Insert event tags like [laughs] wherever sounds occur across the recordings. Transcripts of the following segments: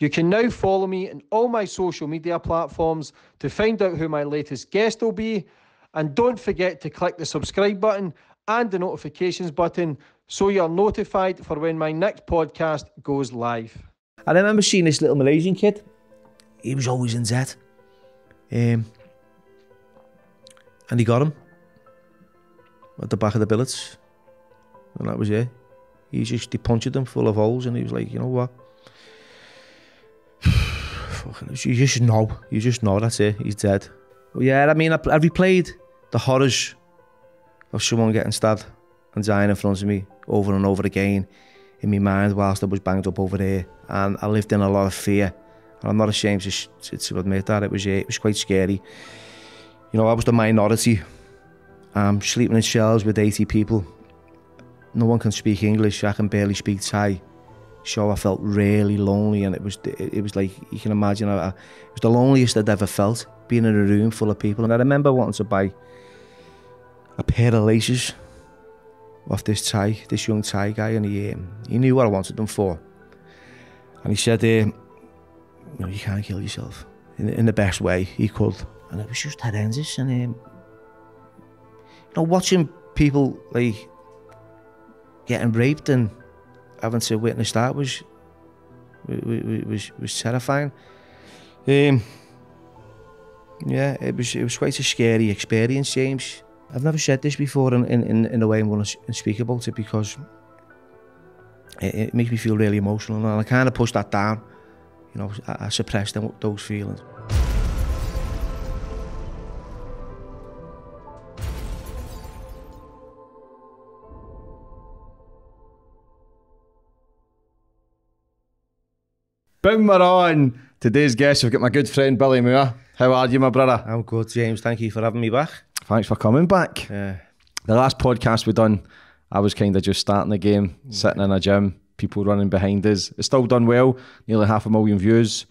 You can now follow me on all my social media platforms to find out who my latest guest will be. And don't forget to click the subscribe button and the notifications button so you're notified for when my next podcast goes live. I remember seeing this little Malaysian kid. He was always in debt. Um, and he got him at the back of the billets. And that was it. He just, he punched them full of holes and he was like, you know what? you just know, you just know that's it. He's dead. But yeah, I mean, I, I replayed the horrors of someone getting stabbed and dying in front of me over and over again in my mind whilst I was banged up over there, and I lived in a lot of fear. And I'm not ashamed to, to admit that it was it was quite scary. You know, I was the minority. I'm sleeping in shells with 80 people. No one can speak English. I can barely speak Thai show, I felt really lonely, and it was it was like you can imagine. I, it was the loneliest I'd ever felt, being in a room full of people. And I remember wanting to buy a pair of laces off this Thai, this young Thai guy, and he um, he knew what I wanted them for, and he said, um, "No, you can't kill yourself." In, in, the best way he could, and it was just horrendous. And um, you know, watching people like getting raped and having to witness that was was was terrifying. Um, yeah, it was it was quite a scary experience, James. I've never said this before in in in a way I'm going to speak about it because it, it makes me feel really emotional and I kind of push that down. You know, I, I suppressed them, those feelings. Boom, we're on. Today's guest, we've got my good friend Billy Moore. How are you, my brother? I'm good, James. Thank you for having me back. Thanks for coming back. Yeah. The last podcast we done, I was kind of just starting the game, yeah. sitting in a gym, people running behind us. It's still done well, nearly half a million views.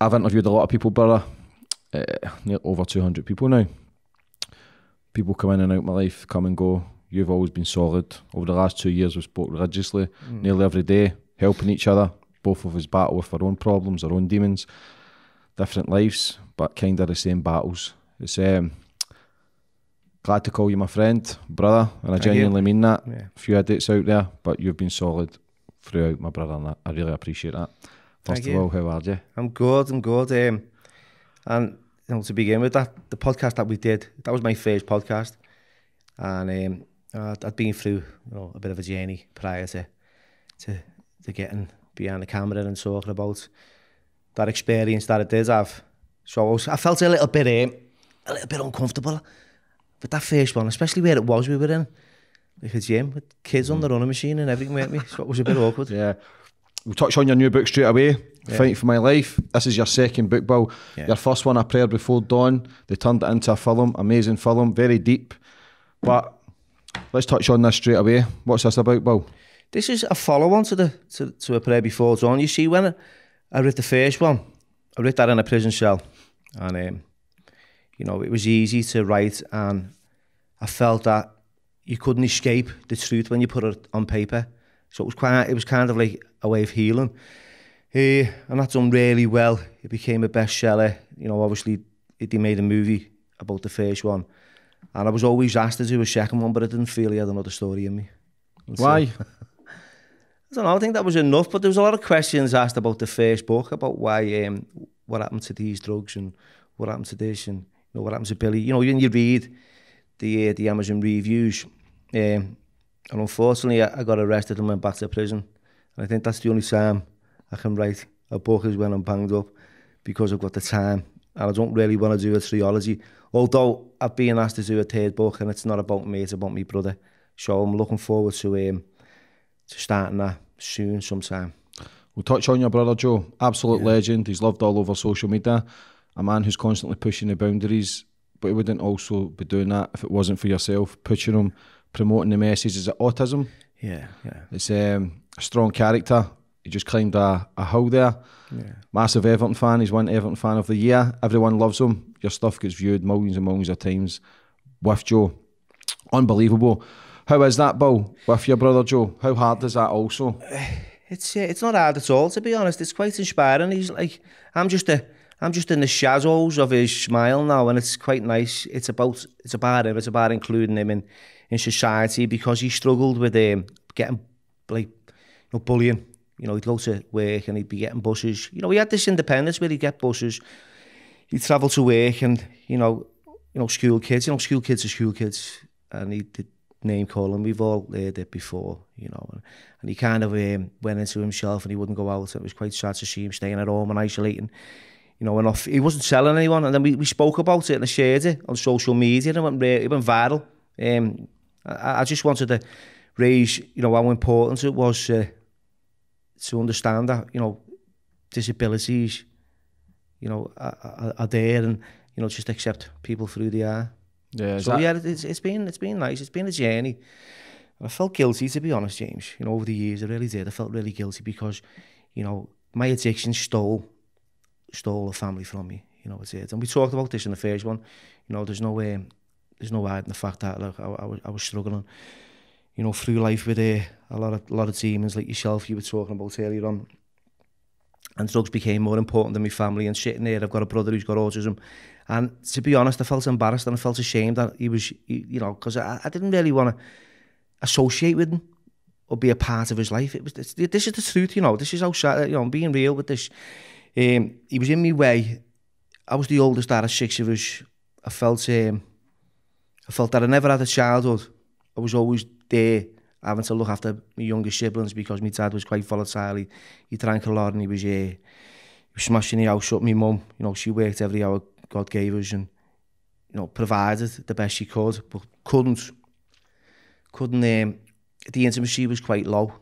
I've interviewed a lot of people, brother. Uh, over 200 people now. People come in and out my life, come and go. You've always been solid. Over the last two years, we've spoke religiously, mm. nearly every day, helping each other, both of us battle with our own problems, our own demons, different lives, but kind of the same battles. It's um, glad to call you my friend, brother, and I genuinely mean that. Yeah. A few edits out there, but you've been solid throughout, my brother, and I really appreciate that. First Thank of you. all, how are you? I'm good, I'm good. Um, and you know, to begin with, that the podcast that we did, that was my first podcast, and um, I'd, I'd been through you know a bit of a journey prior to to, to getting behind the camera and talking about that experience that I did have. So I, was, I felt a little bit, um, a little bit uncomfortable with that first one, especially where it was we were in, like a gym with kids mm. on the running machine and everything with me. So it was a bit awkward. [laughs] Yeah. We'll touch on your new book straight away, yeah. Fight for My Life. This is your second book, Bill. Yeah. Your first one, A Prayer Before Dawn, they turned it into a film, amazing film, very deep. But let's touch on this straight away. What's this about, Bill? This is a follow-on to the to, to a prayer before dawn. You see, when I, I read the first one, I read that in a prison cell, and um, you know it was easy to write, and I felt that you couldn't escape the truth when you put it on paper. So it was quite, it was kind of like a way of healing. Uh, and that's done really well. It became a bestseller. You know, obviously, it, they made a movie about the first one. And I was always asked to do a second one, but I didn't feel he had another story in me. And Why? So. [laughs] I don't know. I think that was enough, but there was a lot of questions asked about the first book, about why, um, what happened to these drugs and what happened to this and you know what happened to Billy. You know, when you read the uh, the Amazon reviews, um, and unfortunately, I, I, got arrested and went back to prison. And I think that's the only time I can write a book is when I'm banged up because I've got the time and I don't really want to do a trilogy. Although I've been asked to do a third book and it's not about me, it's about my brother. So I'm looking forward to um, to starting that soon sometime. We'll touch on your brother Joe, absolute yeah. legend. He's loved all over social media. A man who's constantly pushing the boundaries, but he wouldn't also be doing that if it wasn't for yourself pushing him, promoting the message. Is it autism? Yeah, yeah. It's um, a strong character. He just climbed a, a hill there. Yeah. Massive Everton fan. He's one Everton fan of the year. Everyone loves him. Your stuff gets viewed millions and millions of times with Joe. Unbelievable. How is that, Bill, with your brother Joe? How hard is that also? [sighs] It's uh, it's not hard at all, to be honest. It's quite inspiring. He's like, I'm just a, I'm just in the shadows of his smile now, and it's quite nice. It's about it's about him. It's about including him in, in society because he struggled with um, getting like you know, bullying. You know, he'd go to work and he'd be getting buses. You know, he had this independence where he'd get buses. He'd travel to work and you know, you know, school kids. You know, school kids are school kids, and he did name calling. We've all heard it before, you know. And, and he kind of um, went into himself and he wouldn't go out. It was quite sad to see him staying at home and isolating. You know, and off, he wasn't telling anyone. And then we, we spoke about it and I shared it on social media and it went, it went viral. Um, I, I just wanted to raise, you know, how important it was uh, to understand that, you know, disabilities, you know, are, are, are there and, you know, just accept people through the eye. Yeah, so yeah, it's, it's been it's been nice. It's been a journey. I felt guilty to be honest, James. You know, over the years, I really did. I felt really guilty because, you know, my addiction stole stole the family from me. You know, it's it. And we talked about this in the first one. You know, there's no way, um, there's no way in the fact that like I, I, was, I was struggling. You know, through life with uh, a lot of a lot of demons like yourself, you were talking about earlier on. And drugs became more important than my family. And sitting there, I've got a brother who's got autism. And to be honest, I felt embarrassed and I felt ashamed that he was, you know, because I, I didn't really want to associate with him or be a part of his life. It was this, this is the truth, you know. This is how sad, you know. I'm being real with this. Um, he was in my way. I was the oldest out of six of us. I felt, um, I felt that I never had a childhood. I was always there having to look after my younger siblings because my dad was quite volatile. He, he drank a lot and he was, uh, he was smashing the house up. My mum, you know, she worked every hour God gave us and, you know, provided the best she could, but couldn't, couldn't, um, the intimacy was quite low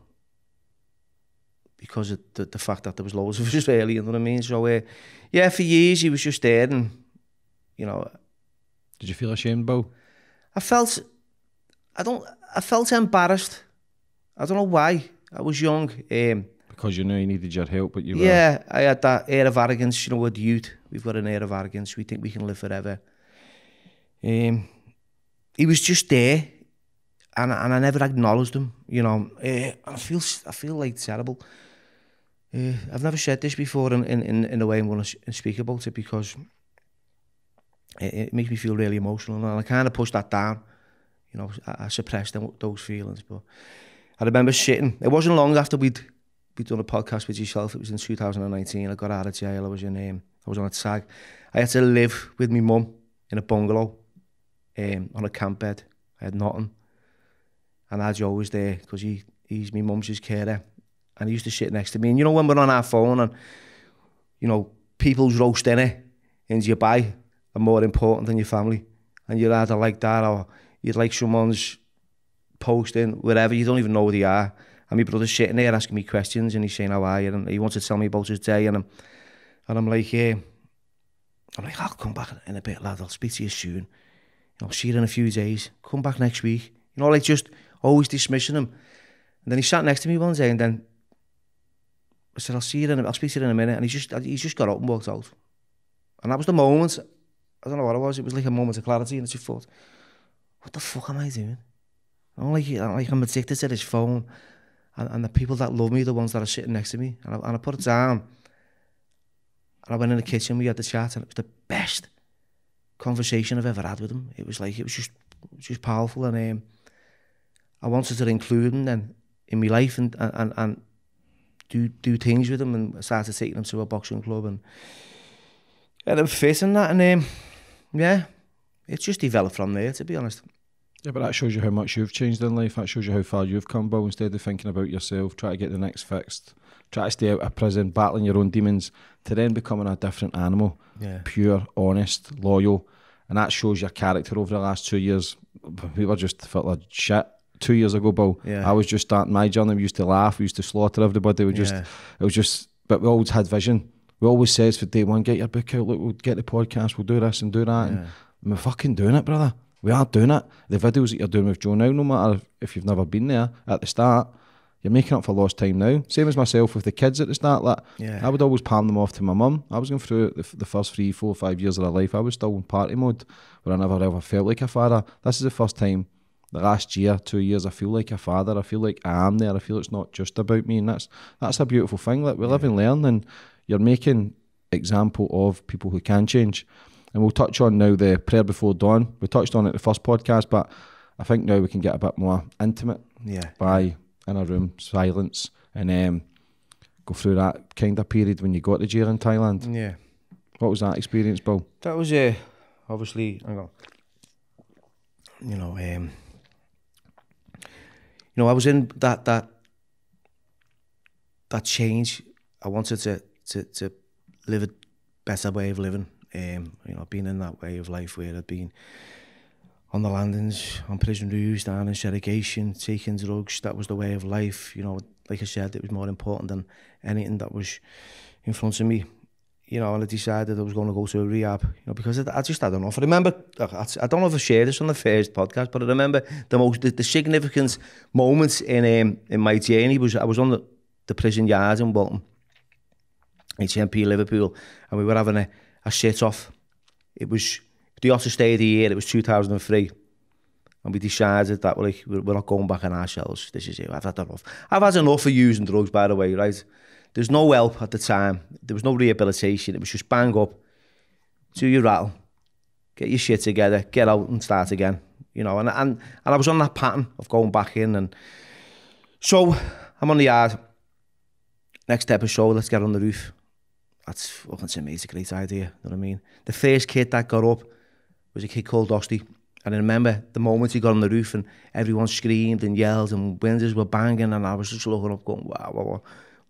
because of the, the fact that there was loads of us [laughs] really, you know what I mean? So, uh, yeah, for years he was just there and, you know. Did you feel ashamed, Bo? I felt, I don't, I felt embarrassed. I don't know why. I was young. Um, because you knew he needed your help, but you were... Yeah, I had that air of arrogance, you know, with youth. We've got an air of arrogance. We think we can live forever. Um, he was just there, and, and I never acknowledged him, you know. Uh, I feel I feel like terrible. Uh, I've never said this before in, in, in the way I'm going to speak about it because it, it, makes me feel really emotional, and I kind of pushed that down. You know, I, I suppressed them, those feelings, but I remember sitting. It wasn't long after we'd we done a podcast with yourself. It was in 2019. I got out of jail. I was in, um, I was on a tag. I had to live with my mum in a bungalow um, on a camp bed. I had nothing. And Adjo was there because he, he's my mum's carer. And he used to sit next to me. And you know, when we're on our phone and, you know, people's roasting it and your bay are more important than your family. And you'd either like that or you'd like someone's posting, whatever. You don't even know who they are. And my brother's sitting there asking me questions and he's saying, how are you? And he wants to tell me about his day. And I'm, and I'm like, yeah. I'm like, I'll come back in a bit, lad. I'll speak to you soon. You know, I'll see you in a few days. Come back next week. You know, like just always dismissing him. And then he sat next to me one day and then I said, I'll see you in a, I'll speak to you in a minute. And he just, he's just got up and walked out. And that was the moment, I don't know what it was, it was like a moment of clarity. And I just thought, what the fuck am I doing? I'm like, I'm like, I'm addicted to this phone. And, and the people that love me, the ones that are sitting next to me. And I, and I put it down. And I went in the kitchen, we had the chat, and it was the best conversation I've ever had with them. It was like, it was just, just powerful. And um, I wanted to include them then in my life and, and, and do do things with them. and I started taking them to a boxing club and and I'm fit and that and um, yeah, it's just developed from there to be honest. Yeah, but that shows you how much you've changed in life. That shows you how far you've come, Bill. Instead of thinking about yourself, try to get the next fixed, try to stay out of prison, battling your own demons, to then becoming a different animal. Yeah. Pure, honest, loyal. And that shows your character over the last two years. We were just full of shit two years ago, Bill. Yeah. I was just starting my journey. We used to laugh. We used to slaughter everybody. We just, yeah. it was just, but we always had vision. We always says for day one, get your book out. Look, we'll get the podcast. We'll do this and do that. Yeah. And we're fucking doing it, brother we are doing it. The videos that you're doing with Joe now, no matter if you've never been there at the start, you're making up for lost time now. Same as myself with the kids at the start. Like, yeah. I would always palm them off to my mum. I was going through the, the, first three, four, five years of their life. I was still in party mode where I never ever felt like a father. This is the first time. The last year, two years, I feel like a father. I feel like I am there. I feel it's not just about me, and that's that's a beautiful thing. Like we yeah. live and learn, and you're making example of people who can change. And we'll touch on now the prayer before dawn. We touched on it the first podcast, but I think now we can get a bit more intimate. Yeah. By in a room, silence, and um, go through that kind of period when you got to jail in Thailand. Yeah. What was that experience, Bill? That was uh, obviously, hang on. You know, um, you know, I was in that that that change. I wanted to to to live a better way of living. Um, you know, I've been in that way of life where I've been on the landings, on prison roofs, down in segregation, taking drugs. That was the way of life. You know, like I said, it was more important than anything that was in front of me. You know, and I decided I was going to go to a rehab, you know, because I, I just know if I remember, I, I don't know if I shared this on the first podcast, but I remember the most, the, the significant moments in um, in my journey was I was on the, the prison yard in Bolton, HMP Liverpool, and we were having a, a shit off. It was the Otter Stay of the Year, it was 2003. And we decided that we're, like, we're not going back on shells. This is it. I've had enough. I've had enough of using drugs, by the way, right? There's no help at the time. There was no rehabilitation. It was just bang up, do your rattle, get your shit together, get out and start again. You know, and, and, and I was on that pattern of going back in. And so I'm on the yard. Next episode, let's get on the roof that's fucking to me, it's a great idea. You know what I mean? The first kid that got up was a kid called Osty. And I remember the moment he got on the roof and everyone screamed and yelled and windows were banging and I was just looking up going, wow, wow, wow.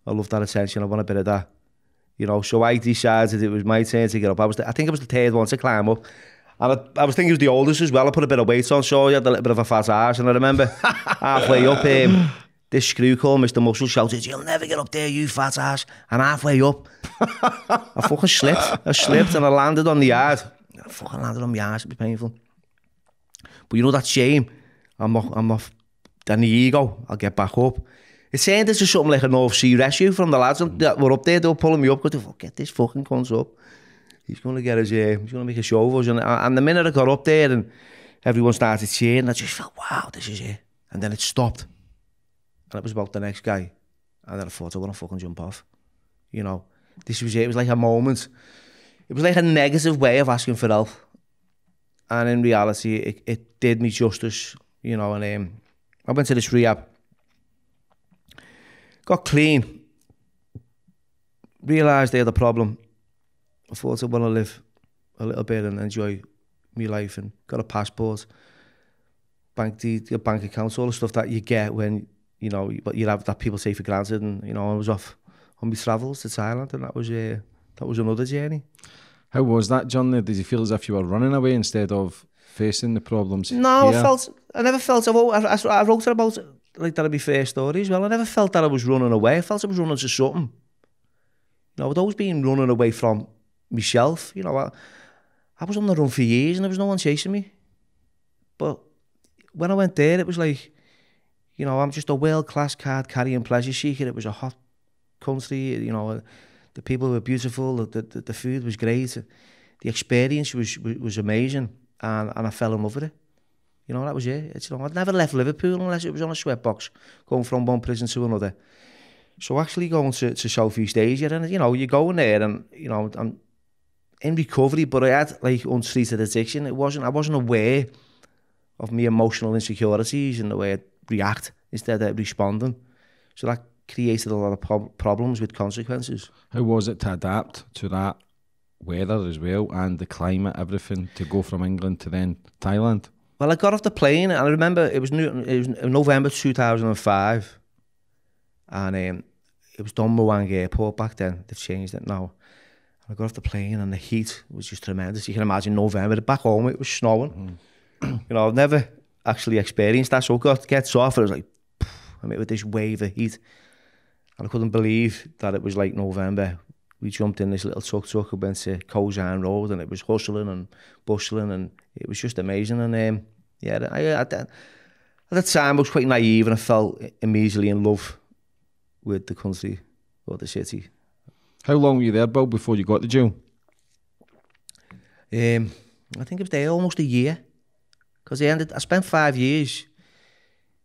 I love that attention. I want a bit of that. You know, so I decided it was my turn to get up. I was, the, I think it was the third one to climb up. And I, I was thinking it was the oldest as well. I put a bit of weight on, so I had a little bit of a fat ass. And I remember [laughs] halfway up, um, This screw call, Mr. Muscle, shouted, You'll never get up there, you fat ass. And halfway up, I fucking slipped. I slipped and I landed on the yard. I fucking landed on my ass. It was painful. But you know that shame? I'm off, I'm off. Then the ego, I'll get back up. It this is something like an North Sea rescue from the lads that were up there. They were pulling me up, going, fuck, get this fucking cunt up. He's going to get his, uh, he's going to make a show of us. And, uh, and the minute I got up there and everyone started cheering, I just felt, wow, this is it. And then it stopped. and it was about the next guy. And then I thought, I want to fucking jump off. You know, this was it. It was like a moment. It was like a negative way of asking for help. And in reality, it, it did me justice, you know. And um, I went to this rehab, got clean, realised they had a problem. I thought I want to live a little bit and enjoy my life and got a passport, bank your bank accounts, all the stuff that you get when you know, but you have that people take for granted. And you know, I was off on my travels to Thailand, and that was uh, that was another journey. How was that John? Did you feel as if you were running away instead of facing the problems? No, here? I felt I never felt. I, I, I wrote about like that will be fair story as well. I never felt that I was running away. I felt I was running to something. You know, I'd always been running away from myself. You know, I, I was on the run for years, and there was no one chasing me. But when I went there, it was like you know, I'm just a world class card carrying pleasure seeker. It was a hot country, you know, the people were beautiful, the, the, the food was great, the experience was, was, amazing, and, and I fell in love with it. You know, that was it. It's, you know, I'd never left Liverpool unless it was on a sweatbox, going from one prison to another. So actually going to, to Southeast Asia, and, you know, you're going there and, you know, I'm in recovery, but I had, like, untreated addiction. It wasn't, I wasn't aware of my emotional insecurities and the way I react instead of responding. So that created a lot of prob- problems with consequences. How was it to adapt to that weather as well and the climate, everything to go from England to then Thailand? Well, I got off the plane and I remember it was, new, it was November 2005 and um, it was Don Mwang Airport back then. They've changed it now. I got off the plane and the heat was just tremendous. You can imagine November back home, it was snowing. Mm. you know, I've never actually experienced that. So got gets off, and it was like, I'm hit with this wave of heat, and I couldn't believe that it was like November. We jumped in this little tuk tuk and went to Kozan Road, and it was hustling and bustling, and it was just amazing. And um, yeah, I, I, at that time I was quite naive, and I felt immediately in love with the country or the city. How long were you there, Bill, before you got the June? Um, I think it was there almost a year because I ended. I spent five years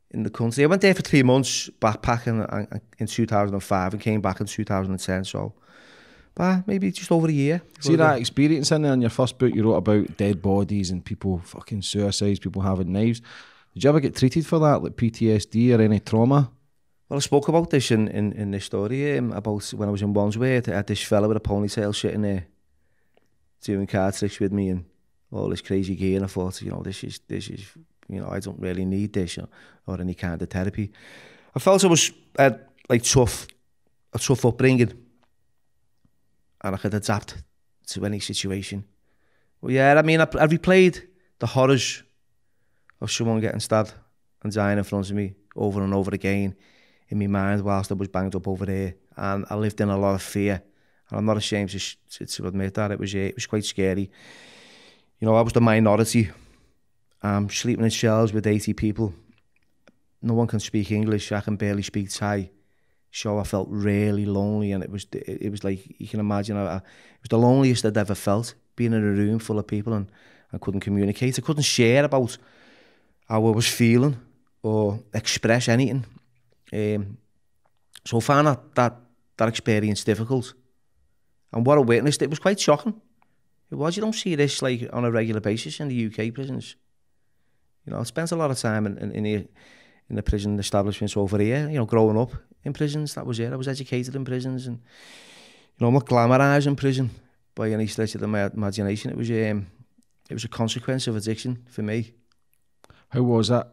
in the country. I went there for three months backpacking uh, uh, in 2005 and came back in 2010. So, but maybe just over a year. See that experience in there in your first book, you wrote about dead bodies and people fucking suicides, people having knives. Did you ever get treated for that, like PTSD or any trauma? Well, I spoke about this in, in, in this story um, about when I was in Wandsworth. I had this fella with a ponytail sitting there doing card tricks with me and all this crazy gear. And I thought, you know, this is, this is, you know, I don't really need this or, or any kind of therapy. I felt I was, had uh, like tough, a tough upbringing and I could adapt to any situation. Well, yeah, I mean, I, I replayed the horrors of someone getting stabbed and dying in front of me over and over again in my mind whilst I was banged up over there. And I lived in a lot of fear. And I'm not ashamed to, to, to admit that. It was, it was quite scary. You know, I was the minority. I'm sleeping in shelves with 80 people. No one can speak English. I can barely speak Thai. So I felt really lonely, and it was it was like you can imagine. I, it was the loneliest I'd ever felt, being in a room full of people, and I couldn't communicate. I couldn't share about how I was feeling or express anything. Um, so I found that, that that experience difficult. And what I witnessed, it was quite shocking. It was. You don't see this like on a regular basis in the UK prisons. You know, I spent a lot of time in in, in the in the prison establishments over here. You know, growing up in prisons, that was it. I was educated in prisons, and you know, I'm not glamorising prison by any stretch of the imagination. It was um, it was a consequence of addiction for me. How was that?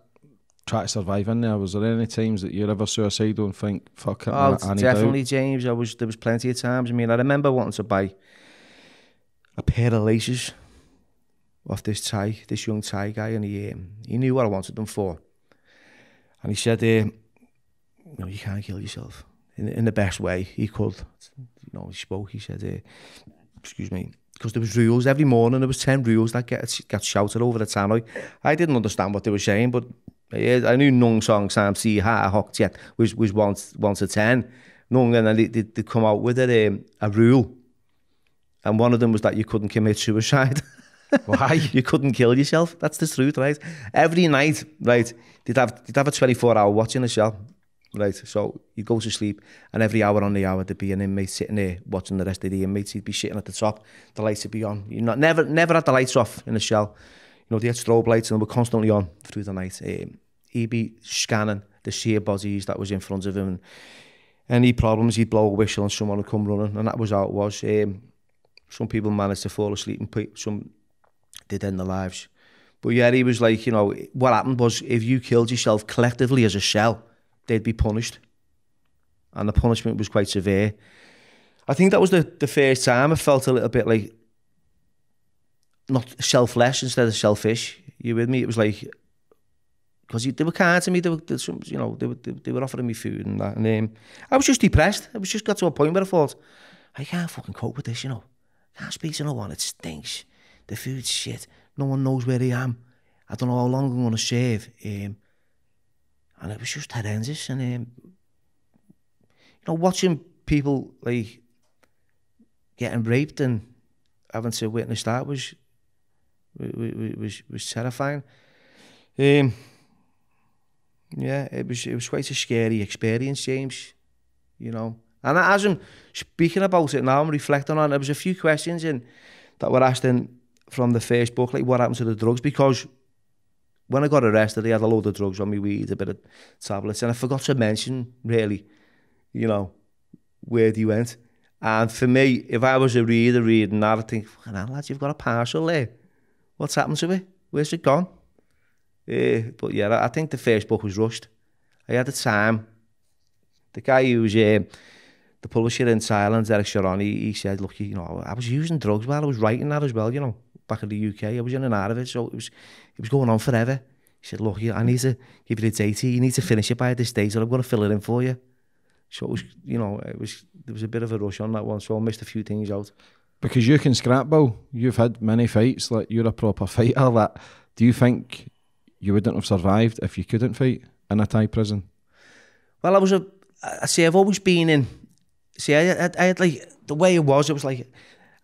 Try to survive in there. Was there any times that you ever suicidal and think, "Fuck it"? Oh, I, I definitely, James. I was. There was plenty of times. I mean, I remember wanting to buy a pair of laces off this Thai, this young Thai guy, and he um, he knew what I wanted them for, and he said, um, "No, you can't kill yourself." In, in the best way he could, you know, he spoke. He said, uh, "Excuse me," because there was rules every morning. There was ten rules that get got shouted over the tannoy. I didn't understand what they were saying, but I knew Nung Song Sam C Ha Hock yet was was once once a ten. Nung and then they they come out with it, um, a rule and one of them was that you couldn't commit suicide. [laughs] Why? [laughs] you couldn't kill yourself. That's the truth, right? Every night, right, they'd have, they'd have a 24 hour watch in a cell, right? So you'd go to sleep, and every hour on the hour, there'd be an inmate sitting there watching the rest of the inmates. He'd be sitting at the top, the lights would be on. You never never had the lights off in the cell. You know, they had strobe lights and they were constantly on through the night. Um, he'd be scanning the sheer bodies that was in front of him. And any problems, he'd blow a whistle and someone would come running, and that was how it was. Um, some people managed to fall asleep and some did end their lives. But yeah, he was like, you know, what happened was if you killed yourself collectively as a shell, they'd be punished. And the punishment was quite severe. I think that was the, the first time I felt a little bit like not selfless instead of selfish. You with me? It was like because they were kind to me. They were, they, you know, they were, they were offering me food and that. And um, I was just depressed. I was just got to a point where I thought I can't fucking cope with this. You know, can't speak to no one. It stinks. The food's shit. No one knows where I am. I don't know how long I'm going to serve. Um, and it was just horrendous. And, um, ehm, you know, watching people like getting raped and having to witness that was was was, was terrifying. Um, yeah, it was it was quite a scary experience, James. You know, and as I'm speaking about it now, I'm reflecting on it. There was a few questions in that were asked in from the first book, like what happened to the drugs? Because when I got arrested, I had a load of drugs on me, weed, a bit of tablets, and I forgot to mention really, you know, where you went. And for me, if I was a reader reading that, I'd think, well, hell, lad, you've got a parcel there. What's happened to it? Where's it gone? Uh, but yeah, I think the first book was rushed. I had the time. The guy who was um, the publisher in Thailand, Derek Sharoni, he, he said, look, you know, I was using drugs while I was writing that as well, you know, back in the UK. I was in and out of it, so it was, it was going on forever. He said, look, I need to give you the date. You need to finish it by this date so I'm going to fill it in for you. So it was, you know, it was, there was a bit of a rush on that one, so I missed a few things out. Because you can scrap, Bill. You've had many fights, like you're a proper fighter. That Do you think you wouldn't have survived if you couldn't fight in a Thai prison? Well, I was a, I say, I've always been in see, I, I, I had like the way it was. It was like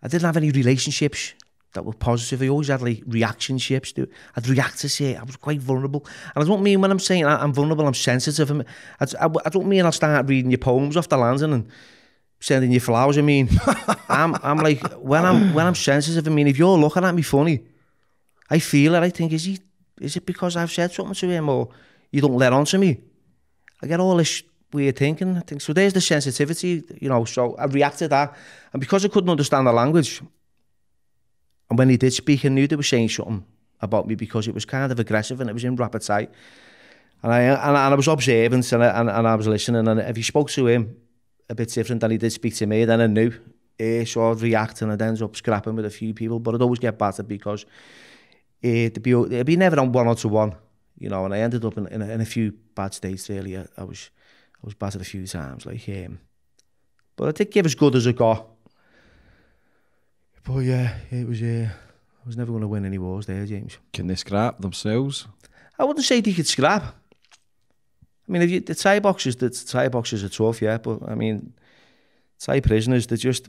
I didn't have any relationships that were positive. I always had like reaction ships. I'd react to say I was quite vulnerable. And I don't mean when I'm saying I, am vulnerable, I'm sensitive. I'm, I, I, don't mean I'll start reading your poems off the lantern and sending you flowers. I mean, [laughs] I'm, I'm like, when I'm, when I'm sensitive, I mean, if you're looking at me funny, I feel it. I think, is he, is it because I've said something to him or you don't let on to me? I get all this way thinking, I think. So there's the sensitivity, you know. So I reacted that. And because I couldn't understand the language, and when he did speak, I knew they were saying something about me because it was kind of aggressive and it was in rapid sight. And I, and, and I was observant and I, and, I was listening. And if you spoke to him a bit different than he did speak to me, then I knew. Uh, so I'd react and I'd end up scrapping with a few people. But I'd always get battered because uh, eh, it'd, be, it'd be never on one on to one, you know. And I ended up in, in, a, in a few bad states, really. I was I was battered a few times, like um, but I did give as good as I got. But yeah, it was. Uh, I was never going to win any wars there, James. Can they scrap themselves? I wouldn't say they could scrap. I mean, if you, the Thai boxers, the Thai boxers are tough, yeah, but I mean, Thai prisoners, they just,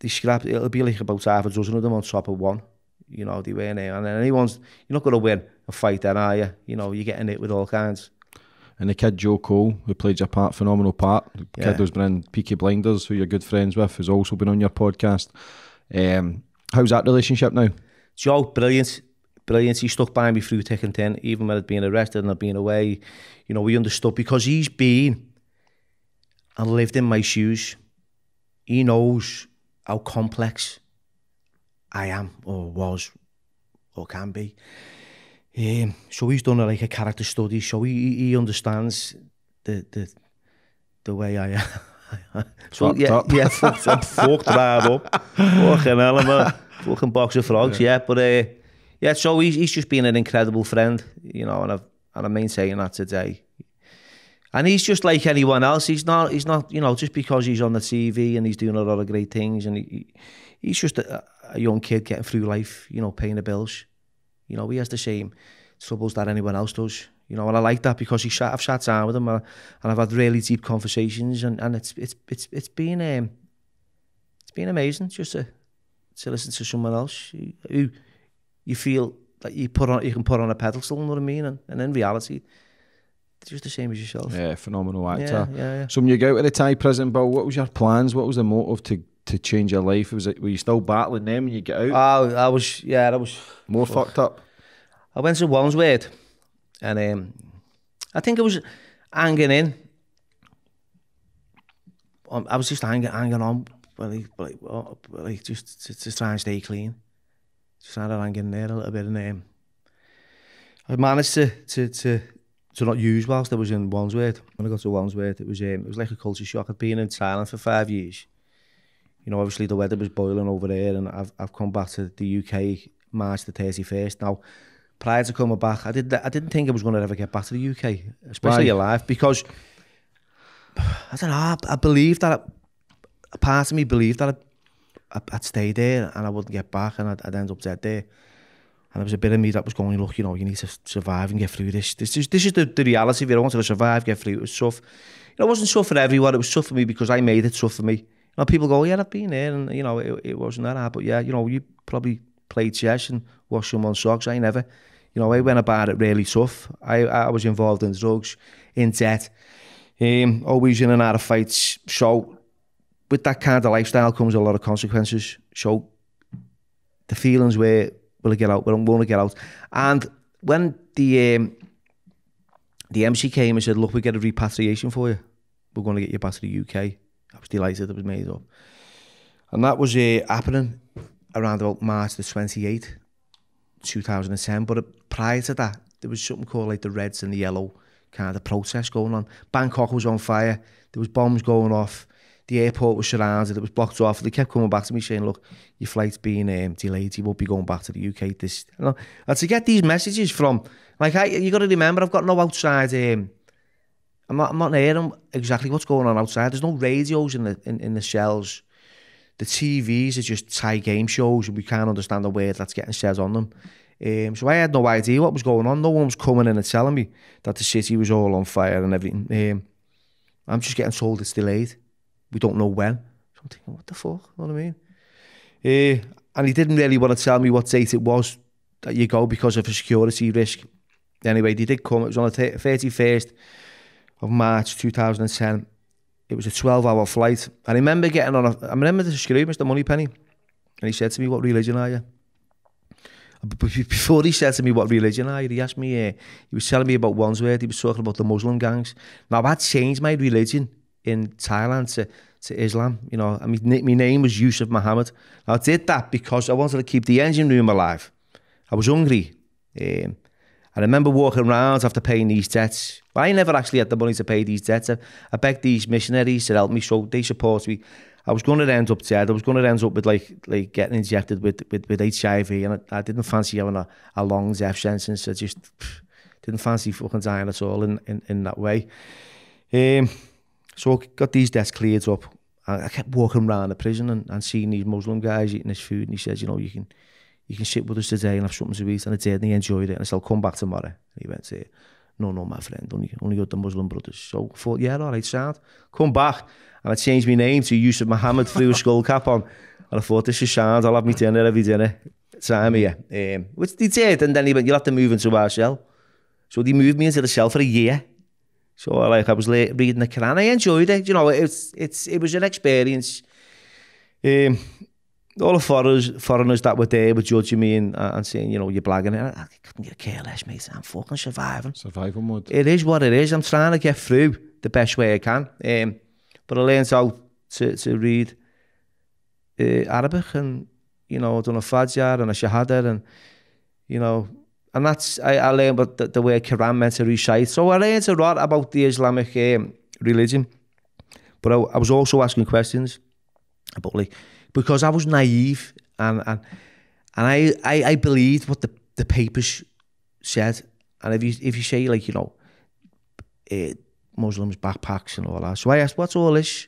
they scrap, it'll be like about half a dozen of them on top of one. You know, they weren't there. And anyone's, you're not going to win a fight then, are you? You know, you're getting hit with all kinds. and the kid Joe Cole, who played your part, phenomenal part. The yeah. kid who's been in Peaky Blinders, who you're good friends with, who's also been on your podcast. Um, how's that relationship now? Joe, brilliant, brilliant. He stuck by me through thick and thin, even when I'd been arrested and I'd been away. You know, we understood because he's been and lived in my shoes. He knows how complex I am or was or can be. Um, so he's done a, like a character study. So he he understands the the the way I am. so, yeah, top. yeah, fucked, I'm fucked right up. Fucking element. fucking box of frogs. Yeah, yeah but uh, yeah, so he's he's just been an incredible friend, you know, and I've and I maintain that today. And he's just like anyone else. He's not. He's not. You know, just because he's on the TV and he's doing a lot of great things, and he, he's just a, a young kid getting through life. You know, paying the bills. You know, he has the same troubles that anyone else does. You know, and I like that because he sat, I've sat down with him and, I've had really deep conversations, and, and it's it's it's it's been um, it's been amazing just to to listen to someone else who, you feel that you put on you can put on a pedestal. You know what I mean? And, and in reality, it's just the same as yourself. Yeah, phenomenal actor. Yeah, yeah, yeah. So when you go to the Thai prison, Bill, what was your plans? What was the motive to to change your life? Was it were you still battling them when you get out? Oh, I was yeah, I was more fucked up. I went to Wandsworth and um, I think I was hanging in. Um, I was just hanging, hanging on, like, oh, like, just to, to try and stay clean. Just had to hang in there a little bit, and um, I managed to to to to not use whilst I was in Wandsworth. When I got to Wandsworth, it was um, it was like a culture shock. I'd been in Thailand for five years you know, obviously the weather was boiling over there, and I've I've come back to the UK March the thirty first. Now, prior to coming back, I did I didn't think I was going to ever get back to the UK, especially right. alive, because I don't know. I, I believed that a part of me believed that I'd, I'd stay there and I wouldn't get back, and I'd, I'd end up dead there. And there was a bit of me that was going, look, you know, you need to survive and get through this. This is this is the, the reality. of it. I wanted to survive, get through it. was tough. You know, it wasn't tough for everyone. It was tough for me because I made it tough for me know, people go, oh, yeah, I've been there, and you know, it, it wasn't that hard, but yeah, you know, you probably played chess and wash someone's socks. I never, you know, I went about it really tough. I, I was involved in drugs, in debt, um, always in and out of fights. So, with that kind of lifestyle comes a lot of consequences. So, the feelings were, will I get out? Will I want to get out? And when the um, the MC came and said, look, we get a repatriation for you. We're going to get you back to the UK. I was delighted it was made up. And that was uh, happening around about March the 28th, 2010. But uh, prior to that, there was something called like the Reds and the Yellow kind of protest going on. Bangkok was on fire. There was bombs going off. The airport was surrounded. It was blocked off. They kept coming back to me saying, look, your flight's being um, delayed. You won't be going back to the UK. This, you know? And to get these messages from, like, I, you got to remember, I've got no outside... Um, I'm not, I'm not hearing exactly what's going on outside. There's no radios in the in, in the cells. The TVs are just Thai game shows, and we can't understand the word that's getting said on them. Um, so I had no idea what was going on. No one was coming in and telling me that the city was all on fire and everything. Um, I'm just getting told it's delayed. We don't know when. So I'm thinking, what the fuck? You know what I mean? Uh, and he didn't really want to tell me what date it was that you go because of a security risk. Anyway, they did come. It was on the 31st of March 2010. It was a 12 hour flight. I remember getting on a, I remember the screw, Mr. Moneypenny, and he said to me, What religion are you? Before he said to me what religion are you, he asked me, uh, he was telling me about Wandsworth, he was talking about the Muslim gangs. Now, I'd changed my religion in Thailand to, to Islam, you know, I mean, my name was Yusuf Muhammad. I did that because I wanted to keep the engine room alive. I was hungry. Um, I remember walking around after paying these debts. I never actually had the money to pay these debts. I, I begged these missionaries to help me, so they support me. I was going to end up dead. I was going to end up with like like getting injected with with, with HIV, and I, I didn't fancy having a, a long death sentence. I just didn't fancy fucking dying at all in in, in that way. Um, so I got these debts cleared up. I, I kept walking around the prison and, and seeing these Muslim guys eating this food, and he says, you know, you can you can shit with us today and have something to eat. And it's did, and he enjoyed it. And I said, I'll come back tomorrow. And he went, to no, no, my friend, only, only got the Muslim brothers. So I thought, yeah, all right, sad. Come back. And I changed my name to Yusuf Muhammad, through a [laughs] skull cap on. And I thought, this is sad, I'll have my dinner every dinner. Time here. Um, which they did, and then he went, you'll have to move into our shell So they moved me into the shell for a year. So like I was reading the Quran. I enjoyed it. You know, it's it's it was an experience. Um, all the foreigners, foreigners that were there were judging me and, uh, and saying, you know, you're blagging. it. I, I couldn't get a care less, mate. I'm fucking surviving. Survival mode. It is what it is. I'm trying to get through the best way I can. Um, but I learned how to, to read uh, Arabic and, you know, I've done a Fajr and a Shahada and, you know, and that's, I, I learned about the, the way Quran meant to recite. So I learned a lot about the Islamic um, religion. But I, I was also asking questions about like, because I was naive and and, and I, I, I believed what the, the papers said. And if you if you say like you know, it eh, Muslims backpacks and all that, so I asked, what's all this?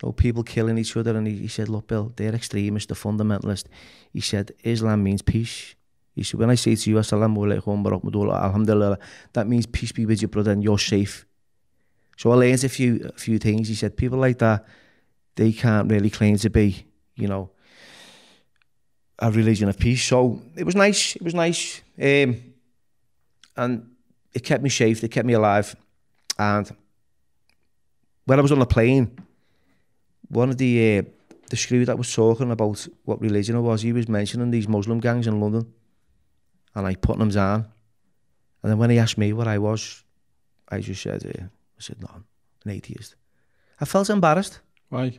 You know, people killing each other, and he, he said, look, Bill, they're extremists, they're fundamentalist. He said, Islam means peace. He said, when I say to you, Assalamu alaikum wa alhamdulillah, that means peace be with your brother, and you're safe. So I learned a few, a few things. He said, people like that, they can't really claim to be you know, a religion of peace. So it was nice. It was nice. Um, and it kept me safe. It kept me alive. And when I was on the plane, one of the uh, the screw that was talking about what religion I was, he was mentioning these Muslim gangs in London, and I like, putting them down. And then when he asked me what I was, I just said, uh, I said, no, I'm an atheist. I felt embarrassed. Why?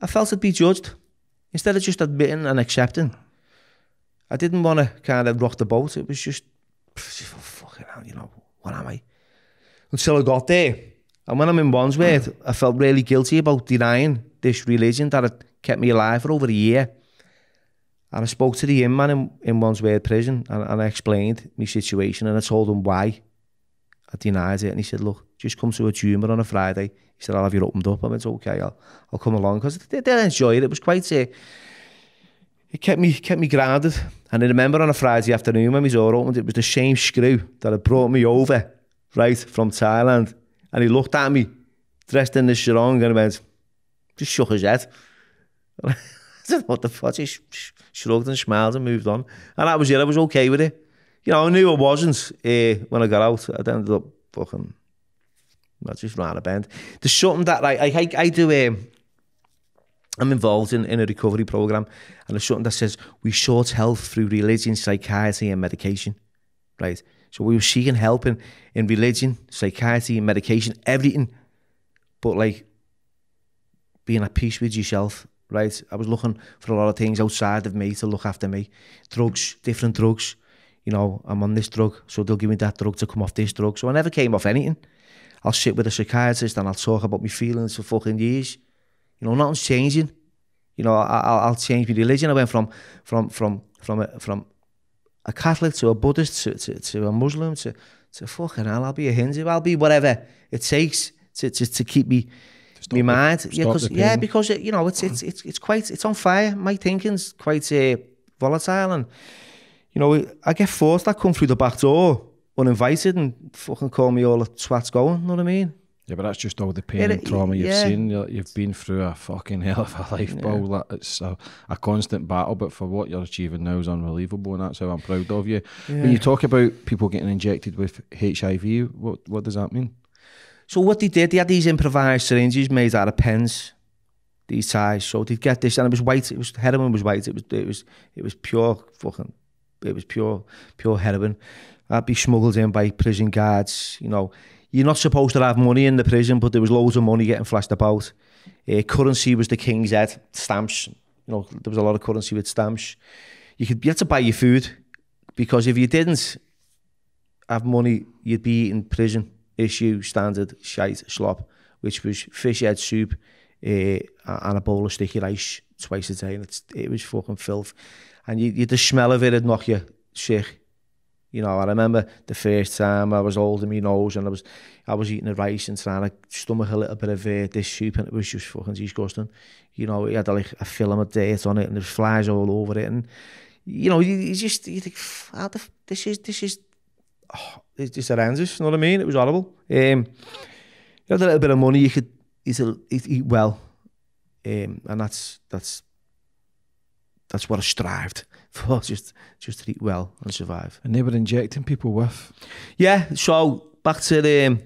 I felt I'd be judged. Instead of just admitting and accepting, I didn't want to kind of rock the boat. It was just, just oh, fucking hell, you know, what am I? Until I got there. And when I'm in Wandsworth, mm. I felt really guilty about denying this religion that had kept me alive for over a year. And I spoke to the inn man in, in Wandsworth prison and, and I explained my situation and I told him why I denied it. And he said, look, just come to a tumour on a Friday. He said, I'll have you opened up. I went, okay, I'll, I'll come along because I did, enjoy it. It was quite a, it kept me kept me grounded. And I remember on a Friday afternoon when my door opened, it was the same screw that had brought me over, right, from Thailand. And he looked at me, dressed in this sarong, and went, just shook his head. I said, what the fuck? He shrugged and smiled and moved on. And that was it. I was okay with it. You know, I knew I wasn't uh, when I got out. I ended up fucking That's just round a bend. There's something that like, I, I, I do. Um, I'm involved in, in a recovery program, and there's something that says we sort health through religion, psychiatry, and medication. Right. So we were seeking help in, in religion, psychiatry, and medication, everything. But like being at peace with yourself, right? I was looking for a lot of things outside of me to look after me. Drugs, different drugs. You know, I'm on this drug, so they'll give me that drug to come off this drug. So I never came off anything. I'll sit with a psychiatrist and I'll talk about my feelings for fucking years. You know, nothing's changing. You know, I, I'll change my religion. I went from from from from a, from a Catholic to a Buddhist to, to, to a Muslim to to fucking hell. I'll be a Hindu. I'll be whatever it takes to to, to keep me stop my mind. yeah, because yeah, uh, because you know it's it's it's it's quite it's on fire. My thinking's quite uh, volatile, and you know I get thoughts that come through the back door. uninvited and fucking call me all the twats going, you know what I mean? Yeah, but that's just all the pain and trauma you've yeah. seen. You've been through a fucking hell of a life, yeah. That It's a, a, constant battle, but for what you're achieving now is unbelievable, and that's how I'm proud of you. Yeah. When you talk about people getting injected with HIV, what, what does that mean? So what they did, they had these improvised syringes made out of pens, these size. So they'd get this, and it was white. It was heroin was white. It was it was it was pure fucking. It was pure pure heroin. I'd be smuggled in by prison guards. You know, you're not supposed to have money in the prison, but there was loads of money getting flashed about. Uh, currency was the king's head, stamps. You know, there was a lot of currency with stamps. You could you had to buy your food because if you didn't have money, you'd be eating prison issue standard shite slop, which was fish head soup uh, and a bowl of sticky rice twice a day, and it was fucking filth. And you, you the smell of it would knock you sick. You know, I remember the first time I was holding my nose and I was I was eating the rice and trying to stomach a little bit of uh, this soup and it was just fucking disgusting. You know, it had uh, like a film of dirt on it and there's flies all over it and you know, you, you just you think how the this is this is oh, it's just horrendous, you know what I mean? It was horrible. Um, you had a little bit of money, you could eat, a, eat, eat well, um, and that's that's that's what I strived thought [laughs] just just to eat well and survive. And they were injecting people with. Yeah, so back to the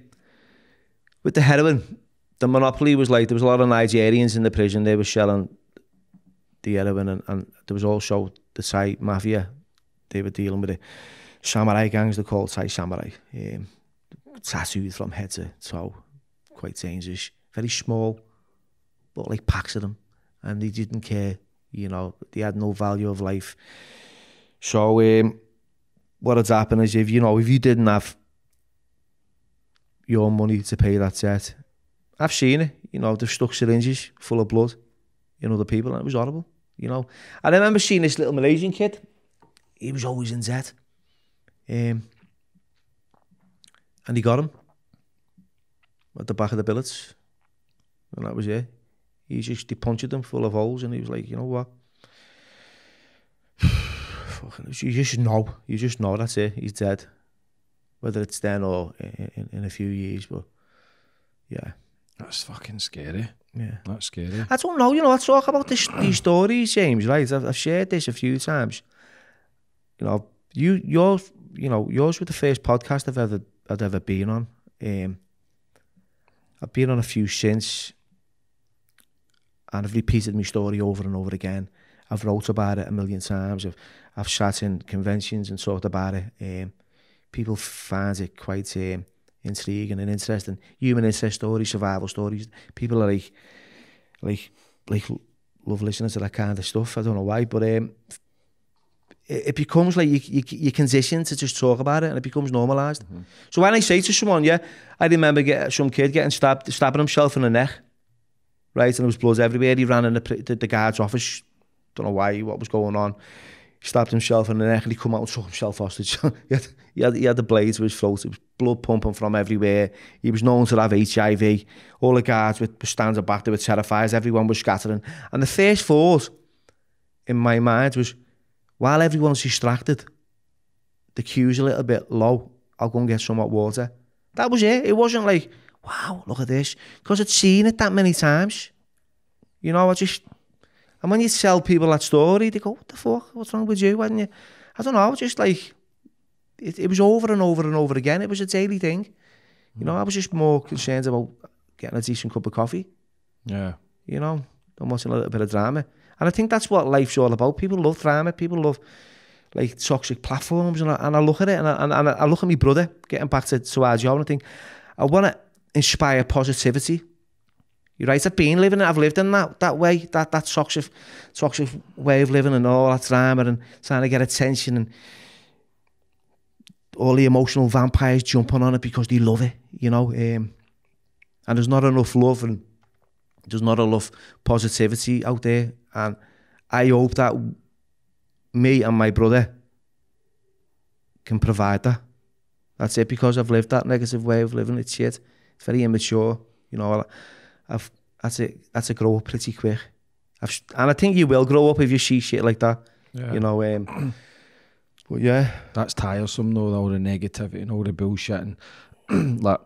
with the heroin, the monopoly was like there was a lot of Nigerians in the prison. They were selling the heroin, and, and there was also the Thai mafia. They were dealing with it. Samurai gangs, they're called Thai samurai. Um, tattooed from head to toe, quite dangerous. Very small, but like packs of them, and they didn't care You know, they had no value of life. So um, what had happened is if you know if you didn't have your money to pay that debt, I've seen it. You know, they've stuck syringes full of blood in other people, and it was horrible. You know, I remember seeing this little Malaysian kid. He was always in debt, um, and he got him at the back of the billets, and that was it. He just he punched them full of holes, and he was like, you know what? [sighs] Fucking, you just know, you just know that's it. He's dead, whether it's then or in, in, in a few years. But yeah, that's fucking scary. Yeah, that's scary. I don't know. You know, I talk about this, these stories, James. Right, I've, I've shared this a few times. You know, you yours, you know, yours were the first podcast I've ever I'd ever been on. Um, I've been on a few since. and I've repeated my story over and over again. I've wrote about it a million times. I've, I've sat in conventions and talked about it. Um, people find it quite um, intriguing and interesting. Human interest stories, survival stories. People are like, like, like love listening to that kind of stuff. I don't know why, but um, it, it becomes like you, you, you're conditioned to just talk about it and it becomes normalized. Mm -hmm. So when I say to someone, yeah, I remember get, some kid getting stabbed, stabbing himself in the neck. right? And there was blood everywhere. He ran in the, the, the guard's office. Don't know why, what was going on. He stabbed himself in the neck and he come out and took himself hostage. [laughs] he, had, he, had, he had the blades to his throat. It was blood pumping from everywhere. He was known to have HIV. All the guards with were standing back. They were terrified. Everyone was scattering. And the first thought in my mind was, while everyone's distracted, the queue's a little bit low. I'll go and get some hot water. That was it. It wasn't like wow, look at this. Because I'd seen it that many times. You know, I just, and when you tell people that story, they go, what the fuck, what's wrong with you? When you, I don't know, just like, it, it was over and over and over again. It was a daily thing. You know, I was just more concerned about getting a decent cup of coffee. Yeah. You know, and watching a little bit of drama. And I think that's what life's all about. People love drama. People love like toxic platforms. And I, and I look at it and I, and I, look at my brother getting back to, to our job and I think, I want to, inspire positivity. You're right. I've been living it. I've lived in that that way, that that toxic, toxic way of living, and all that drama, and trying to get attention, and all the emotional vampires jumping on it because they love it. You know, um, and there's not enough love, and there's not enough positivity out there. And I hope that me and my brother can provide that. That's it. Because I've lived that negative way of living. It's shit. It's very immature, you know. I've that's to, that's a grow up pretty quick. I've, and I think you will grow up if you see shit like that. Yeah. You know, um, but yeah. That's tiresome though, all the negativity and all the bullshit. And [clears throat] like,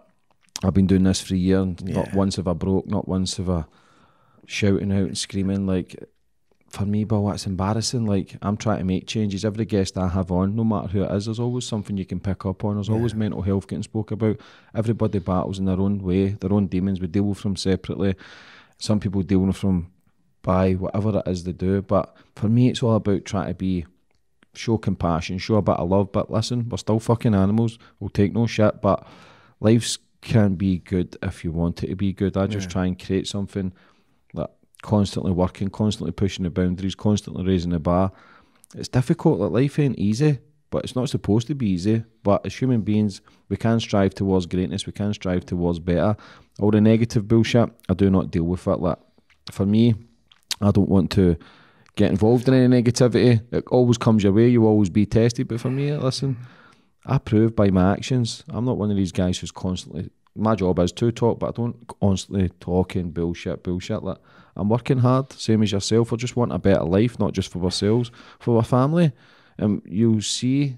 I've been doing this for a year and yeah. not once have I broke, not once have I shouting out and screaming. Like, for me, Bill, it's embarrassing. Like I'm trying to make changes. Every guest I have on, no matter who it is, there's always something you can pick up on. There's yeah. always mental health getting spoke about. Everybody battles in their own way, their own demons. We deal with them separately. Some people deal with them by whatever it is they do. But for me, it's all about trying to be show compassion, show a bit of love. But listen, we're still fucking animals. We'll take no shit. But life's can be good if you want it to be good. I just yeah. try and create something constantly working, constantly pushing the boundaries, constantly raising the bar. It's difficult. Like life ain't easy, but it's not supposed to be easy. But as human beings, we can strive towards greatness. We can strive towards better. All the negative bullshit, I do not deal with it. Like for me, I don't want to get involved in any negativity. It always comes your way. You always be tested. But for me, listen, I prove by my actions. I'm not one of these guys who's constantly. My job is to talk, but I don't constantly talking bullshit, bullshit. Like I'm working hard, same as yourself. I just want a better life, not just for ourselves, for our family. And you see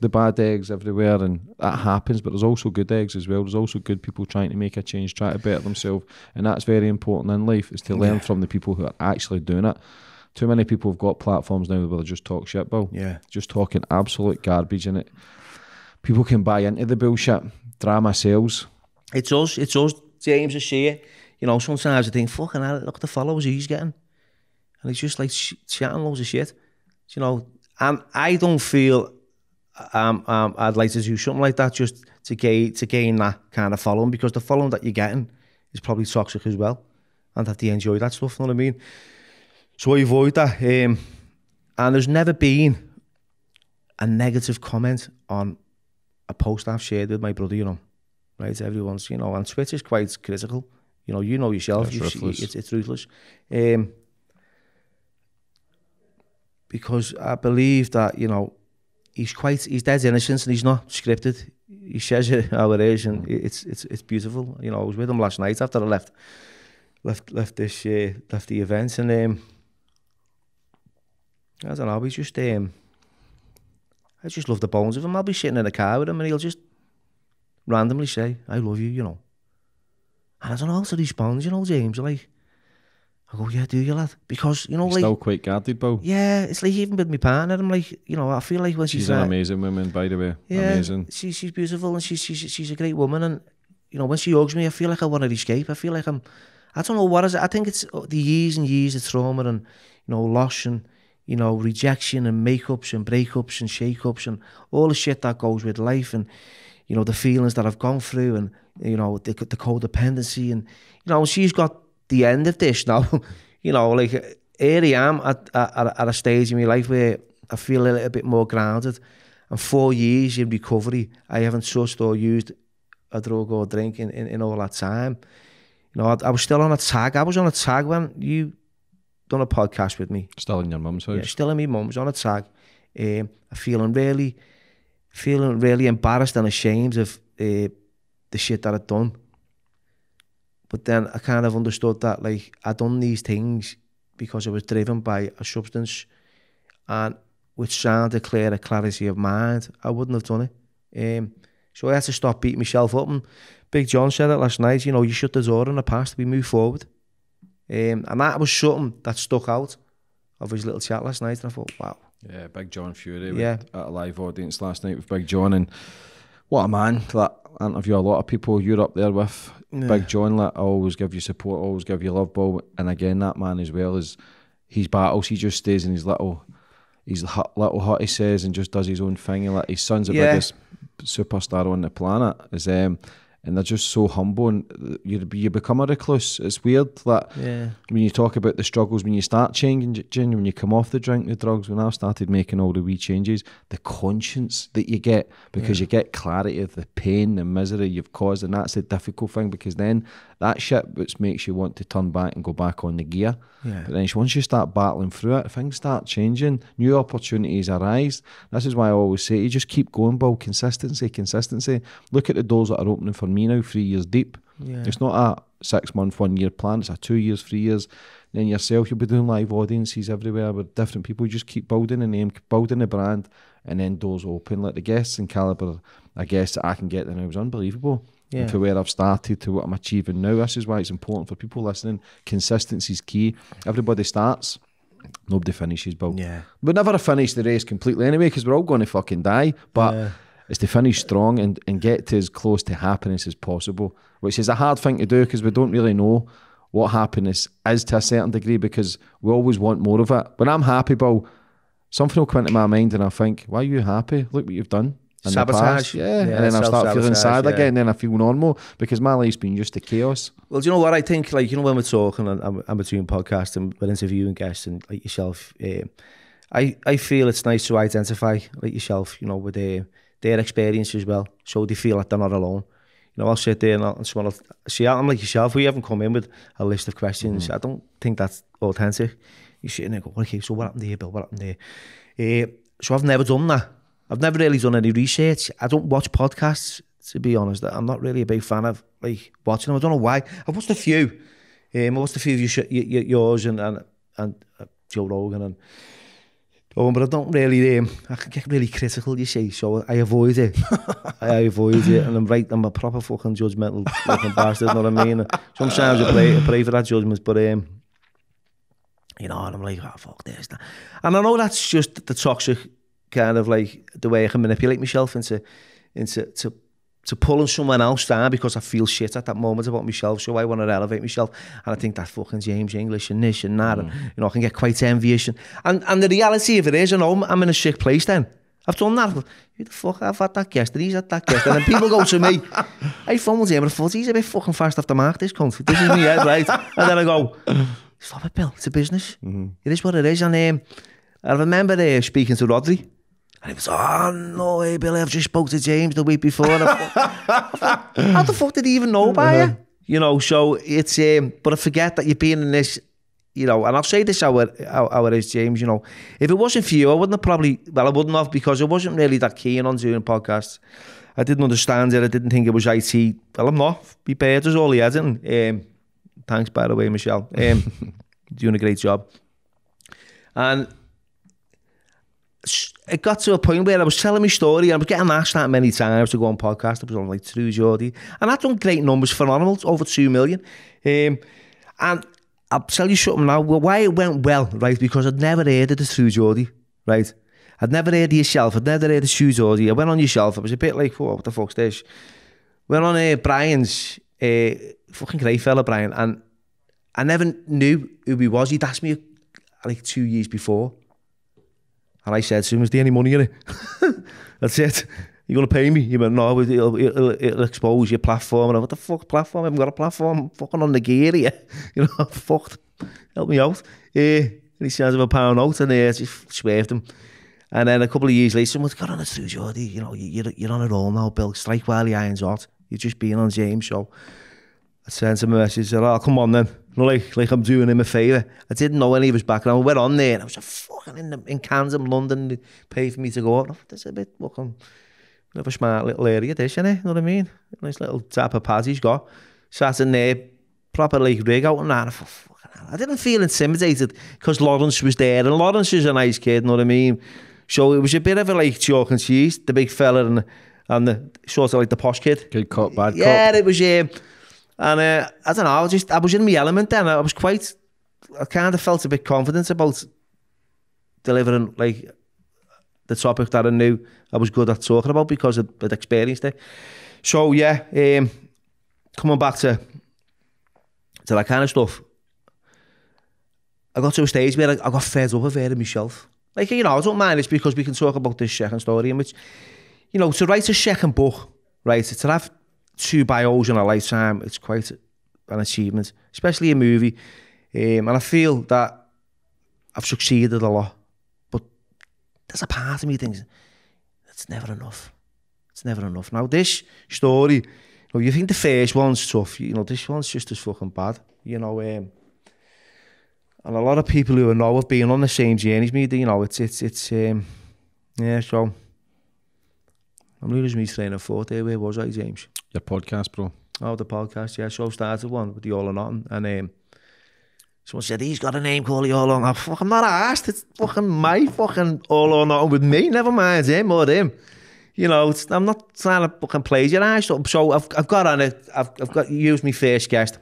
the bad eggs everywhere, and that happens. But there's also good eggs as well. There's also good people trying to make a change, try to better themselves, and that's very important in life is to learn yeah. from the people who are actually doing it. Too many people have got platforms now where they just talk shit, Bill. Yeah, just talking absolute garbage in it. People can buy into the bullshit. Drama sells. It's us. It's us. James is saying you know, sometimes I think, fucking hell, look at the followers he's getting. And he's just like sh- chatting loads of shit. You know, and I don't feel um, um, I'd like to do something like that just to gain, to gain that kind of following because the following that you're getting is probably toxic as well. And that they enjoy that stuff, you know what I mean? So I avoid that. Um, and there's never been a negative comment on a post I've shared with my brother, you know. Right? Everyone's, you know, and Twitter's quite critical. You know, you know yourself. Yeah, it's, ruthless. It's, it's ruthless. Um, because I believe that you know he's quite he's dead innocent and he's not scripted. He shares it [laughs] how it is, and it's it's it's beautiful. You know, I was with him last night after I left left left this uh, left the events and um, I don't know. He's just um, I just love the bones of him. I'll be sitting in a car with him, and he'll just randomly say, "I love you," you know. And I don't know how to respond, you know, James. Like, I go, yeah, do you, lad? Because, you know, He's like... still quite guarded, Bo. Yeah, it's like even with my partner, I'm like, you know, I feel like when she's... She's an like, amazing woman, by the way. Yeah, amazing. She, she's beautiful and she's, she's, she's a great woman. And, you know, when she hugs me, I feel like I want to escape. I feel like I'm... I don't know what is it. I think it's uh, the years and years of trauma and, you know, loss and, you know, rejection and makeups and breakups and shakeups and all the shit that goes with life and, you know, the feelings that I've gone through and you know, the, the codependency. And, you know, she's got the end of this now. [laughs] you know, like here I am at, at, at a stage in my life where I feel a little bit more grounded. And four years in recovery, I haven't touched or used a drug or drink in, in, in all that time. You know, I, I was still on a tag. I was on a tag when you done a podcast with me. Still in your mum's house? Yeah, still in my mum's on a tag. Um, feeling really, feeling really embarrassed and ashamed of uh, the shit that I'd done. But then I kind of understood that like I'd done these things because I was driven by a substance and with sound a clarity of mind, I wouldn't have done it. Um, so I had to stop beating myself up. And Big John said it last night, you know, you shut the door in the past, we move forward. Um, and that was something that stuck out of his little chat last night. And I thought, wow. Yeah, Big John Fury yeah. at a live audience last night with Big John. And what a man that interview a lot of people. You're up there with yeah. Big John. Like, I always give you support, always give you love, ball. And again, that man as well is hes battles. He just stays in his little his little hut. He says and just does his own thing. Like his son's the yeah. biggest superstar on the planet. Is um, and they're just so humble and you you become a recluse. It's weird that yeah. when you talk about the struggles when you start changing, when you come off the drink, the drugs. When I've started making all the wee changes, the conscience that you get because yeah. you get clarity of the pain and misery you've caused, and that's the difficult thing because then that shit which makes you want to turn back and go back on the gear. Yeah. But then once you start battling through it, things start changing. New opportunities arise. This is why I always say you just keep going, Bill. Consistency, consistency. Look at the doors that are opening for me now, three years deep. Yeah. It's not a six month, one year plan. It's a two years, three years. then yourself, you'll be doing live audiences everywhere with different people. You just keep building the name, building the brand, and then doors open. Like the guests and caliber, I guess that I can get then it was unbelievable yeah. to where I've started to what I'm achieving now. This is why it's important for people listening. Consistency is key. Everybody starts, nobody finishes, Bill. Yeah. We're never to finish the race completely anyway because we're all going to fucking die. But yeah. it's to finish strong and, and get to as close to happiness as possible, which is a hard thing to do because we don't really know what happiness is to a certain degree because we always want more of it. When I'm happy, Bill, something will come into my mind and I think, why are you happy? Look what you've done. in sabotage. Yeah. yeah, and then I start feeling sad yeah. again, and then I feel normal because my life's been just a chaos. Well, do you know what I think? Like, you know, when we're talking and I'm, I'm between podcasts and we're interviewing guests and like yourself, um, I, I feel it's nice to identify like yourself, you know, with uh, their experience as well. So they feel like they're not alone. You know, I'll sit there and, I'll, and someone will see, I'm like yourself, we haven't come in with a list of questions. Mm. I don't think that's authentic. You sit in there and go, okay, so what happened here, Bill? What happened there? Uh, eh, so I've never done that. I've never really done any research. I don't watch podcasts, to be honest. I'm not really a big fan of like watching them. I don't know why. I've watched a few. Um, I watched a few of your, your, yours and and, and uh, Joe Rogan and oh, but I don't really. Um, I can get really critical, you see, so I avoid it. [laughs] I avoid it, and I'm right. I'm a proper fucking judgmental fucking bastard. You know what I mean? Sometimes I pray, I pray for that judgment, but um, you know, and I'm like, oh fuck this. That. And I know that's just the toxic kind of like the way I can manipulate myself into into to to pulling someone else down because I feel shit at that moment about myself. So I want to elevate myself. And I think that fucking James English and this and that. Mm. And, you know, I can get quite envious. And, and, and the reality of it is, I know I'm, I'm in a sick place then. I've done that. Who the fuck? I've had that and He's had that guest. And people go to me, I phoned him and I thought, he's a bit fucking fast off the mark, this cunt. This is me, head, right? And then I go, stop it, Bill. It's a business. Mm -hmm. It is what it is. And um, I remember uh, speaking to Rodri And he was, oh, no hey, Billy. I've just spoke to James the week before. thought, how the fuck did he even know about it? you? Mm-hmm. You know, so it's, um, but I forget that you're being in this, you know, and I'll say this how it, how, how it is, James, you know, if it wasn't for you, I wouldn't have probably, well, I wouldn't have because I wasn't really that keen on doing podcasts. I didn't understand it. I didn't think it was IT. Well, I'm not. Be paid is all he has not um, thanks, by the way, Michelle. Um, [laughs] doing a great job. And it got to a point where I was telling my story and I was getting asked that many times to go on podcast. I was on like True Jordy, And i had done great numbers, for animals, over 2 million. Um, and I'll tell you something now, why it went well, right? Because I'd never heard of the True right? I'd never heard of yourself. I'd never heard of True Jordy. I went on yourself. I was a bit like, what the fuck's this? Went on uh, Brian's, uh, fucking great fella, Brian. And I never knew who he was. He'd asked me like two years before. And I said to him, is there any money in it? [laughs] That's it. You're going to pay me? He went, no, it'll, it'll, it'll expose your platform. And I went, what the fuck platform? I haven't got a platform. I'm fucking on the gear here. [laughs] You know, I'm [laughs] fucked. Help me out. Uh, and he says, I a pound out. And uh, I just swerved him. And then a couple of years later, someone's got on a through, Jordy. You know, you're, you're on it all now, Bill. Strike while the iron's hot. You've just been on James. So I sent him a message. Said, oh, come on then. You e. know, like, like I'm doing him a favour. I didn't know any of his background. We went on there and I was like, fucking in, the, in Kansas, London, they paid for me to go up. Oh, that's a bit fucking, bit of a smart little area this, innit? You know what I mean? Nice little tap of pads he's got. Sat in there, proper like rig out and that. I thought, fucking hell. I didn't feel intimidated because Lawrence was there and Lawrence is a nice kid, you know what I mean? So it was a bit of a like chalk and cheese, the big fella and, and the sort of like the posh kid. Good cop, bad cop. Yeah, it was, um, And uh, eh, I don't know, I was just I was in my element then. I was quite I kind of felt a bit confident about delivering like the topic that I knew I was good at talking about because I'd, experienced it. So yeah, um, coming back to to that kind of stuff, I got to a stage where I, got fed up of hearing myself. Like you know, I don't mind it's because we can talk about this second story, and which you know, to write a second book, right, to have two bios in a lifetime, it's quite an achievement, especially a movie. Um, and I feel that I've succeeded a lot, but there's a part of me thinks it's never enough. It's never enough. Now this story, you, know, you think the first one's tough, you know, this one's just as fucking bad. You know, um, and a lot of people who are now have been on the same journey as me, you know, it's it's it's um, yeah, so I'm losing me train of thought there. Where was I, James? Your podcast, bro. Oh, the podcast, yeah. So I started one with the All or Nothing, and um, someone said he's got a name called the All or Nothing. Fuck, I'm not asked. It's fucking my fucking All or Nothing with me. Never mind him or him. You know, I'm not trying to fucking I So, so I've I've got on it. I've I've got used my first guest.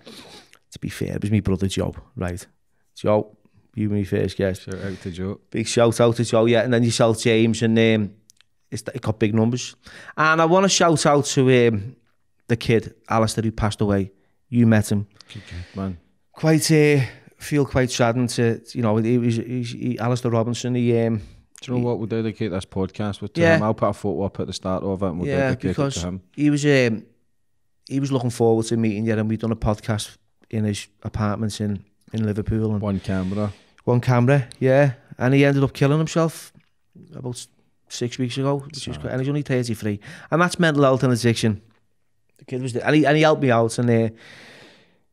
To be fair, it was my brother Joe, right? Joe, you my first guest. Shout out to Joe. Big shout out to Joe, yeah. And then yourself, James, and um, it's, it got big numbers. And I want to shout out to um, the kid, Alistair, who passed away. You met him. man. Quite, uh, feel quite saddened to, you know, he was, he, Alistair Robinson, he, um, do you know what? We'll dedicate this podcast with yeah. him. I'll put a photo up at the start of it and we'll yeah, dedicate it to him. He was um, he was looking forward to meeting you and we'd done a podcast in his apartments in, in Liverpool and one camera. One camera, yeah. And he ended up killing himself about six weeks ago, which is quite, and he's only thirty three. And that's mental health and addiction. the kid was there, and he and he helped me out, and uh,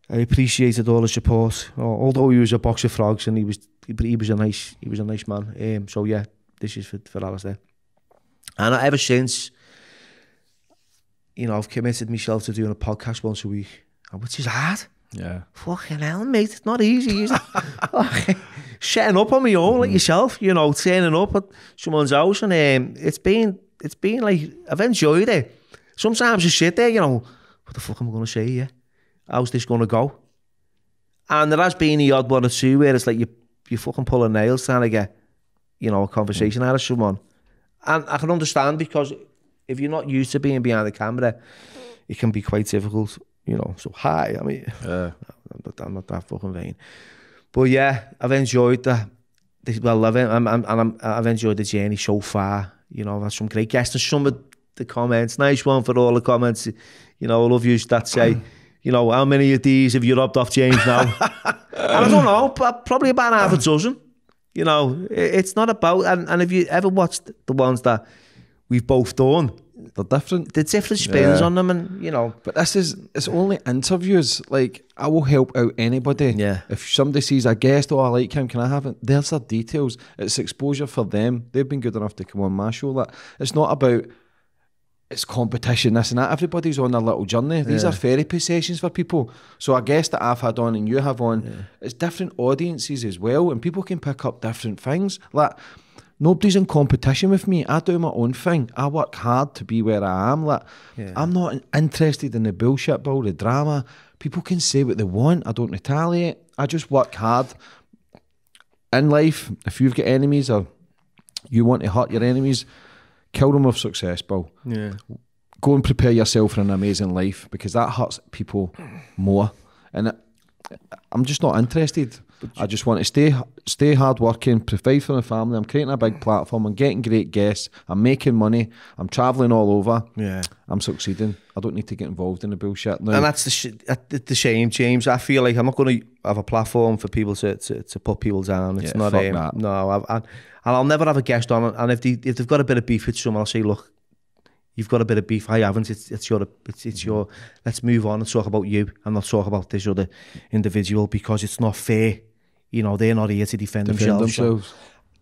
I appreciated all the support. Oh, although he was a box of frogs, and he was he was a nice he was a nice man. Um, so yeah, this is for for Alistair. And ever since, you know, I've committed myself to doing a podcast once a week, which is hard. Yeah. Fucking hell, mate, it's not easy. Is it? [laughs] Setting up on my own, like mm. yourself, you know, turning up at someone's house, and um, it's been it's been like I've enjoyed it. Sometimes you sit there, eh, you know, what the fuck am I going to say here? How's this going to go? And there has been the odd one or two where it's like you, you fucking pull a nail trying to get, you know, a conversation mm. out of someone. And I can understand because if you're not used to being behind the camera, it can be quite difficult, you know. So, hi, I mean, uh. I'm, not, I'm not that fucking vain. But yeah, I've enjoyed that. Well, I've, I'm, I'm, I'm, I've enjoyed the journey so far. You know, I've had some great guests and some of the comments. Nice one for all the comments. You know, I love you that say, you know, how many of these have you robbed off James now? [laughs] and I don't know, probably about half a dozen. You know, it's not about, and, and if you ever watched the ones that we've both done, they're different. The different spins yeah. on them, and you know. But this is it's only interviews. Like I will help out anybody. Yeah. If somebody sees a guest, oh, I like him, can I have it? There's the details. It's exposure for them. They've been good enough to come on my show. That it's not about it's competition, this and that. Everybody's on their little journey. These yeah. are therapy sessions for people. So a guest that I've had on and you have on, yeah. it's different audiences as well, and people can pick up different things. Like nobody's in competition with me. I do my own thing. I work hard to be where I am. Like yeah. I'm not interested in the bullshit, ball, the drama. People can say what they want. I don't retaliate. I just work hard. In life, if you've got enemies or you want to hurt your enemies, kill them with success, Bill. Yeah. Go and prepare yourself for an amazing life because that hurts people more. And I'm just not interested. I just want to stay stay hard working, provide for my family. I'm creating a big platform. I'm getting great guests. I'm making money. I'm traveling all over. Yeah, I'm succeeding. I don't need to get involved in the bullshit now. And that's the sh- the shame, James. I feel like I'm not going to have a platform for people to, to, to put people down. It's yeah, not. Um, no, I've, I, I'll never have a guest on. And if, they, if they've got a bit of beef with someone, I'll say, look, you've got a bit of beef. I haven't. It's, it's your, it's, it's your, let's move on and talk about you and not talk about this other individual because it's not fair. You know, they're not here to defend, defend themselves. themselves.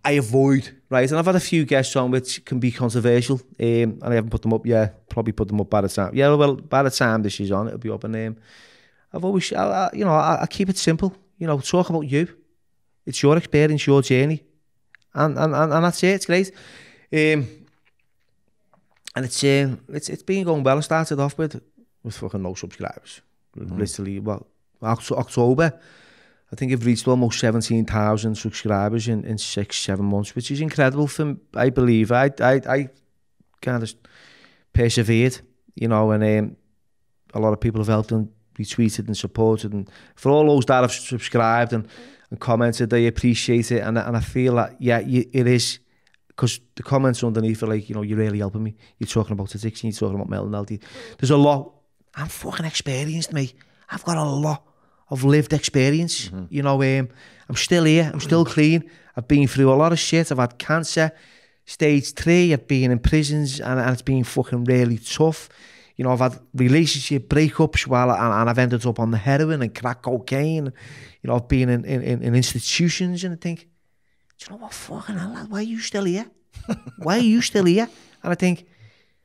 I avoid, right? And I've had a few guests on which can be controversial, um, and I haven't put them up. Yeah, probably put them up by the time. Yeah, well, by the time this is on, it'll be up. And um, I've always, I, I, you know, I, I keep it simple. You know, talk about you. It's your experience, your journey. and and and, and that's it. It's great. Um, and it's uh, it's it's been going well. I started off with with fucking no subscribers. Mm. Literally, well, October, I think I've reached almost 17,000 subscribers in, in six, seven months, which is incredible for, I believe. I, I, I kind of persevered, you know, and um, a lot of people have helped and retweeted and supported. And for all those that have subscribed and and commented they appreciate it and, and I feel that yeah you, it is because the comments underneath are like you know you're really helping me you're talking about addiction you're talking about mental health there's a lot I'm fucking experienced mate I've got a lot of lived experience mm -hmm. you know um, I'm still here I'm still clean I've been through a lot of shit I've had cancer stage three I've been in prisons and, and it's been fucking really tough you know, I've had relationship breakups while and, and I've ended up on the heroin and crack cocaine. And, you know, I've been in, in, in institutions and I think, do you know what, fucking hell, lad, why are you still here? why are you still here? And I think,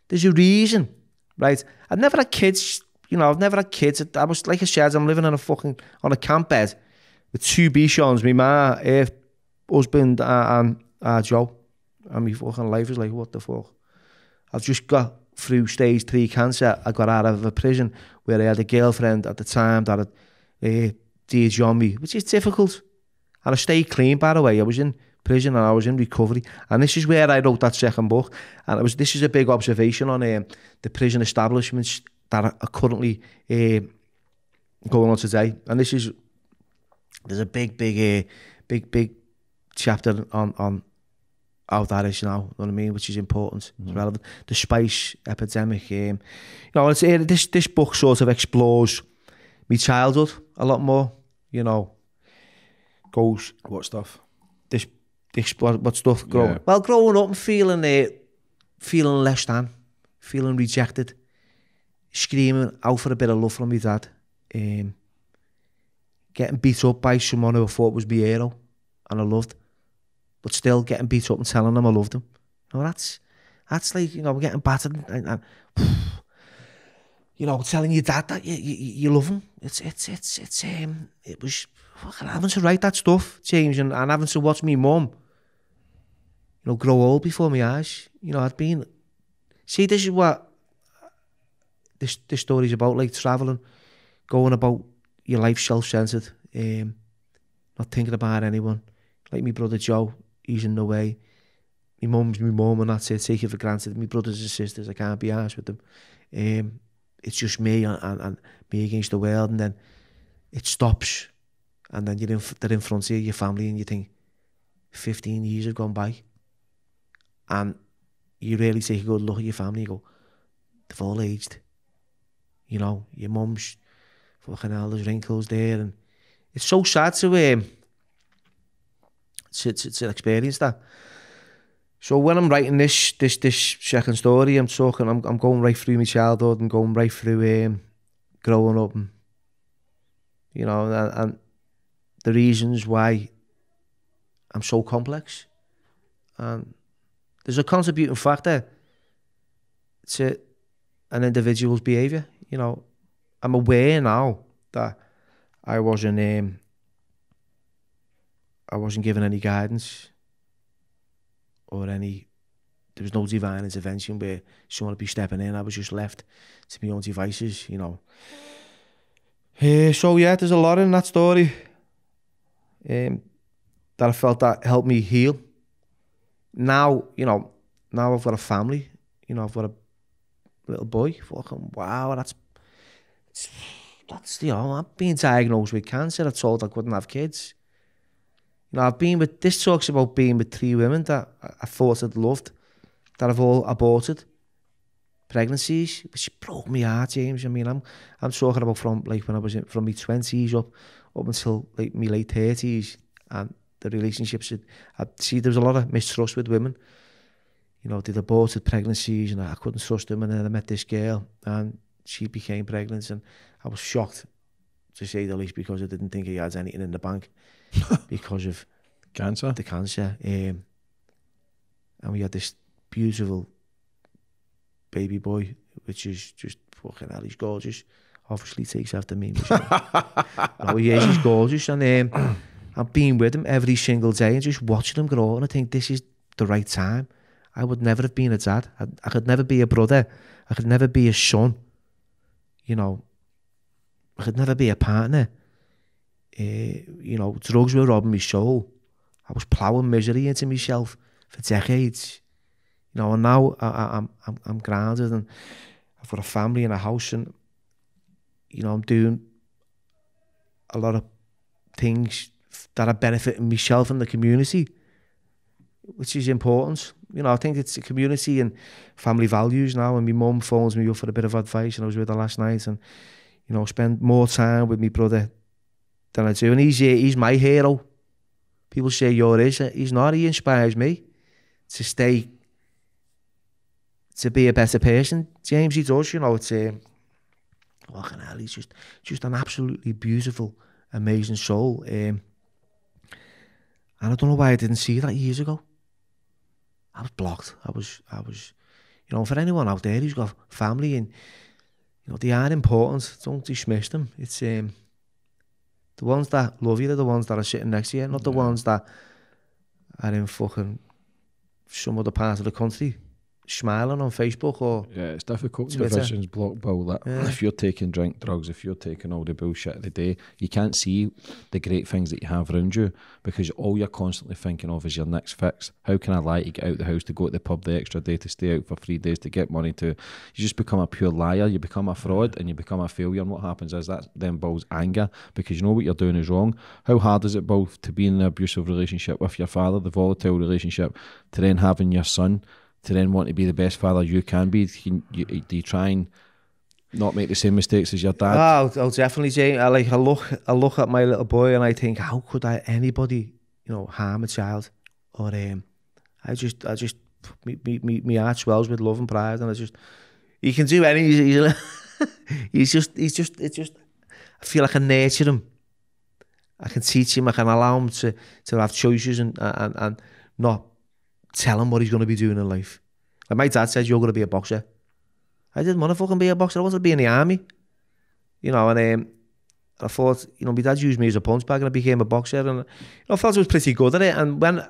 there's a reason, right? I've never had kids, you know, I've never had kids. I was, like I said, I'm living on a fucking, on a camp bed with two Bishons, my ma, her eh, husband and, and uh, Joe. And my fucking life is like, what the fuck? I've just got through stage three cancer, I got out of a prison where I had a girlfriend at the time that had uh, eh, dear John me, which is difficult. And I stayed clean, by the way. I was in prison and I was in recovery. And this is where I wrote that second book. And it was this is a big observation on um, the prison establishments that are currently uh, going on today. And this is, there's a big, big, uh, big, big chapter on, on How that is now. You know what I mean? Which is important. Mm-hmm. relevant. The spice epidemic. Um, you know, it's this this book sort of explores my childhood a lot more. You know, goes what stuff? This this what, stuff? Growing well, growing up and feeling it, eh, feeling less than, feeling rejected, screaming out for a bit of love from my dad, um, getting beat up by someone who I thought was my hero, and I loved. but still getting beat up and telling them I loved them. You know, that's that's like you know we're getting battered and, and [sighs] you know telling your dad that you, you, you love him. It's it's it's it's um it was fucking having to write that stuff, James, and, and having to watch me mum. You know, grow old before my eyes. You know, I'd been. See, this is what this this story's about, like traveling, going about your life self centered, um, not thinking about anyone. Like my brother Joe, he's in the way. My mum's my mum, and that's it. Take it for granted. My brothers and sisters, I can't be honest with them. Um, it's just me and, and, and, me against the world, and then it stops, and then you're in, they're in front of your family, and you think, 15 years have gone by, and you really take a good look at your family. You go, they've all aged. You know, your mum's fucking all those wrinkles there, and it's so sad to um, to, to, to experience that. So when I'm writing this this this second story, I'm talking, I'm, I'm going right through my childhood and going right through um, growing up, and, you know, and, and the reasons why I'm so complex. And there's a contributing factor to an individual's behaviour. You know, I'm aware now that I was in um, I wasn't given any guidance or any there was no divine intervention where someone would be stepping in. I was just left to my own devices, you know. Uh, so yeah, there's a lot in that story um, that I felt that helped me heal. Now, you know, now I've got a family. You know, I've got a little boy. Fucking wow, that's that's you know, I'm being diagnosed with cancer. I told I couldn't have kids. You know, I've been with, this talks about being with three women that I thought I'd loved, that I've all aborted. Pregnancies, which broke my heart, James. I mean, I'm, I'm talking about from, like, when I was in, from my 20s up, up until, like, my late 30s, and the relationships, had, I'd see there was a lot of mistrust with women. You know, did aborted pregnancies, and I, I couldn't trust them, and then I met this girl, and she became pregnant, and I was shocked, to say the least, because I didn't think he had anything in the bank. [laughs] because of cancer. The cancer. Um, and we had this beautiful baby boy, which is just fucking hell, he's gorgeous. Obviously takes after me. [laughs] oh yeah, he's gorgeous. And um, I've been with him every single day and just watching him grow. And I think this is the right time. I would never have been a dad. I, I could never be a brother. I could never be a son. You know, I could never be a partner. Uh, you know, drugs were robbing my soul. I was plowing misery into myself for decades. You know, and now I, I, I'm, I'm, I'm grounded and I've got a family and a house and, you know, I'm doing a lot of things that are benefiting myself and the community, which is important. You know, I think it's a community and family values now. And my mum phones me up for a bit of advice, and I was with her last night. And you know, spend more time with my brother than I do. And he's, he's my hero. People say you're his. He's not. He inspires me to stay, to be a better person. James, he does, you know, it's, um, fucking hell, he's just, just an absolutely beautiful, amazing soul. Um, and I don't know why I didn't see that years ago. I was blocked. I was, I was, you know, for anyone out there who's got family and, you know, they are important. Don't dismiss them. It's, um, the ones that love you, they're the ones that are sitting next to you, not the ones that are in fucking some other part of the country smiling on Facebook or yeah, it's difficult. Twitter. Divisions block bowl that yeah. if you're taking drink drugs, if you're taking all the bullshit of the day, you can't see the great things that you have around you because all you're constantly thinking of is your next fix. How can I lie to get out the house to go to the pub the extra day to stay out for three days to get money to? You just become a pure liar. You become a fraud and you become a failure. And what happens is that then builds anger because you know what you're doing is wrong. How hard is it both to be in an abusive relationship with your father, the volatile relationship, to then having your son? to then want to be the best father you can be? Can you, do you try and not make the same mistakes as your dad? Oh, I'll definitely, say. I like I look, I look at my little boy and I think, how could I anybody, you know, harm a child? Or um, I just, I just, me, me, me, me heart swells with love and pride, and I just, he can do anything. He's, he's, [laughs] he's just, he's just, it's just. I feel like I nurture him. I can teach him. I can allow him to to have choices and and and not tell him what he's going to be doing in life. Like my dad says, you're going to be a boxer. I didn't want to fucking be a boxer. I wanted to be in the army. You know, and um, I thought, you know, my dad used me as a punch bag and I became a boxer. And you know, I felt I was pretty good at it. And when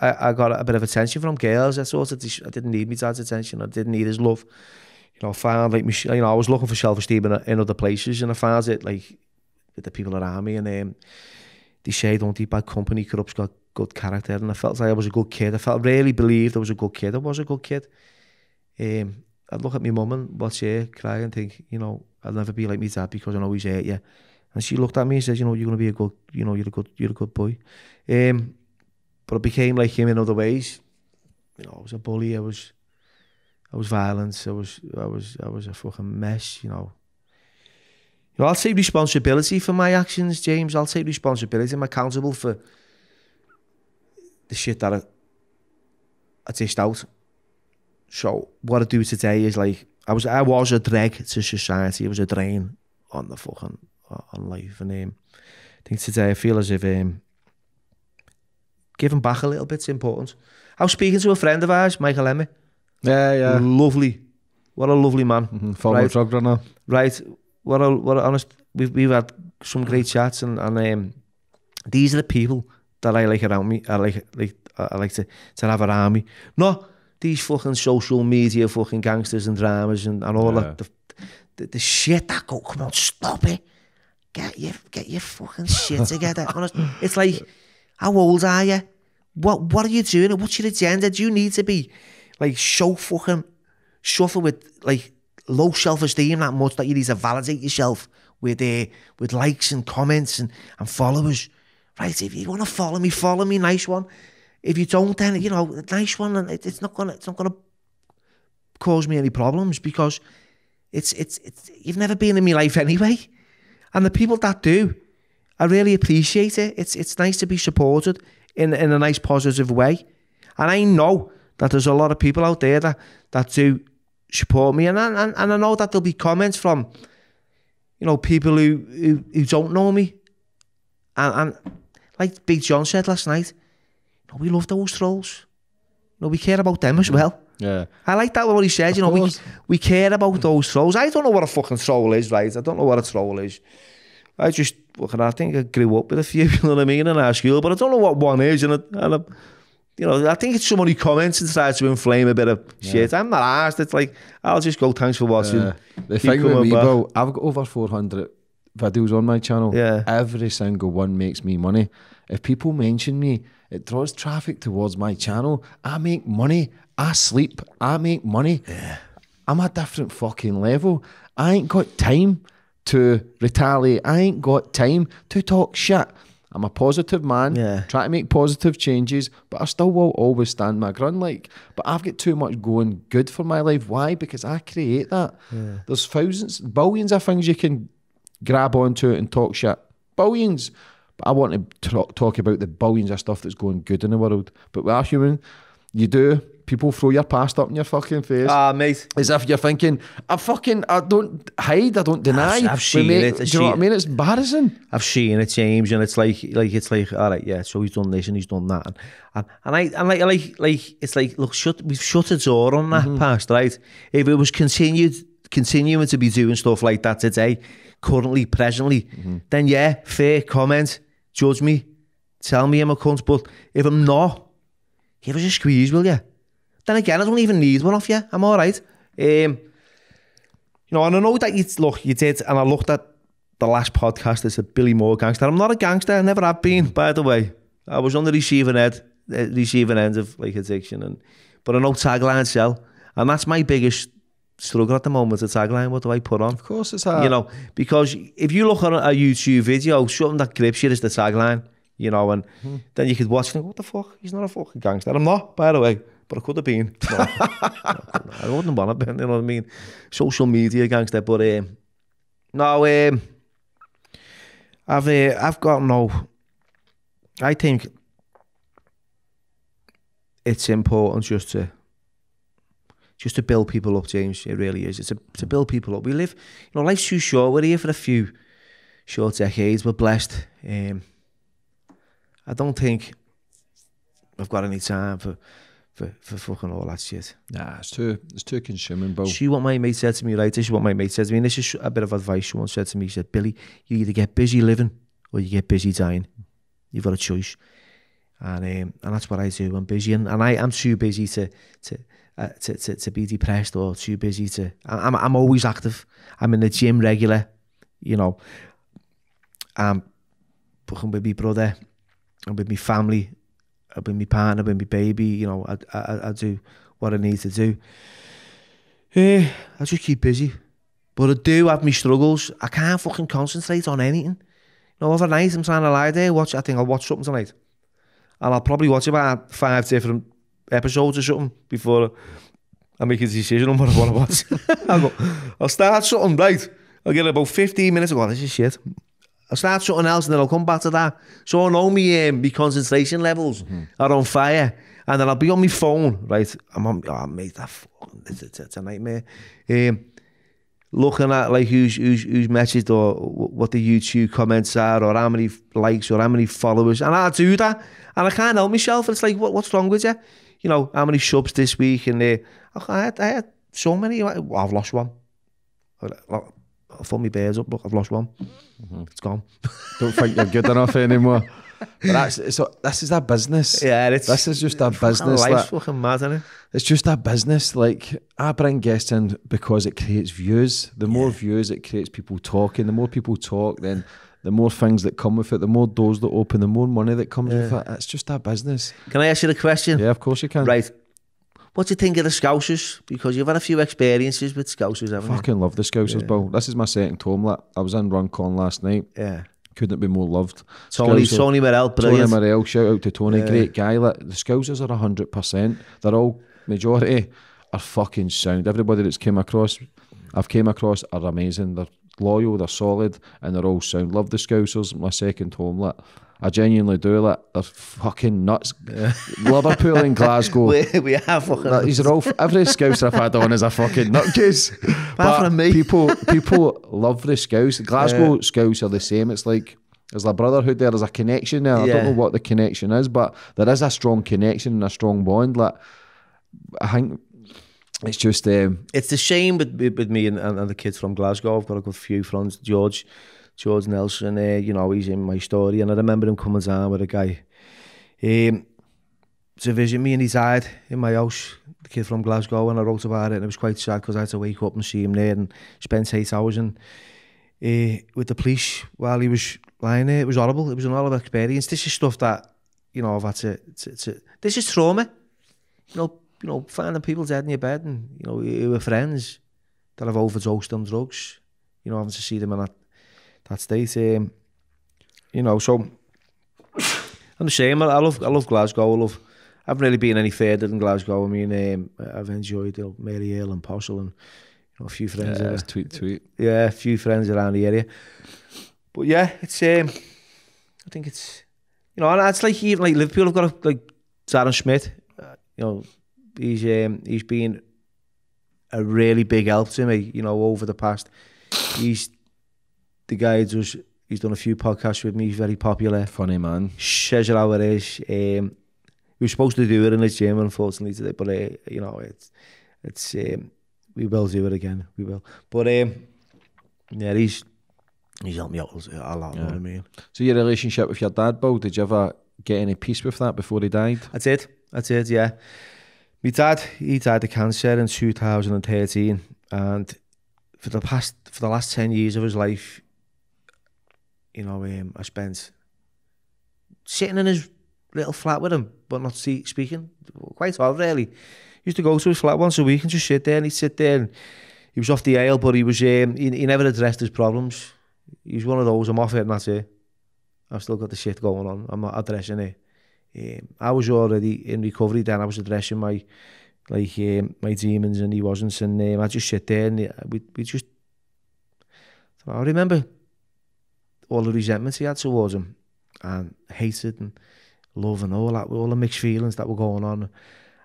I, I got a bit of attention from girls, I thought I didn't need my dad's attention. I didn't need his love. You know, I found like, you know, I was looking for self-esteem in, in other places and I found it like with the people around me. And um, they say, don't eat bad company, corrupts got good character, and I felt like I was a good kid. I felt I really believed I was a good kid. I was a good kid. Um, I'd look at my mum and watch her cry and think, you know, I'll never be like me dad because I know he's hurt you. And she looked at me and says, you know, you're gonna be a good, you know, you're a good, you're a good boy. Um, but I became like him in other ways. You know, I was a bully. I was, I was violent. I was, I was, I was a fucking mess. You know. You know, I'll take responsibility for my actions, James. I'll take responsibility. I'm accountable for the shit that I, I dished out. So what I do today is like I was I was a drag to society. It was a drain on the fucking uh, on life. And um, I think today I feel as if um, giving back a little bit's important. I was speaking to a friend of ours, Michael Emmy. Yeah, yeah. Lovely. What a lovely man. Mm-hmm. Follow right. runner. Right. What a what honest. We've we've had some great chats and and um, these are the people to hebben aan me, No, these fucking social media fucking gangsters and dramas and, and all yeah. that. The, the, the, shit that go, come on, stop it. Get your, get your fucking shit together. Honest, it's like, how old are you? What, what are you doing? What's your agenda? Do you need to be like so fucking suffer with like low self-esteem that much that you need to validate yourself with uh, with likes and comments and, and followers? right, if you want to follow me, follow me, nice one. If you don't, then, you know, nice one, and it's not going to, it's not going to cause me any problems because it's, it's, it's, you've never been in my life anyway. And the people that do, I really appreciate it. It's, it's nice to be supported in, in a nice, positive way. And I know that there's a lot of people out there that, that do support me. And, and, and I know that there'll be comments from, you know, people who, who, who don't know me. And, and Like Big John said last night, no, we love those trolls. No, we care about them as well. Yeah. I like that what he said, you know, we, we care about those trolls. I don't know what a fucking troll is, right? I don't know what a troll is. I just, fucking, I think I grew up with a few, [laughs] you know what I mean, in our school, but I don't know what one is. And, I, you know, I think it's someone who comments and tries to inflame a bit of shit. I'm not asked. It's like, I'll just go, thanks for watching. They The Keep thing with me, back. bro, I've got over 400 videos on my channel. Yeah. Every single one makes me money. If people mention me, it draws traffic towards my channel. I make money. I sleep. I make money. Yeah. I'm a different fucking level. I ain't got time to retaliate. I ain't got time to talk shit. I'm a positive man, yeah. try to make positive changes, but I still will always stand my ground. Like, but I've got too much going good for my life. Why? Because I create that. Yeah. There's thousands, billions of things you can grab onto it and talk shit. Billions. But I want to talk, talk about the billions of stuff that's going good in the world. But we are human. You do. People throw your past up in your fucking face. Ah, mate. mate. As if you're thinking, I fucking, I don't hide, I don't deny. I've, I've seen make, it. do you know what I mean? It's embarrassing. I've seen it, James, and it's like, like it's like, all right, yeah. So he's done this and he's done that, and and, and I and like like like it's like, look, shut, we've shut a door on that mm-hmm. past, right? If it was continued, continuing to be doing stuff like that today, currently, presently, mm-hmm. then yeah, fair comment, judge me, tell me I'm a cunt. But if I'm not, give us a squeeze, will you? Then again, I don't even need one off you. I'm all right. Um, you know, and I know that you look, you did, and I looked at the last podcast. It's a Billy Moore gangster. I'm not a gangster. I never have been. By the way, I was on the receiving end, uh, receiving end of like addiction, and but I know tagline sell, and that's my biggest struggle at the moment the tagline. What do I put on? Of course, it's hard. You know, because if you look on a YouTube video, something that grips you is the tagline. You know, and hmm. then you could watch and go, what the fuck? He's not a fucking gangster. I'm not, by the way, but I could have been. [laughs] I wouldn't want to be. You know what I mean? Social media gangster, but um, no, um, I've uh, I've got no. I think it's important just to just to build people up, James. It really is. It's a, to build people up. We live, you know, life's too short. We're here for a few short decades. We're blessed. Um, I don't think I've got any time for for, for fucking all that shit. Nah, it's too it's too consuming, bro. See what my mate said to me, right? This is what my mate said to me, and this is a bit of advice she once said to me. She said, Billy, you either get busy living or you get busy dying. You've got a choice. And um, and that's what I do. I'm busy and, and I am too busy to to uh, to, to, to be depressed or too busy to. I'm, I'm always active. I'm in the gym regular, you know. I'm with my brother, I'm with my family, I'm with my partner, with my baby, you know. I, I, I do what I need to do. Yeah, I just keep busy. But I do have my struggles. I can't fucking concentrate on anything. You know, overnight I'm trying to lie there, watch I think I'll watch something tonight. And I'll probably watch about five different episodes or something before I make a decision [laughs] ah, on what I want to watch. I'll, go, I'll start something, right? I'll get about 15 minutes. I oh, this is shit. I'll start something else and then I'll come back to that. So I know my, um, my concentration levels mhm. are on fire. And then I'll be on my phone, right? I'm on, oh, mate, that fucking, it's, it's, it's a nightmare. Um, looking at like who's, who's, who's messaged or what the YouTube comments are or how many likes or how many followers. And I do that. And I can't help myself. It's like, what, what's wrong with you? you know, how many subs this week? And uh, I, had, I had so many. well, I've lost one. I thought my bear's up, but I've lost one. Mm-hmm. It's gone. Don't think you're good enough anymore. [laughs] that's so. This is that business. Yeah, it's this is just a business. Life's fucking mad, isn't it? It's just a business. Like I bring guests in because it creates views. The more yeah. views, it creates people talking. The more people talk, then the more things that come with it, the more doors that open, the more money that comes yeah. with it. It's just that business. Can I ask you the question? Yeah, of course you can. Right. What do you think of the Scousers? Because you've had a few experiences with Scousers, haven't Fucking you? love the Scousers, yeah. Bro. This is my second home. I was in Runcorn last night. Yeah. Couldn't be more loved. Tony, Scousers, Tony Morel, brilliant. Tony Morel, shout out to Tony. Yeah. Great guy. Like, the Scousers are 100%. They're all, majority are fucking sound. Everybody that's came across, I've came across are amazing. They're loyal, they're solid, and they're all sound. Love the Scousers, my second home. Like, I genuinely do. that. they're fucking nuts. Yeah. Liverpool and Glasgow. [laughs] we, we have fucking. these are all every Scouser I've had on is a fucking nutcase. [laughs] Apart from me, people people love the Scouse. Glasgow yeah. are the same. It's like. There's a brotherhood there. There's a connection there. Yeah. I don't know what the connection is, but there is a strong connection and a strong bond. Like I think it's just um, it's a shame with, with me and, and, and, the kids from Glasgow. I've got a good few friends, George, George Nelson. Uh, you know, he's in my story, and I remember him coming down with a guy um, to visit me, and he died in my house. The kid from Glasgow, and I wrote about it, and it was quite sad because I had to wake up and see him there, and spend eight hours in, uh, with the police while he was lying there. It was horrible. It was an horrible experience. This is stuff that you know I've had to. to, to this is trauma. You know, you know, the people dead in your bed and, you know, who were friends that have overdosed on drugs, you know, having to see them in that, that state. Um, you know, so I'm the same. I, I love I love Glasgow. I love I haven't really been any further than Glasgow. I mean, um, I've enjoyed you know, Mary Hill and Postle and you know, a few friends. Yeah, uh, tweet tweet. Yeah, a few friends around the area. But yeah, it's um, I think it's you know, and it's like even like Liverpool have got a, like Darren Schmidt, uh, you know, he's um, he's been a really big help to me. You know, over the past, he's the guy just he's done a few podcasts with me. He's very popular. Funny man. Says how it is. Um, we were supposed to do it in the gym, unfortunately today, but uh, you know it's it's um, we will do it again. We will. But um, yeah, he's he's helped me out a lot. Yeah. Know what I mean. So your relationship with your dad, Bo, did you ever get any peace with that before he died? That's it. That's it. Yeah. My dad, he died of cancer in 2013 and for the past, for the last 10 years of his life, you know, um, I spent sitting in his little flat with him, but not see, speaking. Quite odd, really. Used to go to his flat once a week and just sit there, and he'd sit there. And he was off the ale, but he was um, he, he never addressed his problems. He was one of those, I'm off it and that's it. I've still got the shit going on. I'm not addressing it. Um, I was already in recovery then. I was addressing my like um, my demons and he wasn't. And um, ehm, I just sit there and eh, we, we just... I remember all the resentment he had towards him and hated and love and all that, all the mixed feelings that were going on.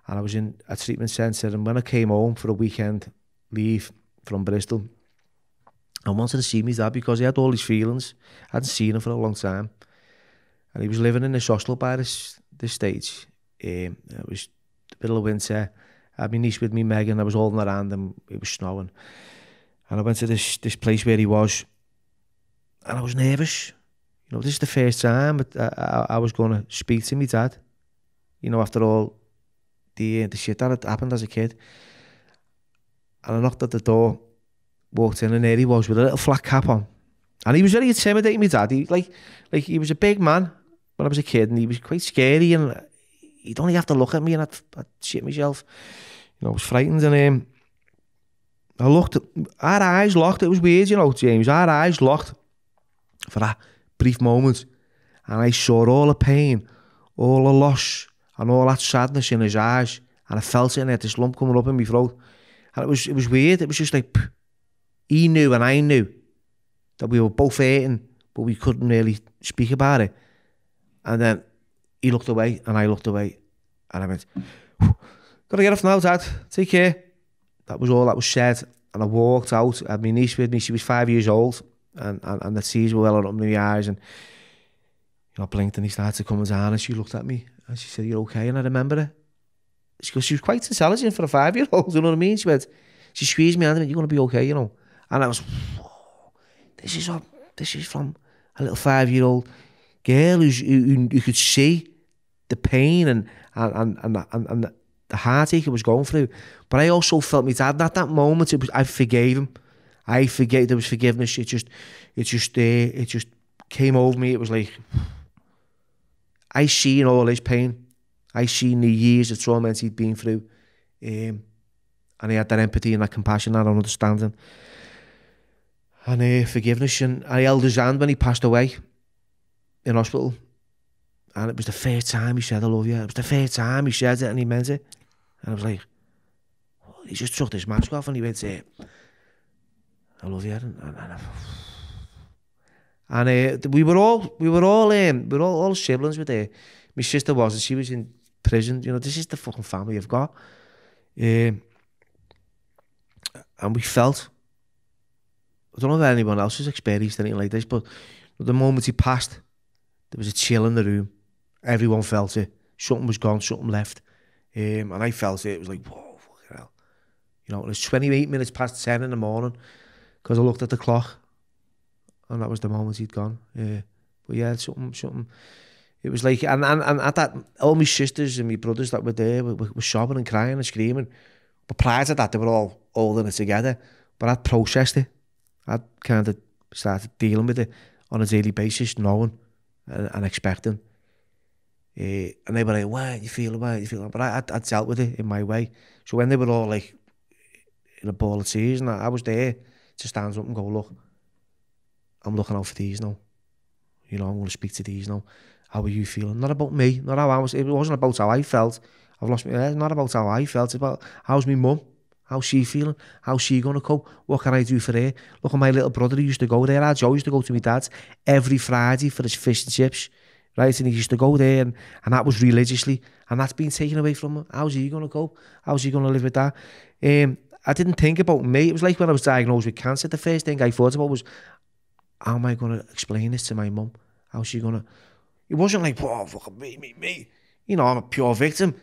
And I was in a treatment centre and when I came home for a weekend leave from Bristol, I wanted to see me dad because he had all his feelings. I hadn't seen him for a long time and he was living in this hostel by this this stage. Um, eh, it was the middle of winter. I had my niece with me, Megan. I was holding her hand, and it was snowing. And I went to this this place where he was, and I was nervous. You know, this is the first time I, I, I was going to speak to my dad. You know, after all the the shit that had happened as a kid. And I knocked at the door, walked in, and there he was with a little flat cap on. And he was very intimidating, my dad. He, like, like, he was a big man, when I was a kid, and he was quite scary, and he'd only have to look at me, and I'd, I'd shit myself. You know, I was frightened, and um, I looked. Our eyes locked. It was weird, you know, James. Our eyes locked for that brief moment, and I saw all the pain, all the loss, and all that sadness in his eyes, and I felt it, and I had this lump coming up in my throat, and it was it was weird. It was just like he knew, and I knew that we were both hurting, but we couldn't really speak about it. And then he looked away and I looked away and I went, to get off now, Dad. Take care. That was all that was said. And I walked out. I had my niece with me. She was five years old. And, and, and the tears were welling up in my eyes. And you know, I blinked and he started coming down. And she looked at me and she said, You're okay. And I remember it. She goes, She was quite intelligent for a five year old. [laughs] You know what I mean? She went, She squeezed me and went, You're going to be okay, you know. And I was, This is, a, this is from a little five year old girl who's, who, who could see the pain and, and, and, and, and the heartache I was going through. But I also felt my dad. At that moment, it was, I forgave him. I forgave. There was forgiveness. It just, it just, uh, it just came over me. It was like I seen all his pain. I seen the years of torment he'd been through, um, and he had that empathy and that compassion, that understanding, and uh, forgiveness. And I held his hand when he passed away. in hospital. And it was the first time he said, I love you. It was the first time he said it and he meant it. And I was like, oh, he just took his mask off and he went, to I love you. And, and, and, and uh, we were all, we were all, in, we were all, all siblings were there. My sister was and she was in prison. You know, this is the fucking family you've got. Um, eh, and we felt, I don't know if anyone else has experienced anything like this, but the moment he passed, There was a chill in the room. Everyone felt it. Something was gone, something left. Um, and I felt it. It was like, whoa, fucking hell. You know, it was 28 minutes past 10 in the morning because I looked at the clock and that was the moment he'd gone. Yeah. But yeah, something, something. It was like, and, and, and at that, all my sisters and my brothers that were there were, were, sobbing and crying and screaming. But prior to that, they were all holding it together. But I'd processed it. I'd kind of started dealing with it on a daily basis, knowing and, and expecting. Uh, and they were like, why you feel about you feel But I, I, I, dealt with it in my way. So when they were all like in a ball of tears and I, I was there to stand up and go, look, I'm looking out for these now. You know, I'm going to speak to these now. How are you feeling? Not about me, not how I was, it wasn't about how I felt. I've lost my, eh, not about how I felt, it's about how's my mum? How's she feeling? How's she gonna to cope? What can I do for her? Look at my little brother. He used to go there. I Joe used to go to my dad's every Friday for his fish and chips, right? And he used to go there, and, and that was religiously, and that's been taken away from him. How's he gonna to cope? How's he gonna live with that? Um, I didn't think about me. It was like when I was diagnosed with cancer. The first thing I thought about was, how am I gonna explain this to my mum? How's she gonna? It wasn't like, oh, fucking me, me, me. You know, I'm a pure victim.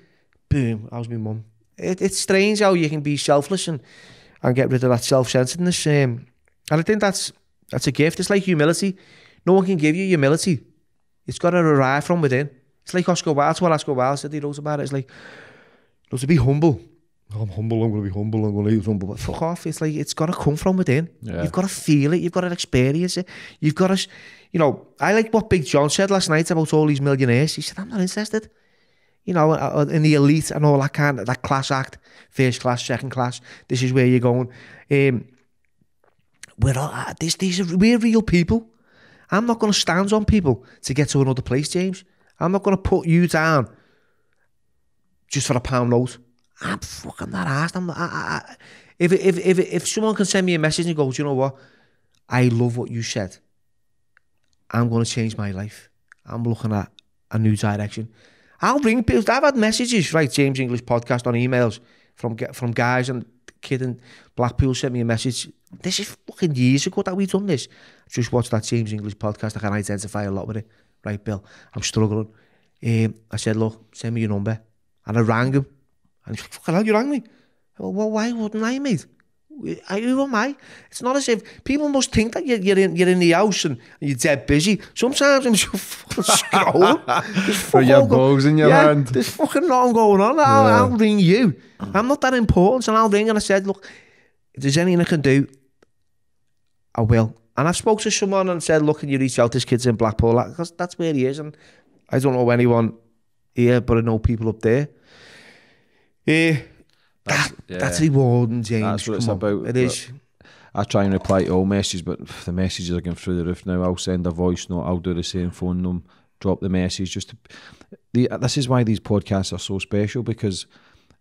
Boom, how's my mum? it, it's strange how you can be selfless and, and get rid of that self-centeredness. Um, and I think that's that's a gift. It's like humility. No one can give you humility. It's got to arrive from within. It's like Oscar Wilde. That's what Oscar Wilde said. He knows about it. It's like, you know, to be humble. Oh, I'm humble. I'm going to be humble. I'm going to be humble. But fuck off. It's like it's got to come from within. Yeah. You've got to feel it. You've got to experience it. You've got to, you know. I like what Big John said last night about all these millionaires. He said, "I'm not interested." you know, uh, uh, in the elite and all that kind of that class act, first class, second class. This is where you're going. Um, we're all, uh, this, these are we're real people. I'm not going to stand on people to get to another place, James. I'm not going to put you down just for a pound note. I'm fucking that ass. I'm, I, I, if, if if if someone can send me a message and go, do you know what? I love what you said. I'm going to change my life. I'm looking at a new direction. I'll ring people. I've had messages, right, James English podcast on emails from from guys and kid in Blackpool sent me a message. This is fucking years ago that we done this. Just watched that James English podcast. I can identify a lot with it. Right, Bill, I'm struggling. Um, I said, look, send me your number. And I rang him. And he's like, fucking hell, you rang me? well why wouldn't I, mate? Who am I? It's not as if people must think that you're, you're in you're in the house and you're dead busy. Sometimes I'm just fucking scrolling. [laughs] There's fucking your bugs in your yeah, hand. There's fucking nothing going on. I'll, yeah. I'll ring you. I'm not that important, and I'll ring. And I said, look, if there's anything I can do, I will. And I spoke to someone and said, look, can you reach out? This kid's in Blackpool because that's where he is, and I don't know anyone here, but I know people up there. Yeah. That's, that, yeah. that's rewarding, James. That's what Come it's on. about. It is. I try and reply to all messages, but the messages are going through the roof now. I'll send a voice note. I'll do the same. Phone them. Drop the message. Just to, the, this is why these podcasts are so special because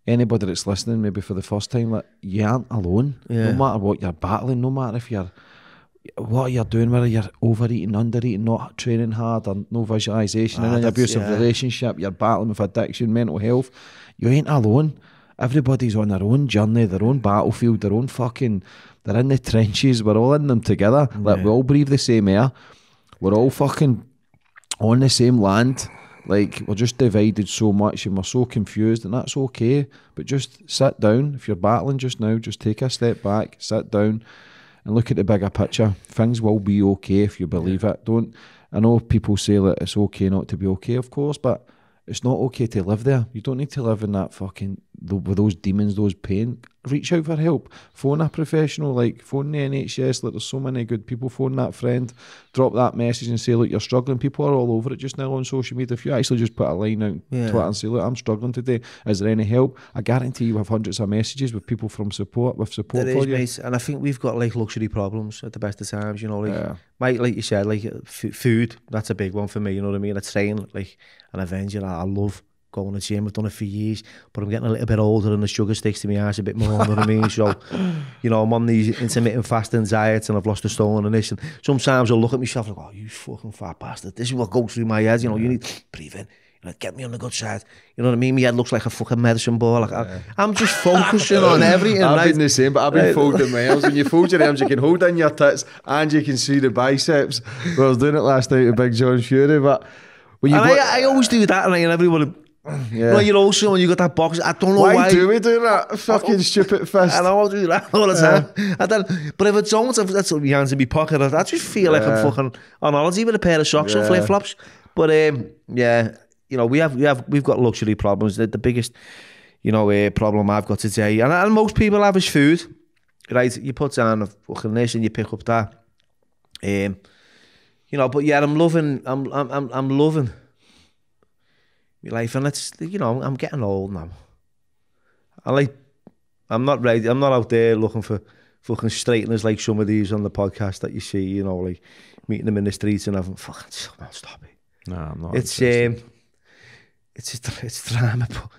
anybody that's listening, maybe for the first time, like you aren't alone. Yeah. No matter what you're battling, no matter if you're what you're doing, whether you're overeating, undereating, not training hard, or no visualization, ah, in an abusive yeah. relationship, you're battling with addiction, mental health, you ain't alone everybody's on their own journey, their own battlefield, their own fucking. They're in the trenches. We're all in them together. Yeah. Like we all breathe the same air. We're all fucking on the same land. Like we're just divided so much and we're so confused, and that's okay. But just sit down. If you're battling just now, just take a step back, sit down, and look at the bigger picture. Things will be okay if you believe it. Don't. I know people say that it's okay not to be okay, of course, but it's not okay to live there. You don't need to live in that fucking the, with those demons, those pain, reach out for help. Phone a professional, like phone the NHS. Like there's so many good people. Phone that friend, drop that message and say, look, you're struggling. People are all over it just now on social media. If you actually just put a line out yeah. Twitter and say, look, I'm struggling today. Is there any help? I guarantee you have hundreds of messages with people from support with support there for is, you. And I think we've got like luxury problems at the best of times. You know, like yeah. Mike, like you said, like f- food. That's a big one for me. You know what I mean? A train, like an Avenger. I love going to the gym. I've done it for years, but I'm getting a little bit older and the sugar sticks to my eyes a bit more. you know what I mean? So, you know, I'm on these intermittent fasting diets and I've lost the stone and this. And sometimes I'll look at myself like, oh, you fucking fat bastard. This is what goes through my head. You know, you need breathe in. You know, get me on the good side. You know what I mean? My head looks like a fucking medicine ball. Like yeah. I, am just focusing on [laughs] everything. I've right? been the same, but I've been right. folding my arms. When you fold your arms, you can hold in your tits and you can see the biceps. Well, I was doing it last night with Big John Fury, but. Well, I, I, always do that, and everyone [sighs] Yeah. Like you know, when you got that box. I don't know why. Why do we do that? Fucking stupid fist. [laughs] I know I do that all the time. Yeah. I don't, but if it's don't, if that's your hands in my pocket, I just feel yeah. like I'm fucking on holiday with a pair of socks yeah. and flip flops. But um, yeah, you know, we have we have we've got luxury problems. The, the biggest, you know, uh, problem I've got today, and, and most people have is food. Right, you put down a fucking this and you pick up that. Um, you know, but yeah, I'm loving. I'm I'm I'm, I'm loving my life, and it's you know I'm getting old now. I like I'm not ready. I'm not out there looking for fucking straighteners like some of these on the podcast that you see. You know, like meeting them in the streets and having fucking stop it. No, I'm not. It's um, it's it's drama, but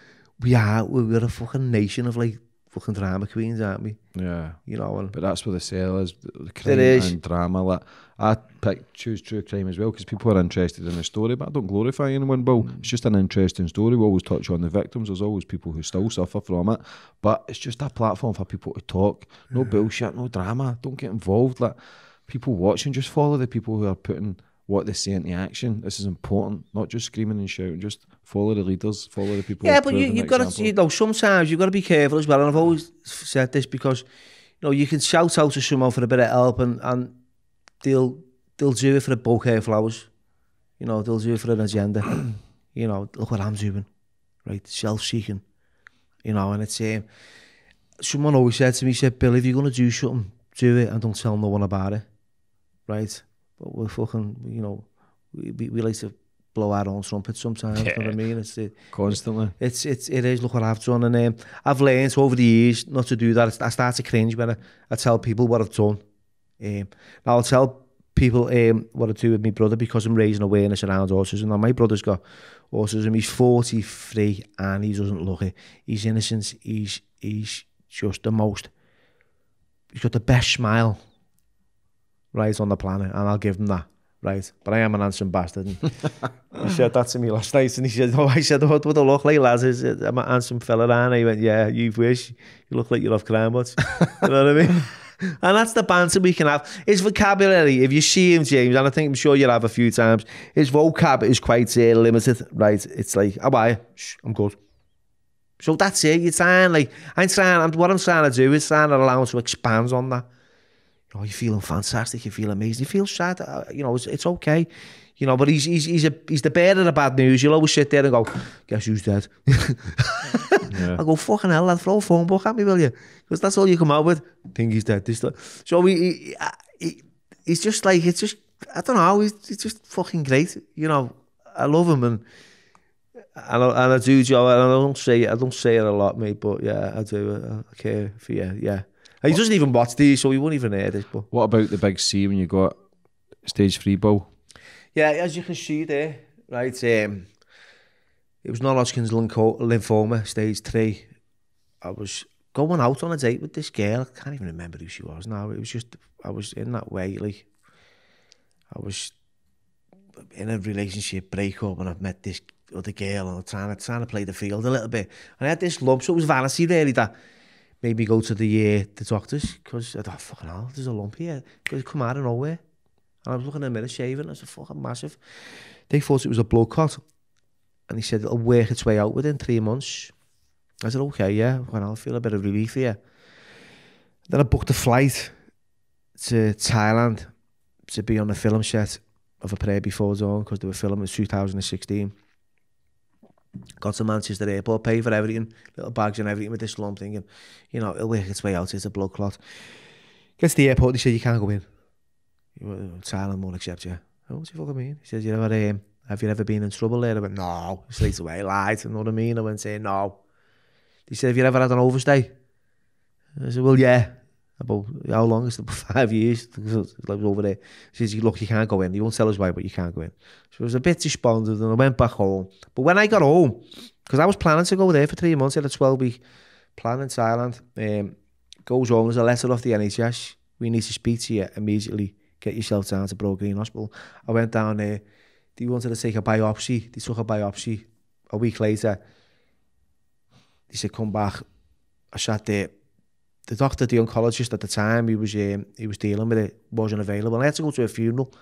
we are we, we're a fucking nation of like fucking drama queens, aren't we? Yeah. You know, and but that's where the sale is. The crime is. and drama. Like, I pick choose true crime as well because people are interested in the story, but I don't glorify anyone. Bill, mm. it's just an interesting story. We always touch on the victims. There's always people who still suffer from it, but it's just a platform for people to talk. No bullshit, no drama. Don't get involved. Like people watching, just follow the people who are putting what they say into action. This is important, not just screaming and shouting, just follow the leaders, follow the people. Yeah, but you, you've got to, you know, sometimes you've got to be careful as well. And I've always said this because, you know, you can shout out to someone for a bit of help and, and they'll, they'll do it for a bouquet of flowers. You know, they'll do it for an agenda. [clears throat] you know, look what I'm doing, right? Self-seeking, you know, and it's, um, someone always said to me, said, Bill, if you're going to do something, do it and don't tell no one about it, right? we're fucking, you know, we, we like to blow our own trumpet sometimes, yeah. you know what I mean? It's it, Constantly. It's, it's, it is, look what I've done. And um, I've learned over the years not to do that. I start to cringe when I, I tell people what I've done. Um, now I'll tell people um, what I do with my brother because I'm raising awareness around autism. Now my brother's got autism, he's 43 and he doesn't look it. He's innocent, he's, he's just the most, he's got the best smile right, on the planet, and I'll give him that. Right, but I am an handsome bastard. And he said that to me last night, and he said, "Oh, I said, what would I look like, lads? Said, I'm a handsome fella." And he went, "Yeah, you wish. You look like you love crime, but [laughs] you know what I mean." And that's the banter we can have. His vocabulary, if you see him, James, and I think I'm sure you'll have a few times, his vocab is quite uh, limited, right? It's like, oh, I, I'm good. So that's it. You're trying, like, I'm trying, what I'm trying to do is trying to allow him to expand on that. Oh, you're feeling fantastic, you feel amazing, you feel sad, uh, you know, it's, it's okay. You know, but he's he's he's, a, he's the bearer of the bad news. You'll always sit there and go, guess who's dead? [laughs] I go, fucking hell, lad, throw a phone book at me, will you? Because that's all you come out with. Think he's dead. This, So he, he, uh, he, he's just like, it's just, I don't know, he's, he's just fucking great. You know, I love him and and I, and I do, Joe, and I don't say I don't say it a lot, mate, but yeah, I do. I, I care for you, yeah. He doesn't even watch these, so he won't even hear this. But What about the big C when you got stage three ball? yeah, as you can see there, right? Um, it was non-Hodgkin's lymphoma, lymphoma, stage three. I was going out on a date with this girl. I can't even remember who she was now. It was just I was in that way, like I was in a relationship breakup, and I've met this other girl, and I'm trying to trying to play the field a little bit. And I had this lump, so it was vanity really that maybe go to the uh, the doctors because I thought, ah, fucking hell, there's a lump here. Because it come out of nowhere. And I was looking at the mirror shaving. I said, fucking massive. They thought it was a blood clot. And he said, it'll work its way out within three months. I said, okay, yeah, well, I'll feel a bit of relief here. Then I booked a flight to Thailand to be on the film set of A Prayer Before Dawn because they were filming in 2016. got to Manchester Airport, pay for everything, little bags and everything with this long thing, and you know it'll work its way out. It's a blood clot. Gets to the airport, they say you can't go in. Oh, Thailand won't accept you. Oh, what do you fucking mean? He says you ever um, have you ever been in trouble there? I went no. Straight away, lied. You know what I mean? I went saying no. He said have you ever had an overstay? I said well yeah about how long is it? [laughs] Five years. like over there. She says, look, you can't go in. You won't tell us why, but you can't go in. So it was a bit despondent and I went back home. But when I got home, because I was planning to go there for three months, I had a 12 week plan in Thailand. Um, goes home, there's a letter off the NHS. We need to speak to you immediately. Get yourself down to Broad Green Hospital. I went down there. They wanted to take a biopsy. They took a biopsy. A week later, they said, come back. I sat there the doctor, the oncologist at the time, he was um, he was dealing with it, wasn't available. I had to go to a funeral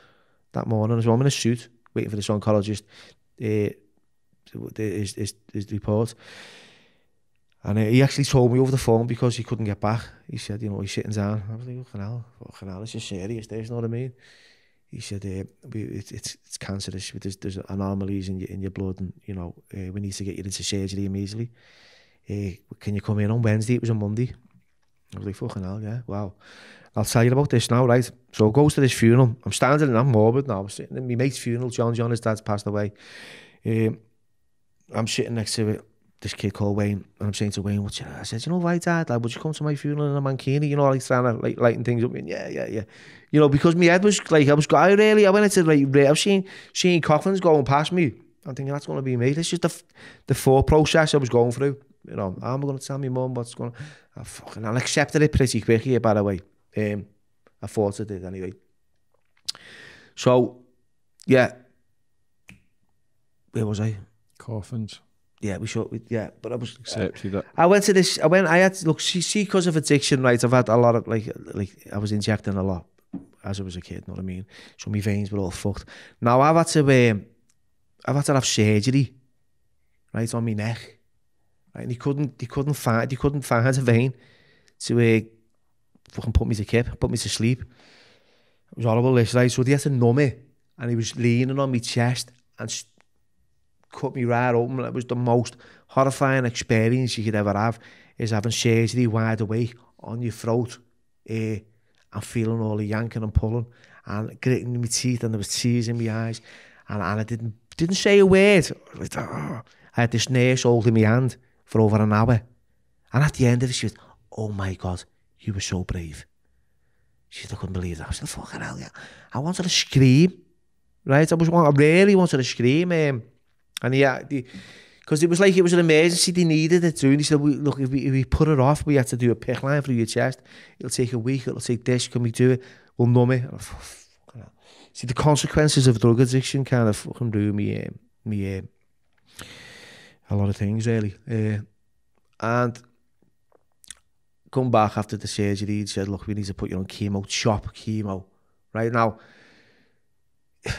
that morning as well. I'm in a suit, waiting for this oncologist, uh, his, his, his report. And uh, he actually told me over the phone because he couldn't get back. He said, you know, he's sitting down. I was like, fucking canal, fucking hell, this is serious, there's you know what I mean? He said, uh, we, it, it's, it's cancerous, there's, there's anomalies in your, in your blood and, you know, uh, we need to get you into surgery immediately. Uh, can you come in on Wednesday? It was on Monday. I was like, fucking hell, yeah, wow. I'll tell you about this now, right? So it goes to this funeral. I'm standing and er I'm morbid now. I'm sitting at my mate's funeral. John John, his dad's passed away. Um, I'm sitting next to it. This kid called Wayne, and I'm saying to Wayne, "What's your?" I said, "You know, why, Dad? Like, would you come to my funeral in a mankini? You know, like trying to like lighten things up." And yeah, yeah, yeah. You know, because my head was like, I was, I really, I went into like, I've seen, seeing coffins going past me. I'm thinking that's going to be me. This is the, the thought process I was going through. you know, oh, I'm going to tell my mum what's going on. I fucking, I'll accept it pretty quick here, by the way. Um, I thought I did anyway. So, yeah. Where was I? Coffins. Yeah, we shot. we, yeah, but I was accepted uh, that. I went to this. I went. I had look. See, see, because of addiction, right? I've had a lot of like, like I was injecting a lot as I was a kid. Know what I mean? So my veins were all fucked. Now I've had to, um, I've had to have surgery, right, on my neck. Right? And he couldn't, he couldn't find, he couldn't find a vein to uh, fucking put me to kip, put me to sleep. It was horrible this, right? So he had to numb it. And he was leaning on my chest and cut me right open. It was the most horrifying experience you could ever have is having surgery wide awake on your throat uh, eh? and feeling all the yanking and pulling and gritting my teeth and there was tears in my eyes and, and I didn't didn't say a word. I had this nurse holding my hand for over an hour. And at the end of it, she was, oh my God, you were so brave. She said, I couldn't believe that. I said, fucking hell, yeah. I wanted to scream, right? I was, I really wanted to scream. Um, and yeah, because it was like it was an emergency. They needed it too. And he said, we, look, if we, if we put it off, we had to do a pick line through your chest. It'll take a week. It'll take this. Can we do it? We'll numb it. And I fucking hell. See, the consequences of drug addiction kind of fucking ruined me, um, me um, a lot of things really. Uh, and come back after the surgery He said, look, we need to put you on chemo, chop chemo. Right now, [sighs]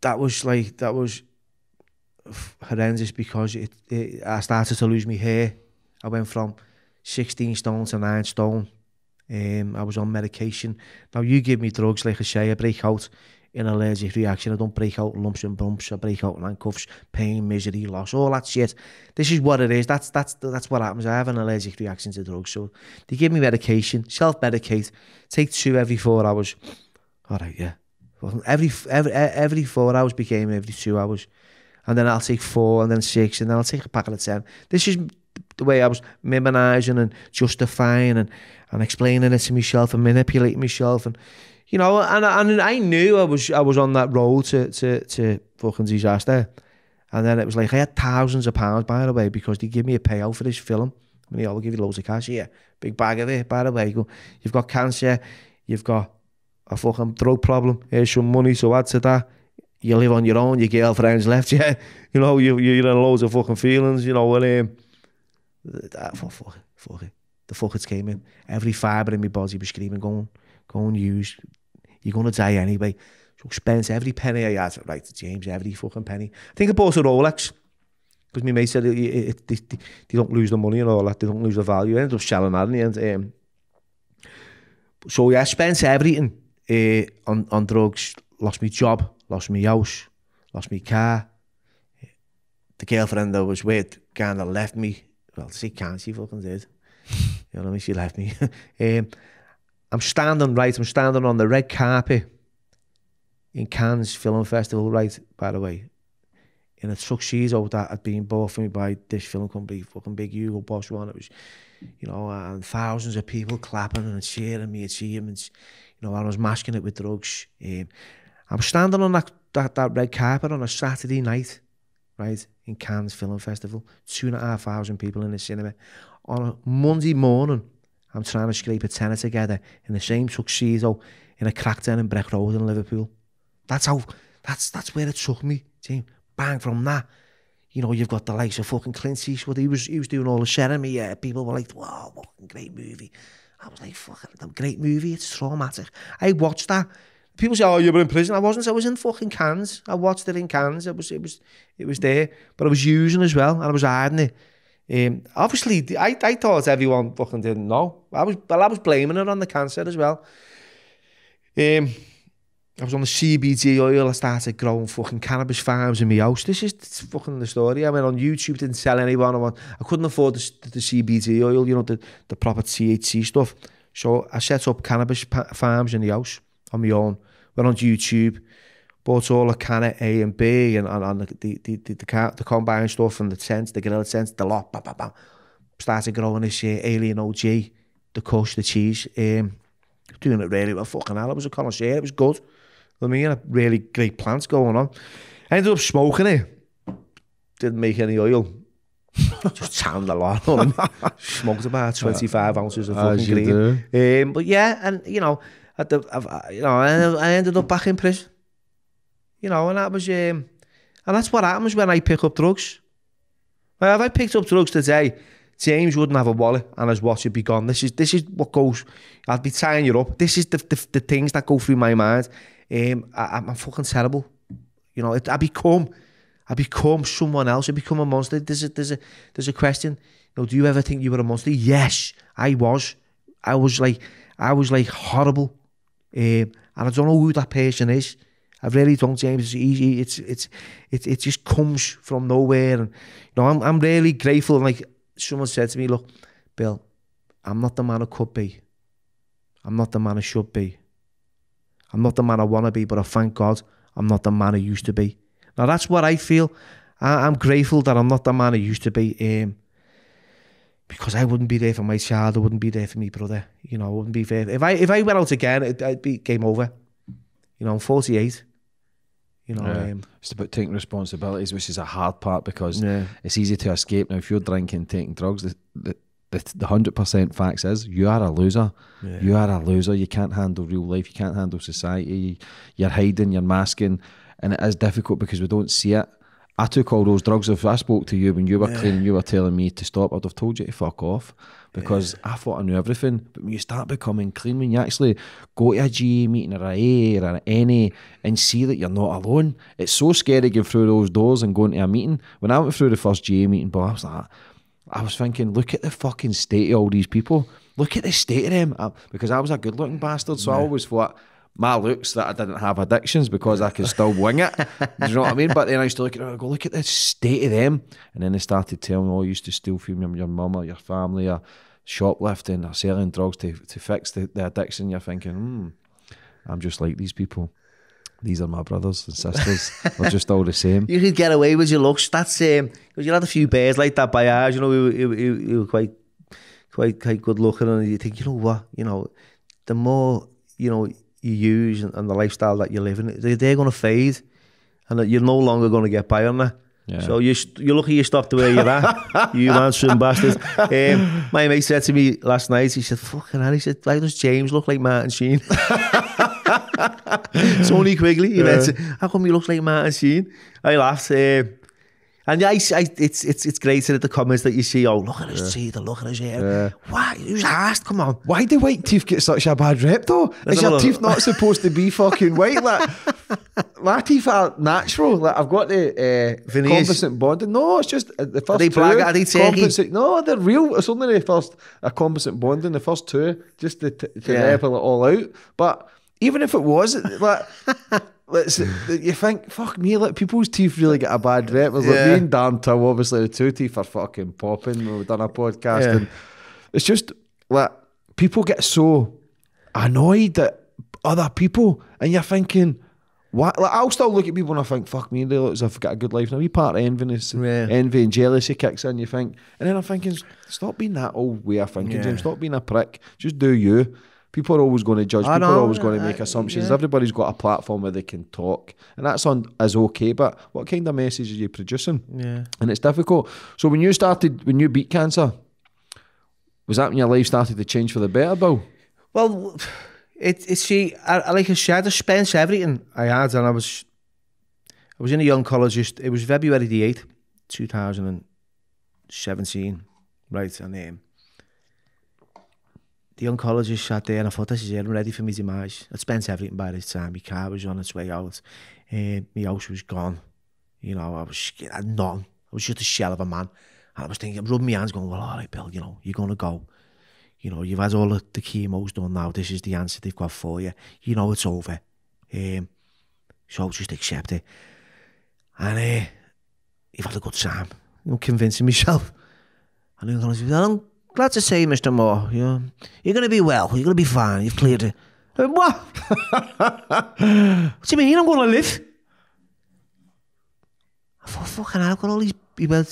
that was like, that was horrendous because it, it, I started to lose my hair. I went from 16 stone to nine stone. Um, I was on medication. Now you give me drugs, like I say, I break out a allergic reaction. I don't break out lumps and bumps. I break out handcuffs, pain, misery, loss, all that shit. This is what it is. That's that's that's what happens. I have an allergic reaction to drugs. So they give me medication, self medicate, take two every four hours. All right, yeah. Well, every every every four hours became every two hours, and then I'll take four, and then six, and then I'll take a packet of ten. This is the way I was minimizing and justifying and, and explaining it to myself and manipulating myself and you know, and and I knew I was I was on that road to to to fucking disaster, and then it was like I had thousands of pounds by the way because they give me a payout for this film. I mean, I'll give you loads of cash yeah. big bag of it. By the way, you go, you've got cancer, you've got a fucking drug problem. Here's some money, so add to that. You live on your own. Your girlfriend's left yeah. [laughs] You know, you you're in loads of fucking feelings. You know, well, um, that fuck, fuck fuck it. The fuckers came in. Every fibre in my body was screaming, going, go and use You're going to die anyway. So spends every penny I had. Right, James, every fucking penny. I think I bought a Rolex. Because my mate said it, it, it, they, they don't lose the money and all that. They don't lose the value. I ended up selling that in the end. Um, so yeah, I spent everything uh, on, on drugs. Lost my job, lost my house, lost my car. The girlfriend I was with kind of left me. Well, she can't, she fucking did. You know what I mean? She left me. [laughs] um, I'm standing right, I'm standing on the red carpet in Cannes Film Festival, right, by the way, in a tuxedo that had been bought for me by this film company, fucking big Hugo Boss one. It was, you know, and thousands of people clapping and cheering me achievements. You know, I was masking it with drugs. Um, I'm standing on that, that, that red carpet on a Saturday night, right, in Cannes Film Festival, two and a half thousand people in the cinema on a Monday morning. I'm trying to scrape a tenner together in the same tuxedo oh, in a crackdown in Breck Road in Liverpool. That's how, that's, that's where it took me, team. Bang from that. You know, you've got the likes of fucking Clint Eastwood. He was, he was doing all the ceremony. Yeah, people were like, wow, fucking great movie. I was like, fucking a great movie. It's traumatic. I watched that. People say, oh, you were in prison. I wasn't. I was in fucking cans. I watched it in cans. It was, it was, it was there. But I was using as well, and I was hiding it. Um, obviously, I, I thought everyone fucking didn't know. I was, well, I was blaming her on the cancer as well. Um, I was on the CBD oil, I started growing fucking cannabis farms in my house. This is fucking the story. I went on YouTube, didn't tell anyone. I, went, I couldn't afford the, the, the CBD oil, you know, the, the proper THC stuff. So I set up cannabis farms in the house on my own. Went on YouTube, bought all a can of A and B and, on and the, the, the, the, the combine stuff and the tents, the grill tents, the lot, bam, bam, bam. Started growing this year, Alien OG, the Kush, the cheese. Um, doing it really well. Fucking hell, I was a connoisseur, it was good. I mean, a really great plants going on. ended up smoking it. Didn't make any oil. [laughs] Just tanned a lot on [laughs] Smoked about 25 uh, ounces of fucking green. Um, but yeah, and you know, at the, I've, you know, I, I ended up back in prison. You know, and that was um, and that's what happens when I pick up drugs. Like if I picked up drugs today, James wouldn't have a wallet and his watch would be gone. This is this is what goes. I'd be tying you up. This is the the, the things that go through my mind. Um, I, am fucking terrible. You know, it, I become, I become someone else. I become a monster. There's a there's a there's a question. You know, do you ever think you were a monster? Yes, I was. I was like I was like horrible. Um, and I don't know who that person is. I really don't, James. It's easy. It's it's it it just comes from nowhere, and you know I'm I'm really grateful. And like someone said to me, look, Bill, I'm not the man I could be. I'm not the man I should be. I'm not the man I want to be, but I thank God I'm not the man I used to be. Now that's what I feel. I, am grateful that I'm not the man I used to be. Um, because I wouldn't be there for my child, I wouldn't be there for me brother. You know, I wouldn't be there. If I if I went out again, it, would be game over. You know, I'm 48. You know, yeah. um, it's about taking responsibilities, which is a hard part because yeah. it's easy to escape. Now, if you're drinking, taking drugs, the, the the hundred percent facts is you are a loser. Yeah. You are a loser. You can't handle real life. You can't handle society. You're hiding. You're masking, and it is difficult because we don't see it. I took all those drugs. If I spoke to you when you were yeah. clean, you were telling me to stop, I'd have told you to fuck off because yeah. I thought I knew everything. But when you start becoming clean, when you actually go to a G meeting or a A or an NA, and see that you're not alone, it's so scary going through those doors and going to a meeting. When I went through the first GA meeting, but I was like, I was thinking, look at the fucking state of all these people. Look at the state of them. I, because I was a good looking bastard, so yeah. I always thought my looks that I didn't have addictions because I could still wing it. [laughs] Do you know what I mean? But then I used to look at them oh, and go, look at the state of them. And then they started telling me, oh, you used to steal from your mum or your family or shoplifting or selling drugs to, to fix the, the addiction. You're thinking, hmm, I'm just like these people. These are my brothers and sisters. We're just all the same. [laughs] You could get away with your looks. That's um, you had a few bears like that by ours. You know, you, were, we were quite, quite, quite good looking, and you think, you know what? You know, the more you know, you use and, and the lifestyle that you live in, they're, they're going to fade and you're no longer going to get by on that. Yeah. So you you're lucky you stopped where you're at, you [laughs] answering bastards. Um, my mate said to me last night, he said, fucking hell, he said, why does James look like Martin Sheen? [laughs] Tony Quigley, he yeah. went, how come he looks like Martin Sheen? I laughed. Uh, And yeah, I, I, it's it's it's great that the comments that you see. Oh, look at his yeah. teeth! Look at his hair! Yeah. Why? Who's asked? Come on! Why do white teeth get such a bad rep though? Is your teeth not supposed to be [laughs] fucking white? Like my teeth are natural. Like I've got the uh, composite bonding. No, it's just uh, the first. Are they black? Two, they No, they're real. It's only the first a composite bonding. The first two just to, to yeah. level it all out. But even if it was, like. [laughs] let's you think fuck me like people's teeth really get a bad rep was yeah. like me and Dan Tow obviously the two teeth are fucking popping we've done a podcast yeah. and it's just like people get so annoyed at other people and you're thinking what like I'll still look at people and I think fuck me they look as if I've got a good life and a wee part of enviness yeah. envy and jealousy kicks in you think and then I'm thinking stop being that old way of thinking yeah. James stop being a prick just do you people are always going to judge. I people know, are always going to uh, make assumptions. Yeah. Everybody's got a platform where they can talk, and that's on is okay. But what kind of message are you producing? Yeah, and it's difficult. So when you started, when you beat cancer, was that when your life started to change for the better, Bill? Well, it it's she. I, I like she had to spend everything I had, and I was I was in a oncologist. Just it was February the eighth, two thousand and seventeen, right? And um, the oncologist sat there and I thought, this is it, I'm ready for my demise. I'd spent everything by this time. My car was on its way out. Uh, my house was gone. You know, I was I had nothing. I was just a shell of a man. And I was thinking, I'm rubbing my hands going, well, all right, Bill, you know, you're going to go. You know, you've had all the, the chemo's done now. This is the answer they've got for you. You know it's over. Um, so just accept it. And uh, you've had a good time. know, convincing myself. And I'm going to say, I don't Glad to see you, Mr. Moore. You're, you're going to be well. You're going to be fine. You've cleared it. Uh, what? [laughs] what do you mean? You're not going to live. I thought, fucking hell, I've got all these. people. you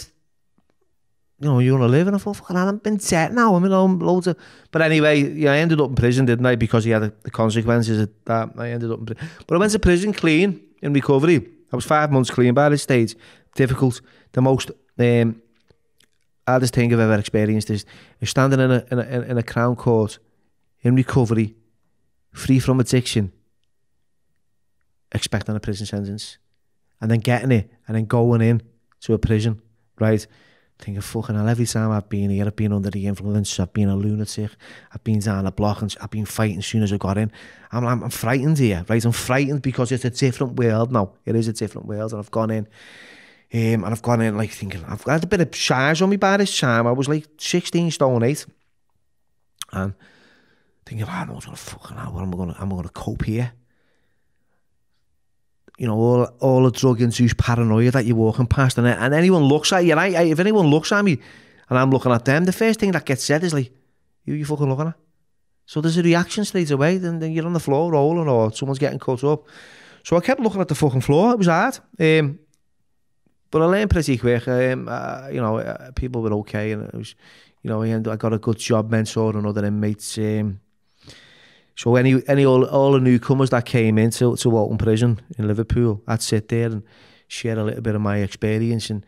know, you're going to live. And I thought, fucking hell, I've been set now. I'm in home, loads of. But anyway, yeah, I ended up in prison, didn't I? Because he had the consequences of that. I ended up in prison. But I went to prison clean in recovery. I was five months clean by this stage. Difficult. The most. Um, hardest thing I've ever experienced is, standing in a, in a, in a crown court in recovery, free from addiction, expecting a prison sentence, and then getting it, and then going in to a prison, right? Thinking, fucking hell, every time I've been here, I've been under the influence, I've been a lunatic, I've been down a block, and I've been fighting as soon as I got in. I'm, I'm, I'm frightened here, right? I'm frightened because it's a different world now. It is a different world, and I've gone in. Um, and I've gone in like thinking, I've had a bit of size on me by this time. I was like 16 stone eight. And thinking, ah, I don't know what fucking am I gonna am I gonna cope here? You know, all all the drug induced paranoia that you're walking past and, and anyone looks at you, and I, I, if anyone looks at me and I'm looking at them, the first thing that gets said is like, Who you fucking looking at? So there's a reaction straight away, then, then you're on the floor rolling or someone's getting caught up. So I kept looking at the fucking floor, it was hard. Um, But I learned pretty quick. Um, uh, you know, uh, people were okay, and it was, you know, I got a good job mentor and other inmates. Um, so any any all, all the newcomers that came into to Walton Prison in Liverpool, I'd sit there and share a little bit of my experience and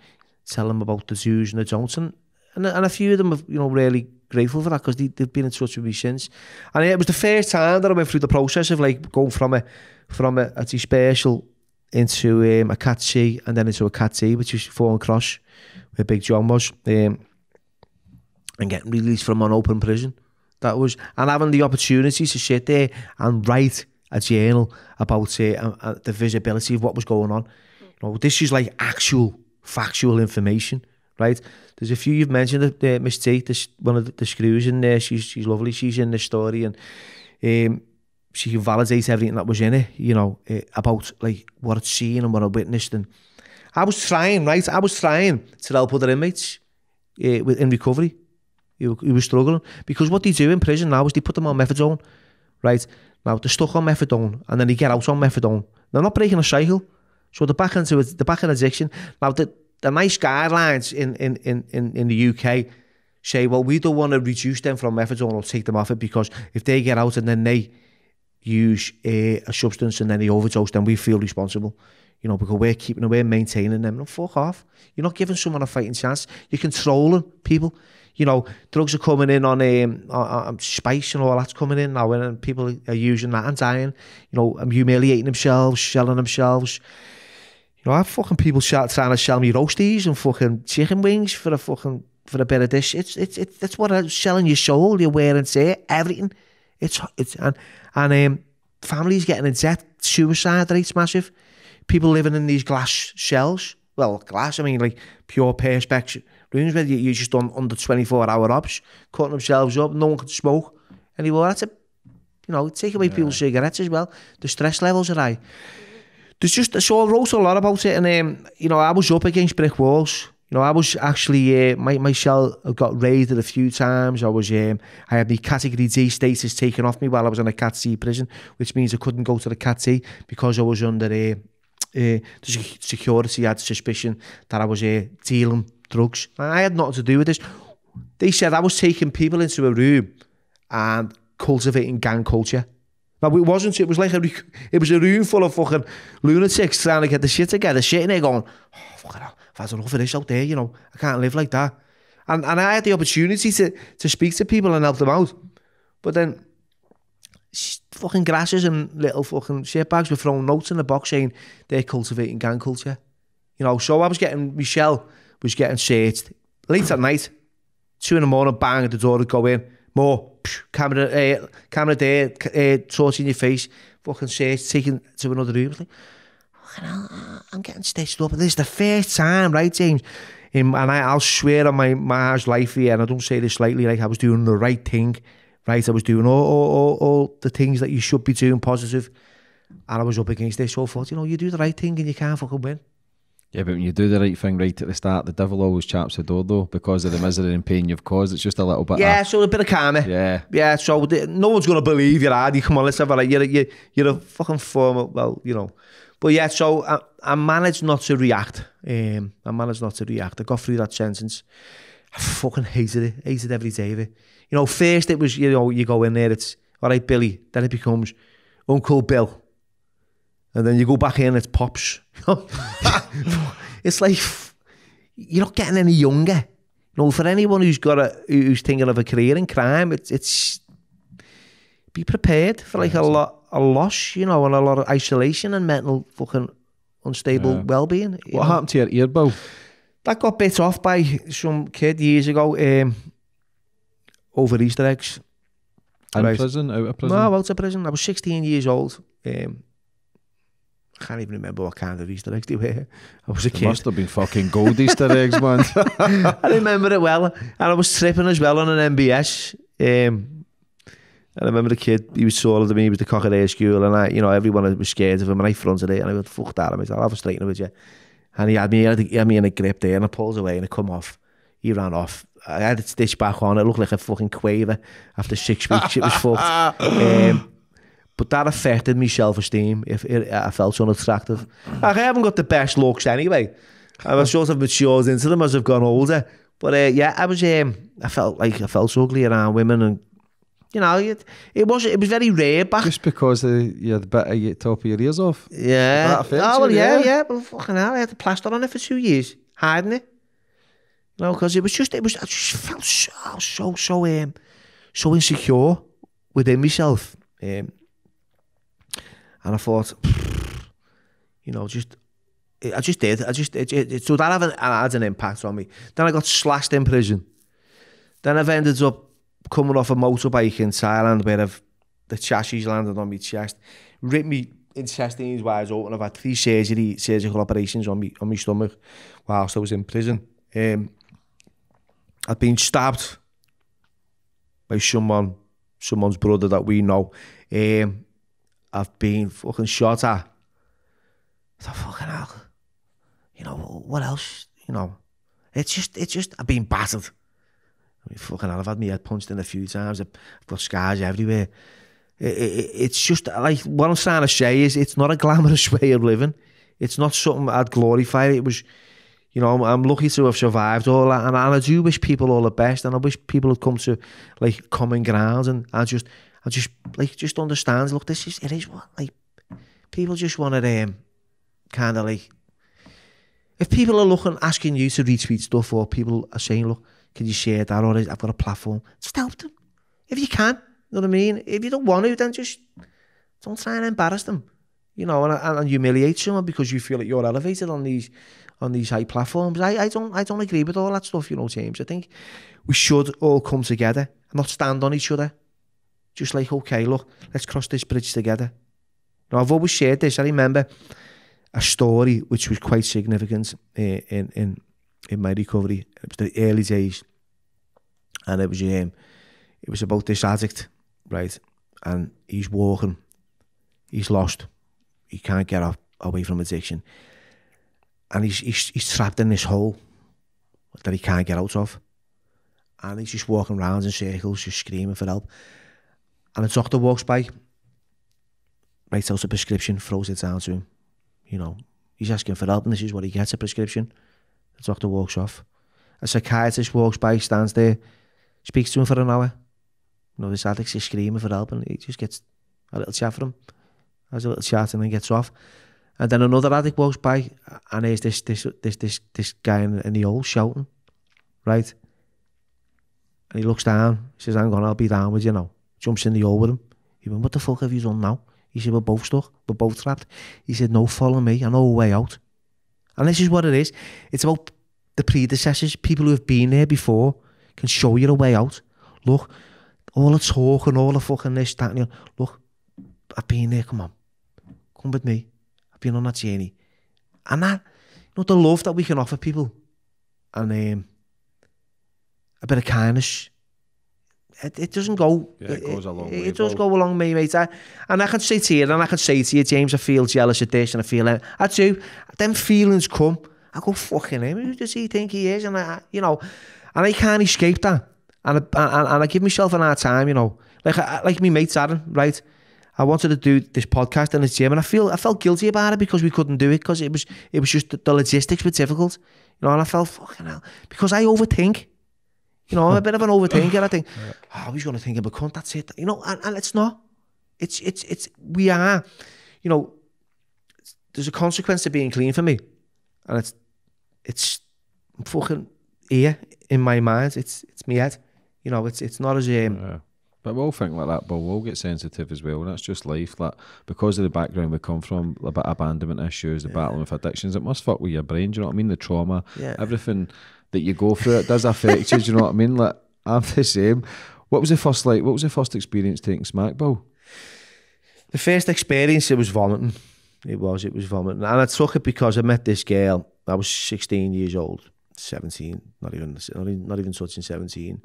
tell them about the Zoos and the don'ts, and and, and a few of them have, you know, really grateful for that because they, they've been in touch with me since. And it was the first time that I went through the process of like going from a from a, a special into um, a C, and then into a Catty, which was and Cross, where Big John was, um, and getting released from an open prison. That was, and having the opportunity to sit there and write a journal about uh, uh, the visibility of what was going on. You know, this is like actual factual information, right? There's a few you've mentioned, uh, Miss Tate, this, one of the, the screws in there. She's she's lovely. She's in the story, and um, she can validate everything that was in it, you know, it, eh, about like what it's seen and what I witnessed. And I was trying, right? I was trying to help other inmates uh, in recovery who, was were struggling. Because what they do in prison now is they put them on methadone, right? Now they're stuck on methadone and then they get out on methadone. They're not breaking a cycle. So they're back into the back in addiction. Now the, the nice guidelines in, in, in, in, in the UK say, well, we don't want to reduce them from methadone or take them off it because if they get out and then they use a, a substance and then they overdose, then we feel responsible. You know, because we're keeping away, maintaining them. No, fuck off. You're not giving someone a fighting chance. You're controlling people. You know, drugs are coming in on, um, on, on spice and all that's coming in now, and people are using that and dying. You know, um, humiliating themselves, shelling themselves. You know, I have fucking people trying to sell me roasties and fucking chicken wings for a fucking for a bit of dish. It's it's it's that's what I'm selling your soul, your wear and tear, everything. It's it's and And um, families getting in debt, suicide rates massive. People living in these glass shells. Well, glass, I mean, like pure perspex rooms where you, you just on under 24 hour ops, cutting themselves up, no one could smoke anymore. That's a, you know, take away yeah. people's cigarettes as well. The stress levels are high. There's just, so I wrote a lot about it and, um, you know, I was up against brick walls you know, I was actually uh, my my shell got raided a few times. I was um, I had the category D status taken off me while I was in a Cat C prison, which means I couldn't go to the Cat C because I was under a uh, uh, security had suspicion that I was uh, dealing drugs. I had nothing to do with this. They said I was taking people into a room and cultivating gang culture. But it wasn't. It was like a, it was a room full of fucking lunatics trying to get the shit together, sitting there going, oh, it up." I that's enough of this out there, you know, I can't live like that. And and I had the opportunity to to speak to people and help them out, but then fucking grasses and little fucking bags were throwing notes in the box saying they're cultivating gang culture. You know, so I was getting Michelle was getting searched late at night, two in the morning, bang at the door to go in. More psh, camera, uh, camera there, uh, torch in your face, fucking searched, taken to another room. like, I, am getting stitched up. but this is the first time, right, James? and I, will swear on my, my life here, and I don't say this lightly, like I was doing the right thing, right? I was doing all, all, all, all the things that you should be doing positive, and I was up against this. So I thought, you know, you do the right thing and you can't fucking win. Yeah, but when you do the right thing right at the start, the devil always chaps the door though because of the misery and pain you've caused. It's just a little bit. Yeah, of, so a bit of karma. Yeah, yeah. So the, no one's gonna believe you're Addy. Come on, let's have a like. You're you're, you're a fucking former. Well, you know, but yeah, so I, I managed not to react. Um, I managed not to react. I got through that sentence. I fucking hated it. Hated every day of it. You know, first it was, you know, you go in there, it's, all right, Billy. Then it becomes Uncle Bill. And then you go back in, it's Pops. [laughs] it's like, you're not getting any younger. You know, for anyone who's got a, who's thinking of a career in crime, it's, it's, be prepared for like a lot, a loss, you know, and a lot of isolation and mental fucking unstable well-being. What happened to your earbow? That got bit off by some kid years ago um, over Easter eggs. In right. prison, out of prison? No, out of prison. I was 16 years old. Um, I can't even remember what kind of Easter eggs they were. [laughs] I was a kid. must have been fucking gold Easter eggs, man. [laughs] I remember it well. And I was tripping as well on an MBS. Um, And I remember the kid, he was taller than me, he was the cock of school, and I, you know, everyone was scared of him, and I fronted it, and I went, fuck that, I was, I'll have a straightener with you. And he had me, he had me in a grip there, and I pulled away, and I come off. He ran off. I had it stitched back on, it looked like a fucking quaver after six weeks, it was fucked. [laughs] Um, but that affected my self-esteem, if it, I felt so unattractive. Like, I haven't got the best looks anyway. I've sort of matured into them as I've gone older. But uh, yeah, I was, um, I felt like I felt so ugly around women and you know, it, it was it was very rare back. Just because the, you had the better, you top of your ears off. Yeah. That oh well, yeah, yeah, Well, fucking hell, I had the plaster on it for two years, hiding it. You know, because it was just it was I just felt so so so um so insecure within myself, um, and I thought, [sighs] you know, just. I just did. I just it, it, it so that have an, had an impact on me. Then I got slashed in prison. Then I've ended up coming off a motorbike in Thailand where I've, the chassis landed on my chest, ripped me intestines wide open. I've had three surgery, surgical operations on me on my stomach whilst I was in prison. Um, I've been stabbed by someone, someone's brother that we know. Um, I've been fucking shot at. The fucking hell. You know, what else? You know, it's just, it's just, I've been battered. I mean, fucking hell, I've had my head punched in a few times. I've got scars everywhere. It, it, it's just like what I'm trying to say is it's not a glamorous [laughs] way of living. It's not something I'd glorify. It was, you know, I'm, I'm lucky to have survived all that, and, and I do wish people all the best, and I wish people had come to like common ground, and I just, I just like just understand. Look, this is it is what like people just want to um, kind of like if people are looking asking you to retweet stuff or people are saying look can you share that? Or I've got a platform. Just help them if you can. You know what I mean? If you don't want to, then just don't try and embarrass them. You know, and, and, and humiliate someone because you feel that like you're elevated on these on these high platforms. I, I don't I don't agree with all that stuff, you know, James. I think we should all come together and not stand on each other. Just like, okay, look, let's cross this bridge together. Now I've always shared this. I remember a story which was quite significant eh, in in, in in my recovery. It was the early days, and it was um, it was about this addict, right? And he's walking, he's lost, he can't get off, away from addiction, and he's, he's he's trapped in this hole that he can't get out of, and he's just walking round in circles, just screaming for help. And a doctor walks by, writes out a prescription, throws it down to him. You know, he's asking for help, and this is what he gets a prescription. The doctor walks off. A psychiatrist walks by, stands there, speaks to him for an hour. You know, this addict is screaming for help and he just gets a little chat from him. Has a little chat and then gets off. And then another addict walks by and he's this this this this this guy in, in the hole shouting, right? And he looks down, he says, I'm gonna I'll be down with you now. Jumps in the hole with him. He went, what the fuck have you done now? He said, we're both stuck, we're both trapped. He said, no, follow me, I ah, know a way out. And this is what it is. It's about the predecessors, people who have been there before, can show you a way out. Look, all the talk and all the fucking this, that, and the Look, I've been there, come on. Come with me. I've been on that journey. And that, you know, the love that we can offer people. And um, a bit of kindness it, it doesn't go. Yeah, it, goes a long It, it does go along me, mate. I, and I can to you, and I can say to you, James, I feel jealous at this and I feel I do. Them feelings come. I go, fucking him. Who does he think he is? And I, you know, and I can't escape that. And I, and, and I give myself an hard time, you know. Like I, like me mate, Adam, right? I wanted to do this podcast in the gym, and I feel I felt guilty about it because we couldn't do it because it was it was just the, the logistics were difficult, you know. And I felt fucking hell because I overthink. You know, I'm a bit of an overthinker. I think, yeah. oh, ah, he's going to think about, am a cunt. That's it. You know, and, and it's not. It's, it's, it's, we are, you know, there's a consequence to being clean for me. And it's, it's fucking here in my mind. It's, it's me head. You know, it's, it's not as, um, yeah. But we'll think like that, but we'll get sensitive as well. That's just life. Like because of the background we come from, about abandonment issues, the yeah. battling with addictions, it must fuck with your brain. Do you know what I mean? The trauma, yeah. everything that you go through. It does affect you. Do you know what I mean? Like I'm the same. What was the first like? What was the first experience taking smack, bro? The first experience it was vomiting. It was. It was vomiting, and I took it because I met this girl. I was 16 years old, 17, not even not even, not even touching 17,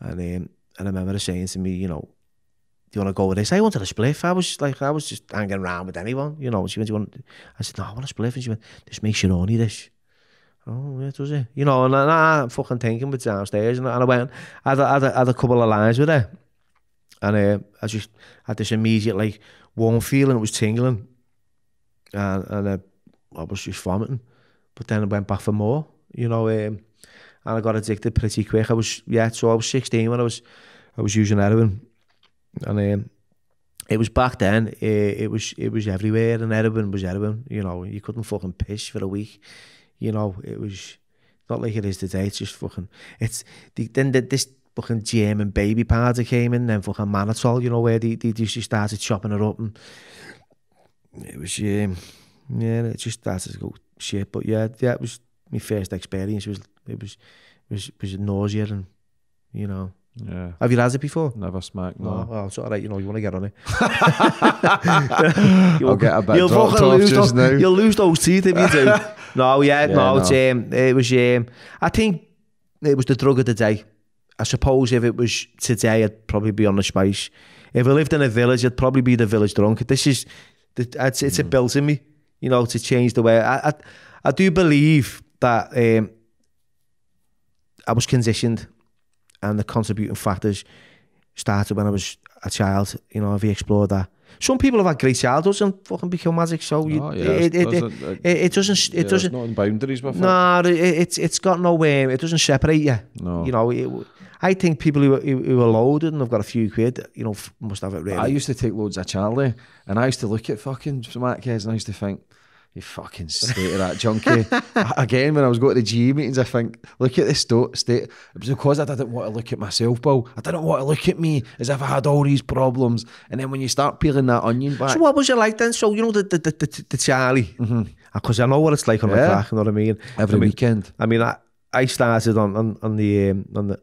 and um, and I remember her saying to me, you know, do you want to go with this? I wanted a spliff. I was like, I was just hanging around with anyone, you know. She went, do you want? I said, no, I want a spliff. And she went, this makes you horny, this. oh, yeah, does he? You know, and, and I, I'm fucking thinking with downstairs, and, and I went, I had, I, had, I had a couple of lines with her, and uh, I just had this immediate, like, warm feeling, it was tingling, and, and uh, I was just vomiting, but then I went back for more, you know, um, and I got addicted pretty quick, I was, yeah, so I was 16 when I was, I was using heroin, and um, it was back then it, it was it was everywhere and heroin was heroin you know you couldn't fucking piss for a week You know, it was not like it is today. It's just fucking. It's the, then the, this fucking German baby powder came in, then fucking mannitol. You know where they they just started chopping it up, and it was um, yeah, it just started to go shit. But yeah, that was my first experience. It was it was it was it was nausea and you know yeah. Have you had it before? Never smacked, no. no. Oh, well, it's all right, you know, you want to get on it. you'll, [laughs] I'll get a bit you'll lose those, now. You'll lose those teeth if you do. [laughs] no, yeah, yeah no, no. It's, um, it was, um, I think it was the drug of the day. I suppose if it was today, I'd probably be on the spice. If I lived in a village, I'd probably be the village drunk. This is, it's, it's mm. a built in me, you know, to change the way. I, I, I do believe that um, I was conditioned and the contributing factors started when I was a child. You know, if you explore that, some people have had great childhoods and fucking become magic. So you, oh, yeah, uh, it, it, doesn't, it, it, doesn't. It doesn't. Not in boundaries, but no, it's it, has got no way. Um, it doesn't separate you. No, you know. It, I think people who, who, who are loaded and have got a few quid, you know, must have it really. I used to take loads of Charlie, and I used to look at fucking smart kids, and I used to think you fucking [laughs] state of that junkie. Again, when I was going to the GE meetings, I think, look at this sto- state. It was because I didn't want to look at myself, Bill. I didn't want to look at me as if I had all these problems. And then when you start peeling that onion back. So, what was it like then? So, you know, the, the, the, the, the Charlie, because mm-hmm. Uh, I know what it's like on yeah. the crack, you know what I mean? Every I mean, weekend. I mean, I, I started on, on, on, the, um, on the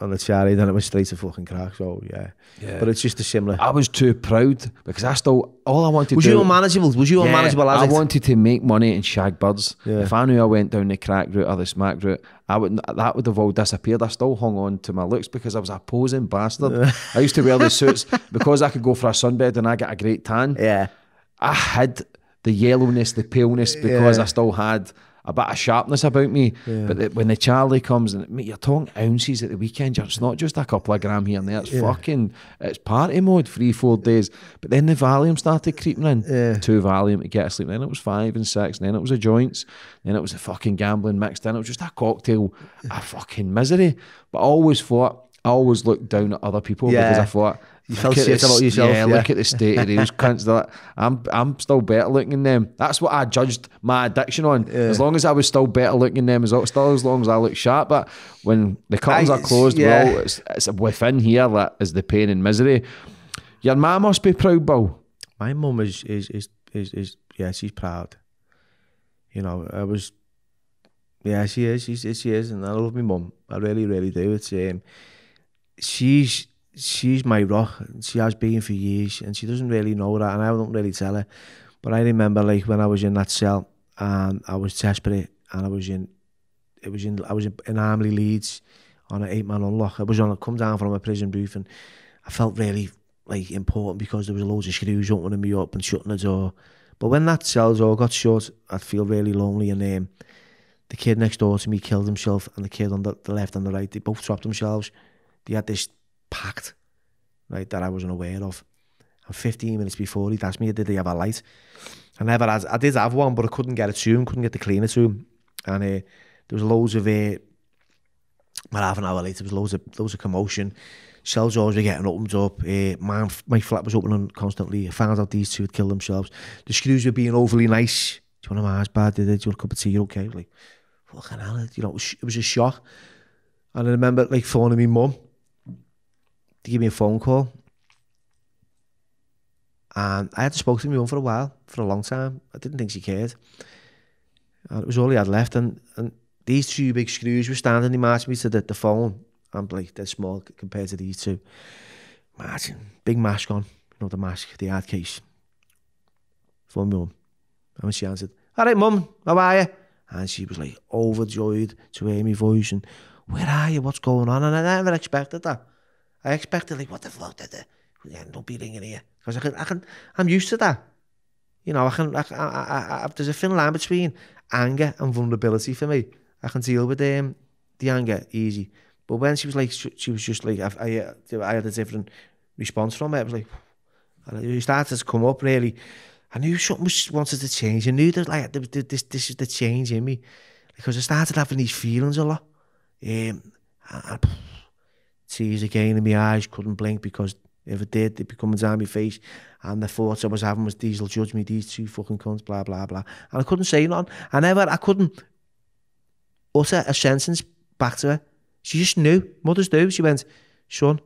on the charity, then it was straight to fucking crack. So yeah, yeah. But it's just a similar. I was too proud because I still all I wanted. Was to you do, unmanageable? Was you yeah, unmanageable? As I wanted to make money in shag birds. Yeah. If I knew I went down the crack route or the smack route, I would that would have all disappeared. I still hung on to my looks because I was a posing bastard. Yeah. I used to wear the suits [laughs] because I could go for a sunbed and I got a great tan. Yeah, I had the yellowness, the paleness because I still had a bit of sharpness about me. Yeah. But the, when the Charlie comes and mate, you're talking ounces at the weekend, it's not just a couple of gram here and there. It's yeah. fucking it's party mode three four days. But then the Valium started creeping in. Yeah. Two Valium to get asleep. Then it was five and six. And then it was the joints. Then it was the fucking gambling mixed in. It was just a cocktail, a fucking misery. But I always thought. I always looked down at other people because I thought you feel about yourself. Yeah, yeah, look at the state of those [laughs] cunts. I'm I'm still better looking than them. That's what I judged my addiction on. Yeah. As long as I was still better looking than them, as still as long as I look sharp. But when the curtains I, are closed, yeah. well, it's, it's within here that is the pain and misery. Your mum must be proud, Bill. My mum is is, is is is yeah, she's proud. You know, I was yeah, she is, she's she is, and I love my mum. I really, really do. It's um, she's she's my rock. She has been for years, and she doesn't really know that, and I don't really tell her. But I remember, like when I was in that cell, and I was desperate, and I was in, it was in, I was in, in Armley Leeds, on an eight-man unlock. I was on a come down from a prison roof, and I felt really like important because there was loads of screws opening me up and shutting the door. But when that cell door got shut, I'd feel really lonely, and um, the kid next door to me killed himself, and the kid on the, the left and the right, they both dropped themselves. They had this packed, right, that I wasn't aware of. And 15 minutes before, he'd asked me, did he have a light? I never had, I did have one, but I couldn't get it to him, couldn't get the cleaner to him. And uh, there was loads of, uh, about half an hour later, there was loads of, loads of commotion. Shells doors were getting opened up. Uh, my, my flat was opening constantly. I found out these two had killed themselves. The screws were being overly nice. Do you want a mask, bad? Did Do you want a cup of tea? You're okay? Like, fucking hell. You know, it was, it was a shock. And I remember, like, phoning me mum. to give me a phone call. And I hadn't spoken to my mum for a while, for a long time. I didn't think she cared. And it was all he had left. And, and these two big screws were standing. He marched me to the, the phone. I'm like, they're small compared to these two. Imagine, big mask on. not the mask, the hard case. For my mum. And when she answered, all right, mum, how are you? And she was like overjoyed to hear my voice and, where are you? What's going on? And I never expected that. I expected like, what the fuck? the yeah, don't be ringing here. Because I can, I can, I'm used to that. You know, I can, I, I, I, there's a thin line between anger and vulnerability for me. I can deal with um, the anger easy. But when she was like, she was just like, I, I, I had a different response from her. It was like, and it started to come up really. I knew something was, wanted to change. I knew that like this, this is the change in me because I started having these feelings a lot. Um, tears again in my eyes, couldn't blink because if it did, it'd be coming down my face. And the thoughts I was having was, Diesel judge me, these two fucking cunts, blah, blah, blah. And I couldn't say nothing. I never, I couldn't utter a sentence back to her. She just knew. Mothers do. She went, son,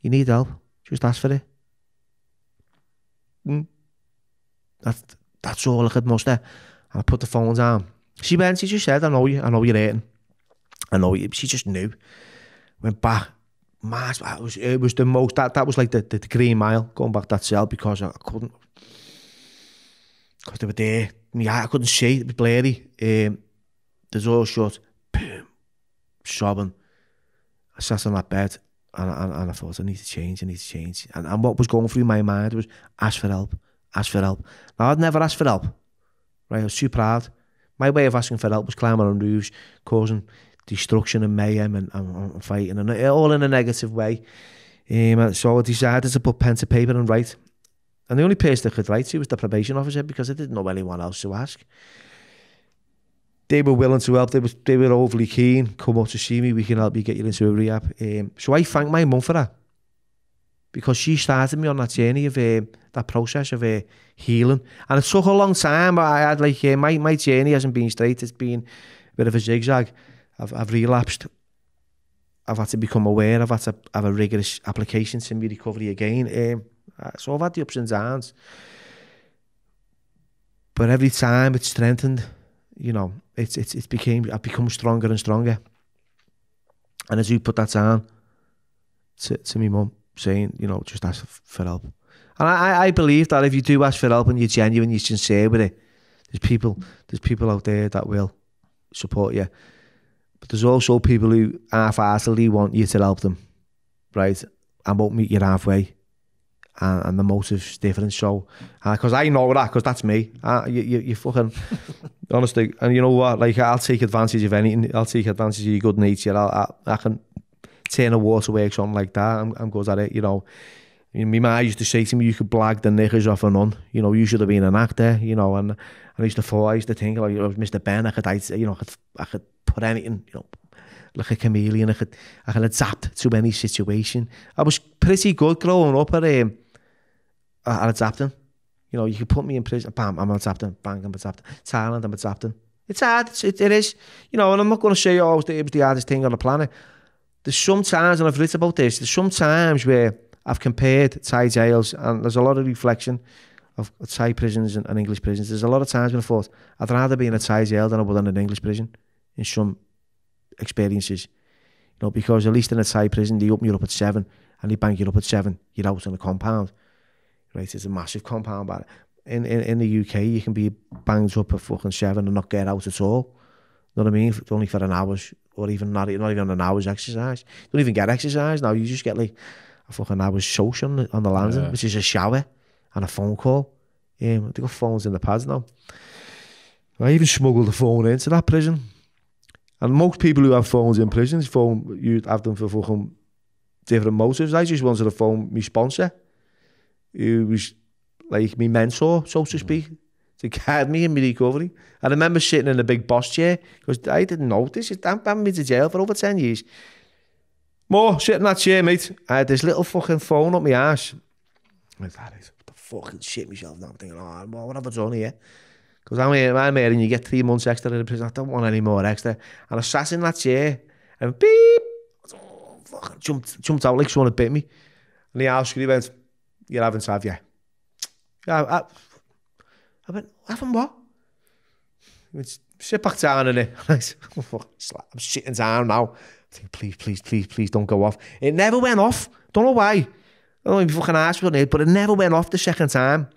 you need help. Just ask for it. Mm. That's, that's all I could muster. And I put the phone down. She went, she just said, I know you, I know you're hurting. I know you. She just knew went back mad. It was it was the most that that was like the, the, the green mile going back that cell because I, couldn't because they were there. Yeah, I couldn't see. It was blurry. Um, there's all shut. Boom, sobbing. I sat on that bed and, and, and I thought I need to change. I need to change. And, and what was going through my mind was ask for help. Ask for help. Now I'd never asked for help. Right, I was too proud. My way of asking for help was climbing on roofs, causing destruction and mayhem and, and, fighting and all in a negative way. Um, so I decided to put pen to paper and write. And the only person that could write to was the probation officer because I didn't know anyone else to ask. They were willing to help. They were, they were overly keen. Come up to see me. We can help you get you into a rehab. Um, so I thank my mum for that because she started me on that journey of uh, that process of uh, healing. And it took a long time, but I had like my my journey hasn't been straight. It's been a bit of a zigzag. I've, I've relapsed. I've had to become aware. I've had to have a rigorous application to my recovery again. Um, uh, so I've had the ups and downs. But every time it's strengthened, you know, it's it's it became I've become stronger and stronger. And as you put that down to, to my mum, saying, you know, just ask for help. And I, I believe that if you do ask for help and you're genuine, you're sincere with it, there's people there's people out there that will support you. But there's also people who half-heartedly want you to help them, right? And won't meet you halfway. And, and the motive's different. So, because uh, I know that, because that's me. Uh, you, you, you fucking, [laughs] honestly. And you know what? Like, I'll take advantage of anything. I'll take advantage of your good nature. I'll, I, I can turn a waterworks on like that. I'm, I'm good at it, you know. I my mum used to say to me, you could blag the knickers off and on. You know, you should have been an actor, you know. And I used to fall, I used to think, like, I was Mr. Ben, I could, I, you know, I could, I could put anything, you know, like a chameleon, I could, I could adapt to any situation. I was pretty good growing up at, um, at adapting. You know, you could put me in prison, bam, I'm adapting, bang, I'm adapting. Thailand, I'm adapting. It's hard, it's, it, it is. You know, and I'm not going to say, oh, it was the hardest thing on the planet. There's some times, and I've written about this, there's some times where I've compared Ty Giles, and there's a lot of reflection, of Thai prisons and, and, English prisons. There's a lot of times when I thought I'd rather be in a Thai jail than I would in an English prison in some experiences. You know, because at least in a Thai prison they open you up at seven and they bang you up at seven, you're out in a compound. Right? It's a massive compound but in, in, in the UK you can be banged up at fucking seven and not get out at all. You know what I mean? For, only for an hour's or even not not even an hour's exercise. You don't even get exercise now, you just get like a fucking hour's social on the, on the landing, yeah. which is a shower and a phone call. Um, they got phones in the pads now. I even smuggled a phone into that prison. And most people who have phones in prisons, phone you have them for fucking different motives. I just wanted a phone, my sponsor, who was like my mentor, so to mm-hmm. speak, to guide me in my recovery. I remember sitting in a big boss chair because I didn't know this. I'm banned me to jail for over 10 years. More, sitting in that chair, mate. I had this little fucking phone up my ass. fucking shit myself now. I'm thinking, oh, well, what have I done here? Because I'm here, I'm here, and you get three months extra in the prison. I don't want any more extra. And I sat in that chair, and beep, oh, fucking jumped, jumped out like someone had bit me. And the house he went, you're having sav, yeah. I, I, I went, having what? He went, sit back down in it. [laughs] I said, oh, I'm sitting down now. I think, please, please, please, please don't go off. It never went off. Don't know why. I only even fucking ask what it, but it never went off the second time.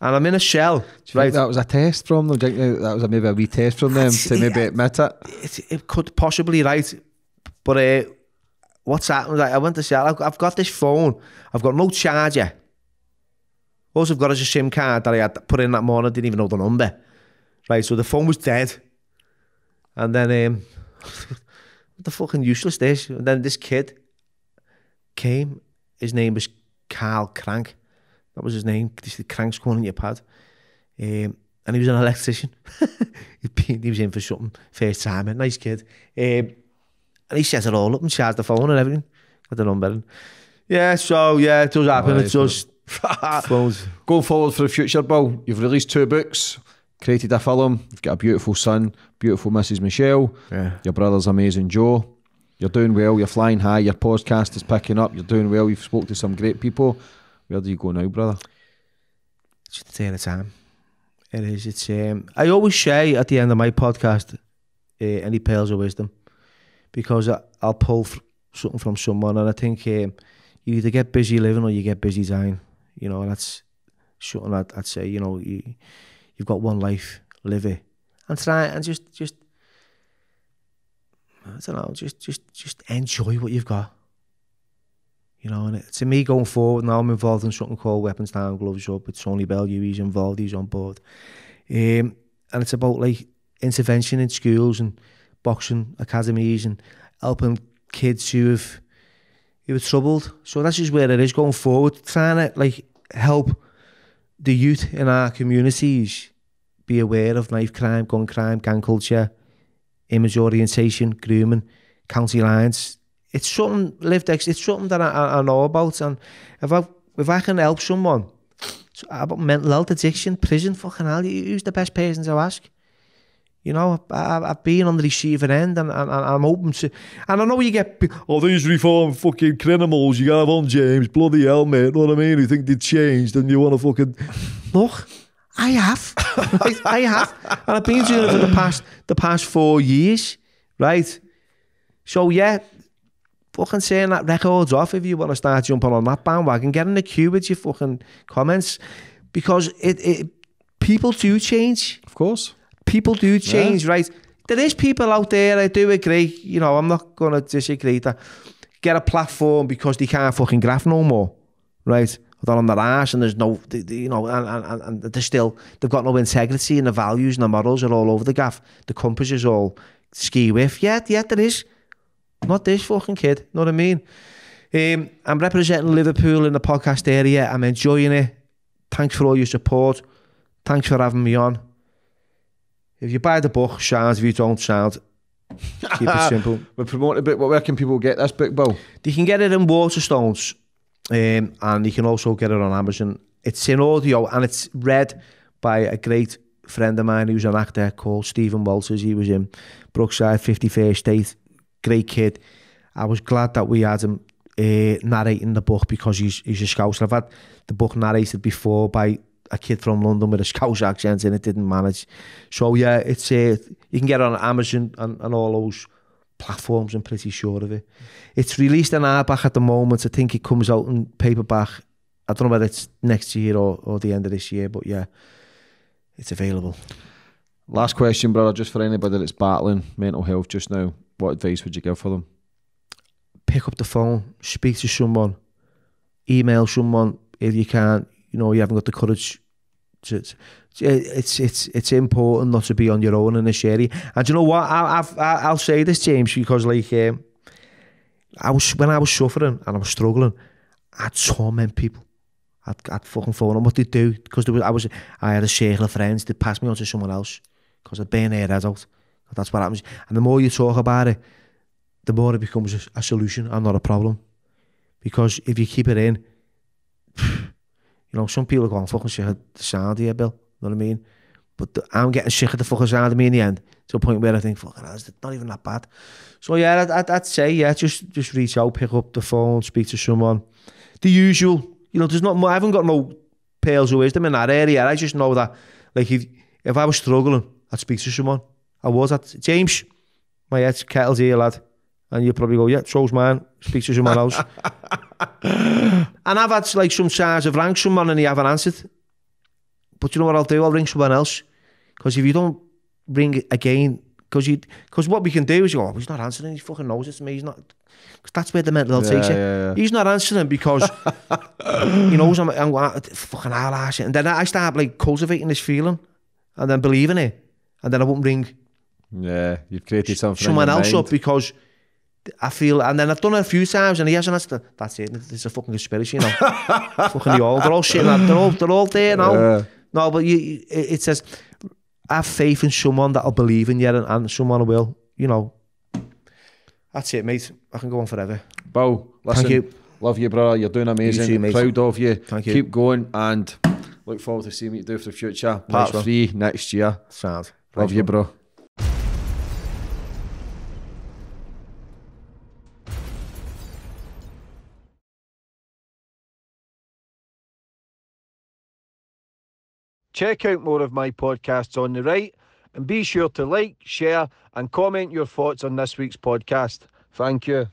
And I'm in a shell. right. that was a test from them? that was a, maybe a wee test from them to maybe admit it? it? it? could possibly, right? But uh, what's happened? Like, I went to say, I've, I've got this phone. I've got no charger. All I've got is a SIM card that I had put in that morning. I didn't even know the number. Right, so the phone was dead. And then, um, [laughs] what the fucking useless this? And then this kid came his name was Carl Crank. That was his name. This the cranks going on your pad. Um, and he was an electrician. [laughs] he was in for something first time. A nice kid. Um, and he set it all up and charged the phone and everything. I don't know, Yeah, so yeah, it does happen. it does. Go forward for the future, Bill. You've released two books, created a film. You've got a beautiful son, beautiful Mrs. Michelle. Yeah. Your brother's amazing, Joe you're doing well, you're flying high, your podcast is picking up, you're doing well, you've spoke to some great people. Where do you go now, brother? It's the turn of time. It is. It's. Um, I always say at the end of my podcast, uh, any pearls of wisdom, because I, will pull something from someone, and I think um, you either get busy living or you get busy dying. You know, that's something I'd, I'd say. You know, you, you've got one life, live it, and try and just just I don't know, just just just enjoy what you've got. You know, and it, to me going forward now I'm involved in something called Weapons Down Gloves Up with Tony Bellew, he's involved, he's on board. Um, and it's about like intervention in schools and boxing academies and helping kids who have who are troubled. So that's just where it is going forward, trying to like help the youth in our communities be aware of knife crime, gun crime, gang culture, image orientation, grooming, county lines. It's something lived. It's something that I, I, know about, and if I if I can help someone about mental health, addiction, prison, fucking hell, who's the best person to ask? You know, I, I've been on the receiving end, and, and, I'm open to. And I know you get all oh, these reform fucking criminals. You got on James, bloody hell, mate. what I mean? You think they changed, and you want to fucking look. I have. I have. And I've been doing it for the past the past four years, right? So yeah, fucking saying that record's off if you want to start jumping on that bandwagon. Get in the queue with your fucking comments. Because it, it people do change. Of course. People do change, yeah. right? There is people out there, I do agree, you know, I'm not gonna disagree that get a platform because they can't fucking graph no more. Right? they're on their ass and there's no, you know, and, and, and they're still, they've got no integrity and the values and the morals are all over the gaff. The compass is all ski with. Yeah, yeah, there is. Not this fucking kid. know what I mean? Um, I'm representing Liverpool in the podcast area. I'm enjoying it. Thanks for all your support. Thanks for having me on. If you buy the book, shout. If you don't, shout. Keep it [laughs] simple. We're promoting a bit. Where can people get this book, Bill? You can get it in Waterstones. Um, and you can also get it on Amazon. It's in audio and it's read by a great friend of mine who's an actor called Stephen Walters. He was in Brookside 51st State. Great kid. I was glad that we had him uh, narrating the book because he's, he's a Scouse. I've had the book narrated before by a kid from London with a Scouse accent and it didn't manage. So yeah, it's uh, you can get it on Amazon and, and all those platforms, I'm pretty sure of it. It's released in hardback at the moment. I think it comes out in paperback. I don't know whether it's next year or, or the end of this year, but yeah, it's available. Last question, brother, just for anybody that's battling mental health just now, what advice would you give for them? Pick up the phone, speak to someone, email someone if you can't, you know, you haven't got the courage to, to it's it's it's important not to be on your own in this area. And you know what? I, I've, I, will say this, James, because like um, I was when I was suffering and I was struggling, I torment people. I'd, I'd fucking phone them what they do because there was I was I had a circle of friends. They passed me on to someone else because I'd been a adult. That's what happens. And the more you talk about it, the more it becomes a, a solution and not a problem. Because if you keep it in, [sighs] you know, some people are I'm fucking shit. of the sound here, Bill. know what I mean? But the, I'm getting sick of the fuckers around me in the end to a point where I think, fucking hell, it's not even that bad. So yeah, I'd, I'd, I'd say, yeah, just, just reach out, pick up the phone, speak to someone. The usual, you know, there's not, I haven't got no pearls of wisdom in that area. I just know that, like, if, if I was struggling, I'd speak to someone. I was at, James, my head's kettle's here, lad. And you probably go, yeah, so's mine. Speak to someone else. [laughs] and I've had, like, some signs of rank, someone, and he haven't answered. But oh, nou, [laughs] you know what I'll do? I'll ring someone else because if you don't ring again, because you because what we can do is you go, he's not answering. He fucking knows it's me. He's not because that's where the mental health yeah, takes you. He's not answering because he knows I'm, I'm, I'm fucking I'll ask it. And then I start like cultivating this feeling and then believing it, and then I won't ring. Yeah, you've created something. Someone else up because. I feel, and then I've done it a few times, and he hasn't asked. That's it. It's a fucking conspiracy, you know. [laughs] fucking you old. They're all shitting. They're all, they're all there now. No, but you, it says, have faith in someone that'll believe in you and, and someone will, you know. That's it, mate. I can go on forever. Bo, listen. Thank you. Love you, bro. You're doing amazing. You too, Proud of you. Thank you. Keep going and look forward to seeing what you do for the future. Part Thanks, three next year. Sad. Love you, bro. Check out more of my podcasts on the right and be sure to like, share, and comment your thoughts on this week's podcast. Thank you.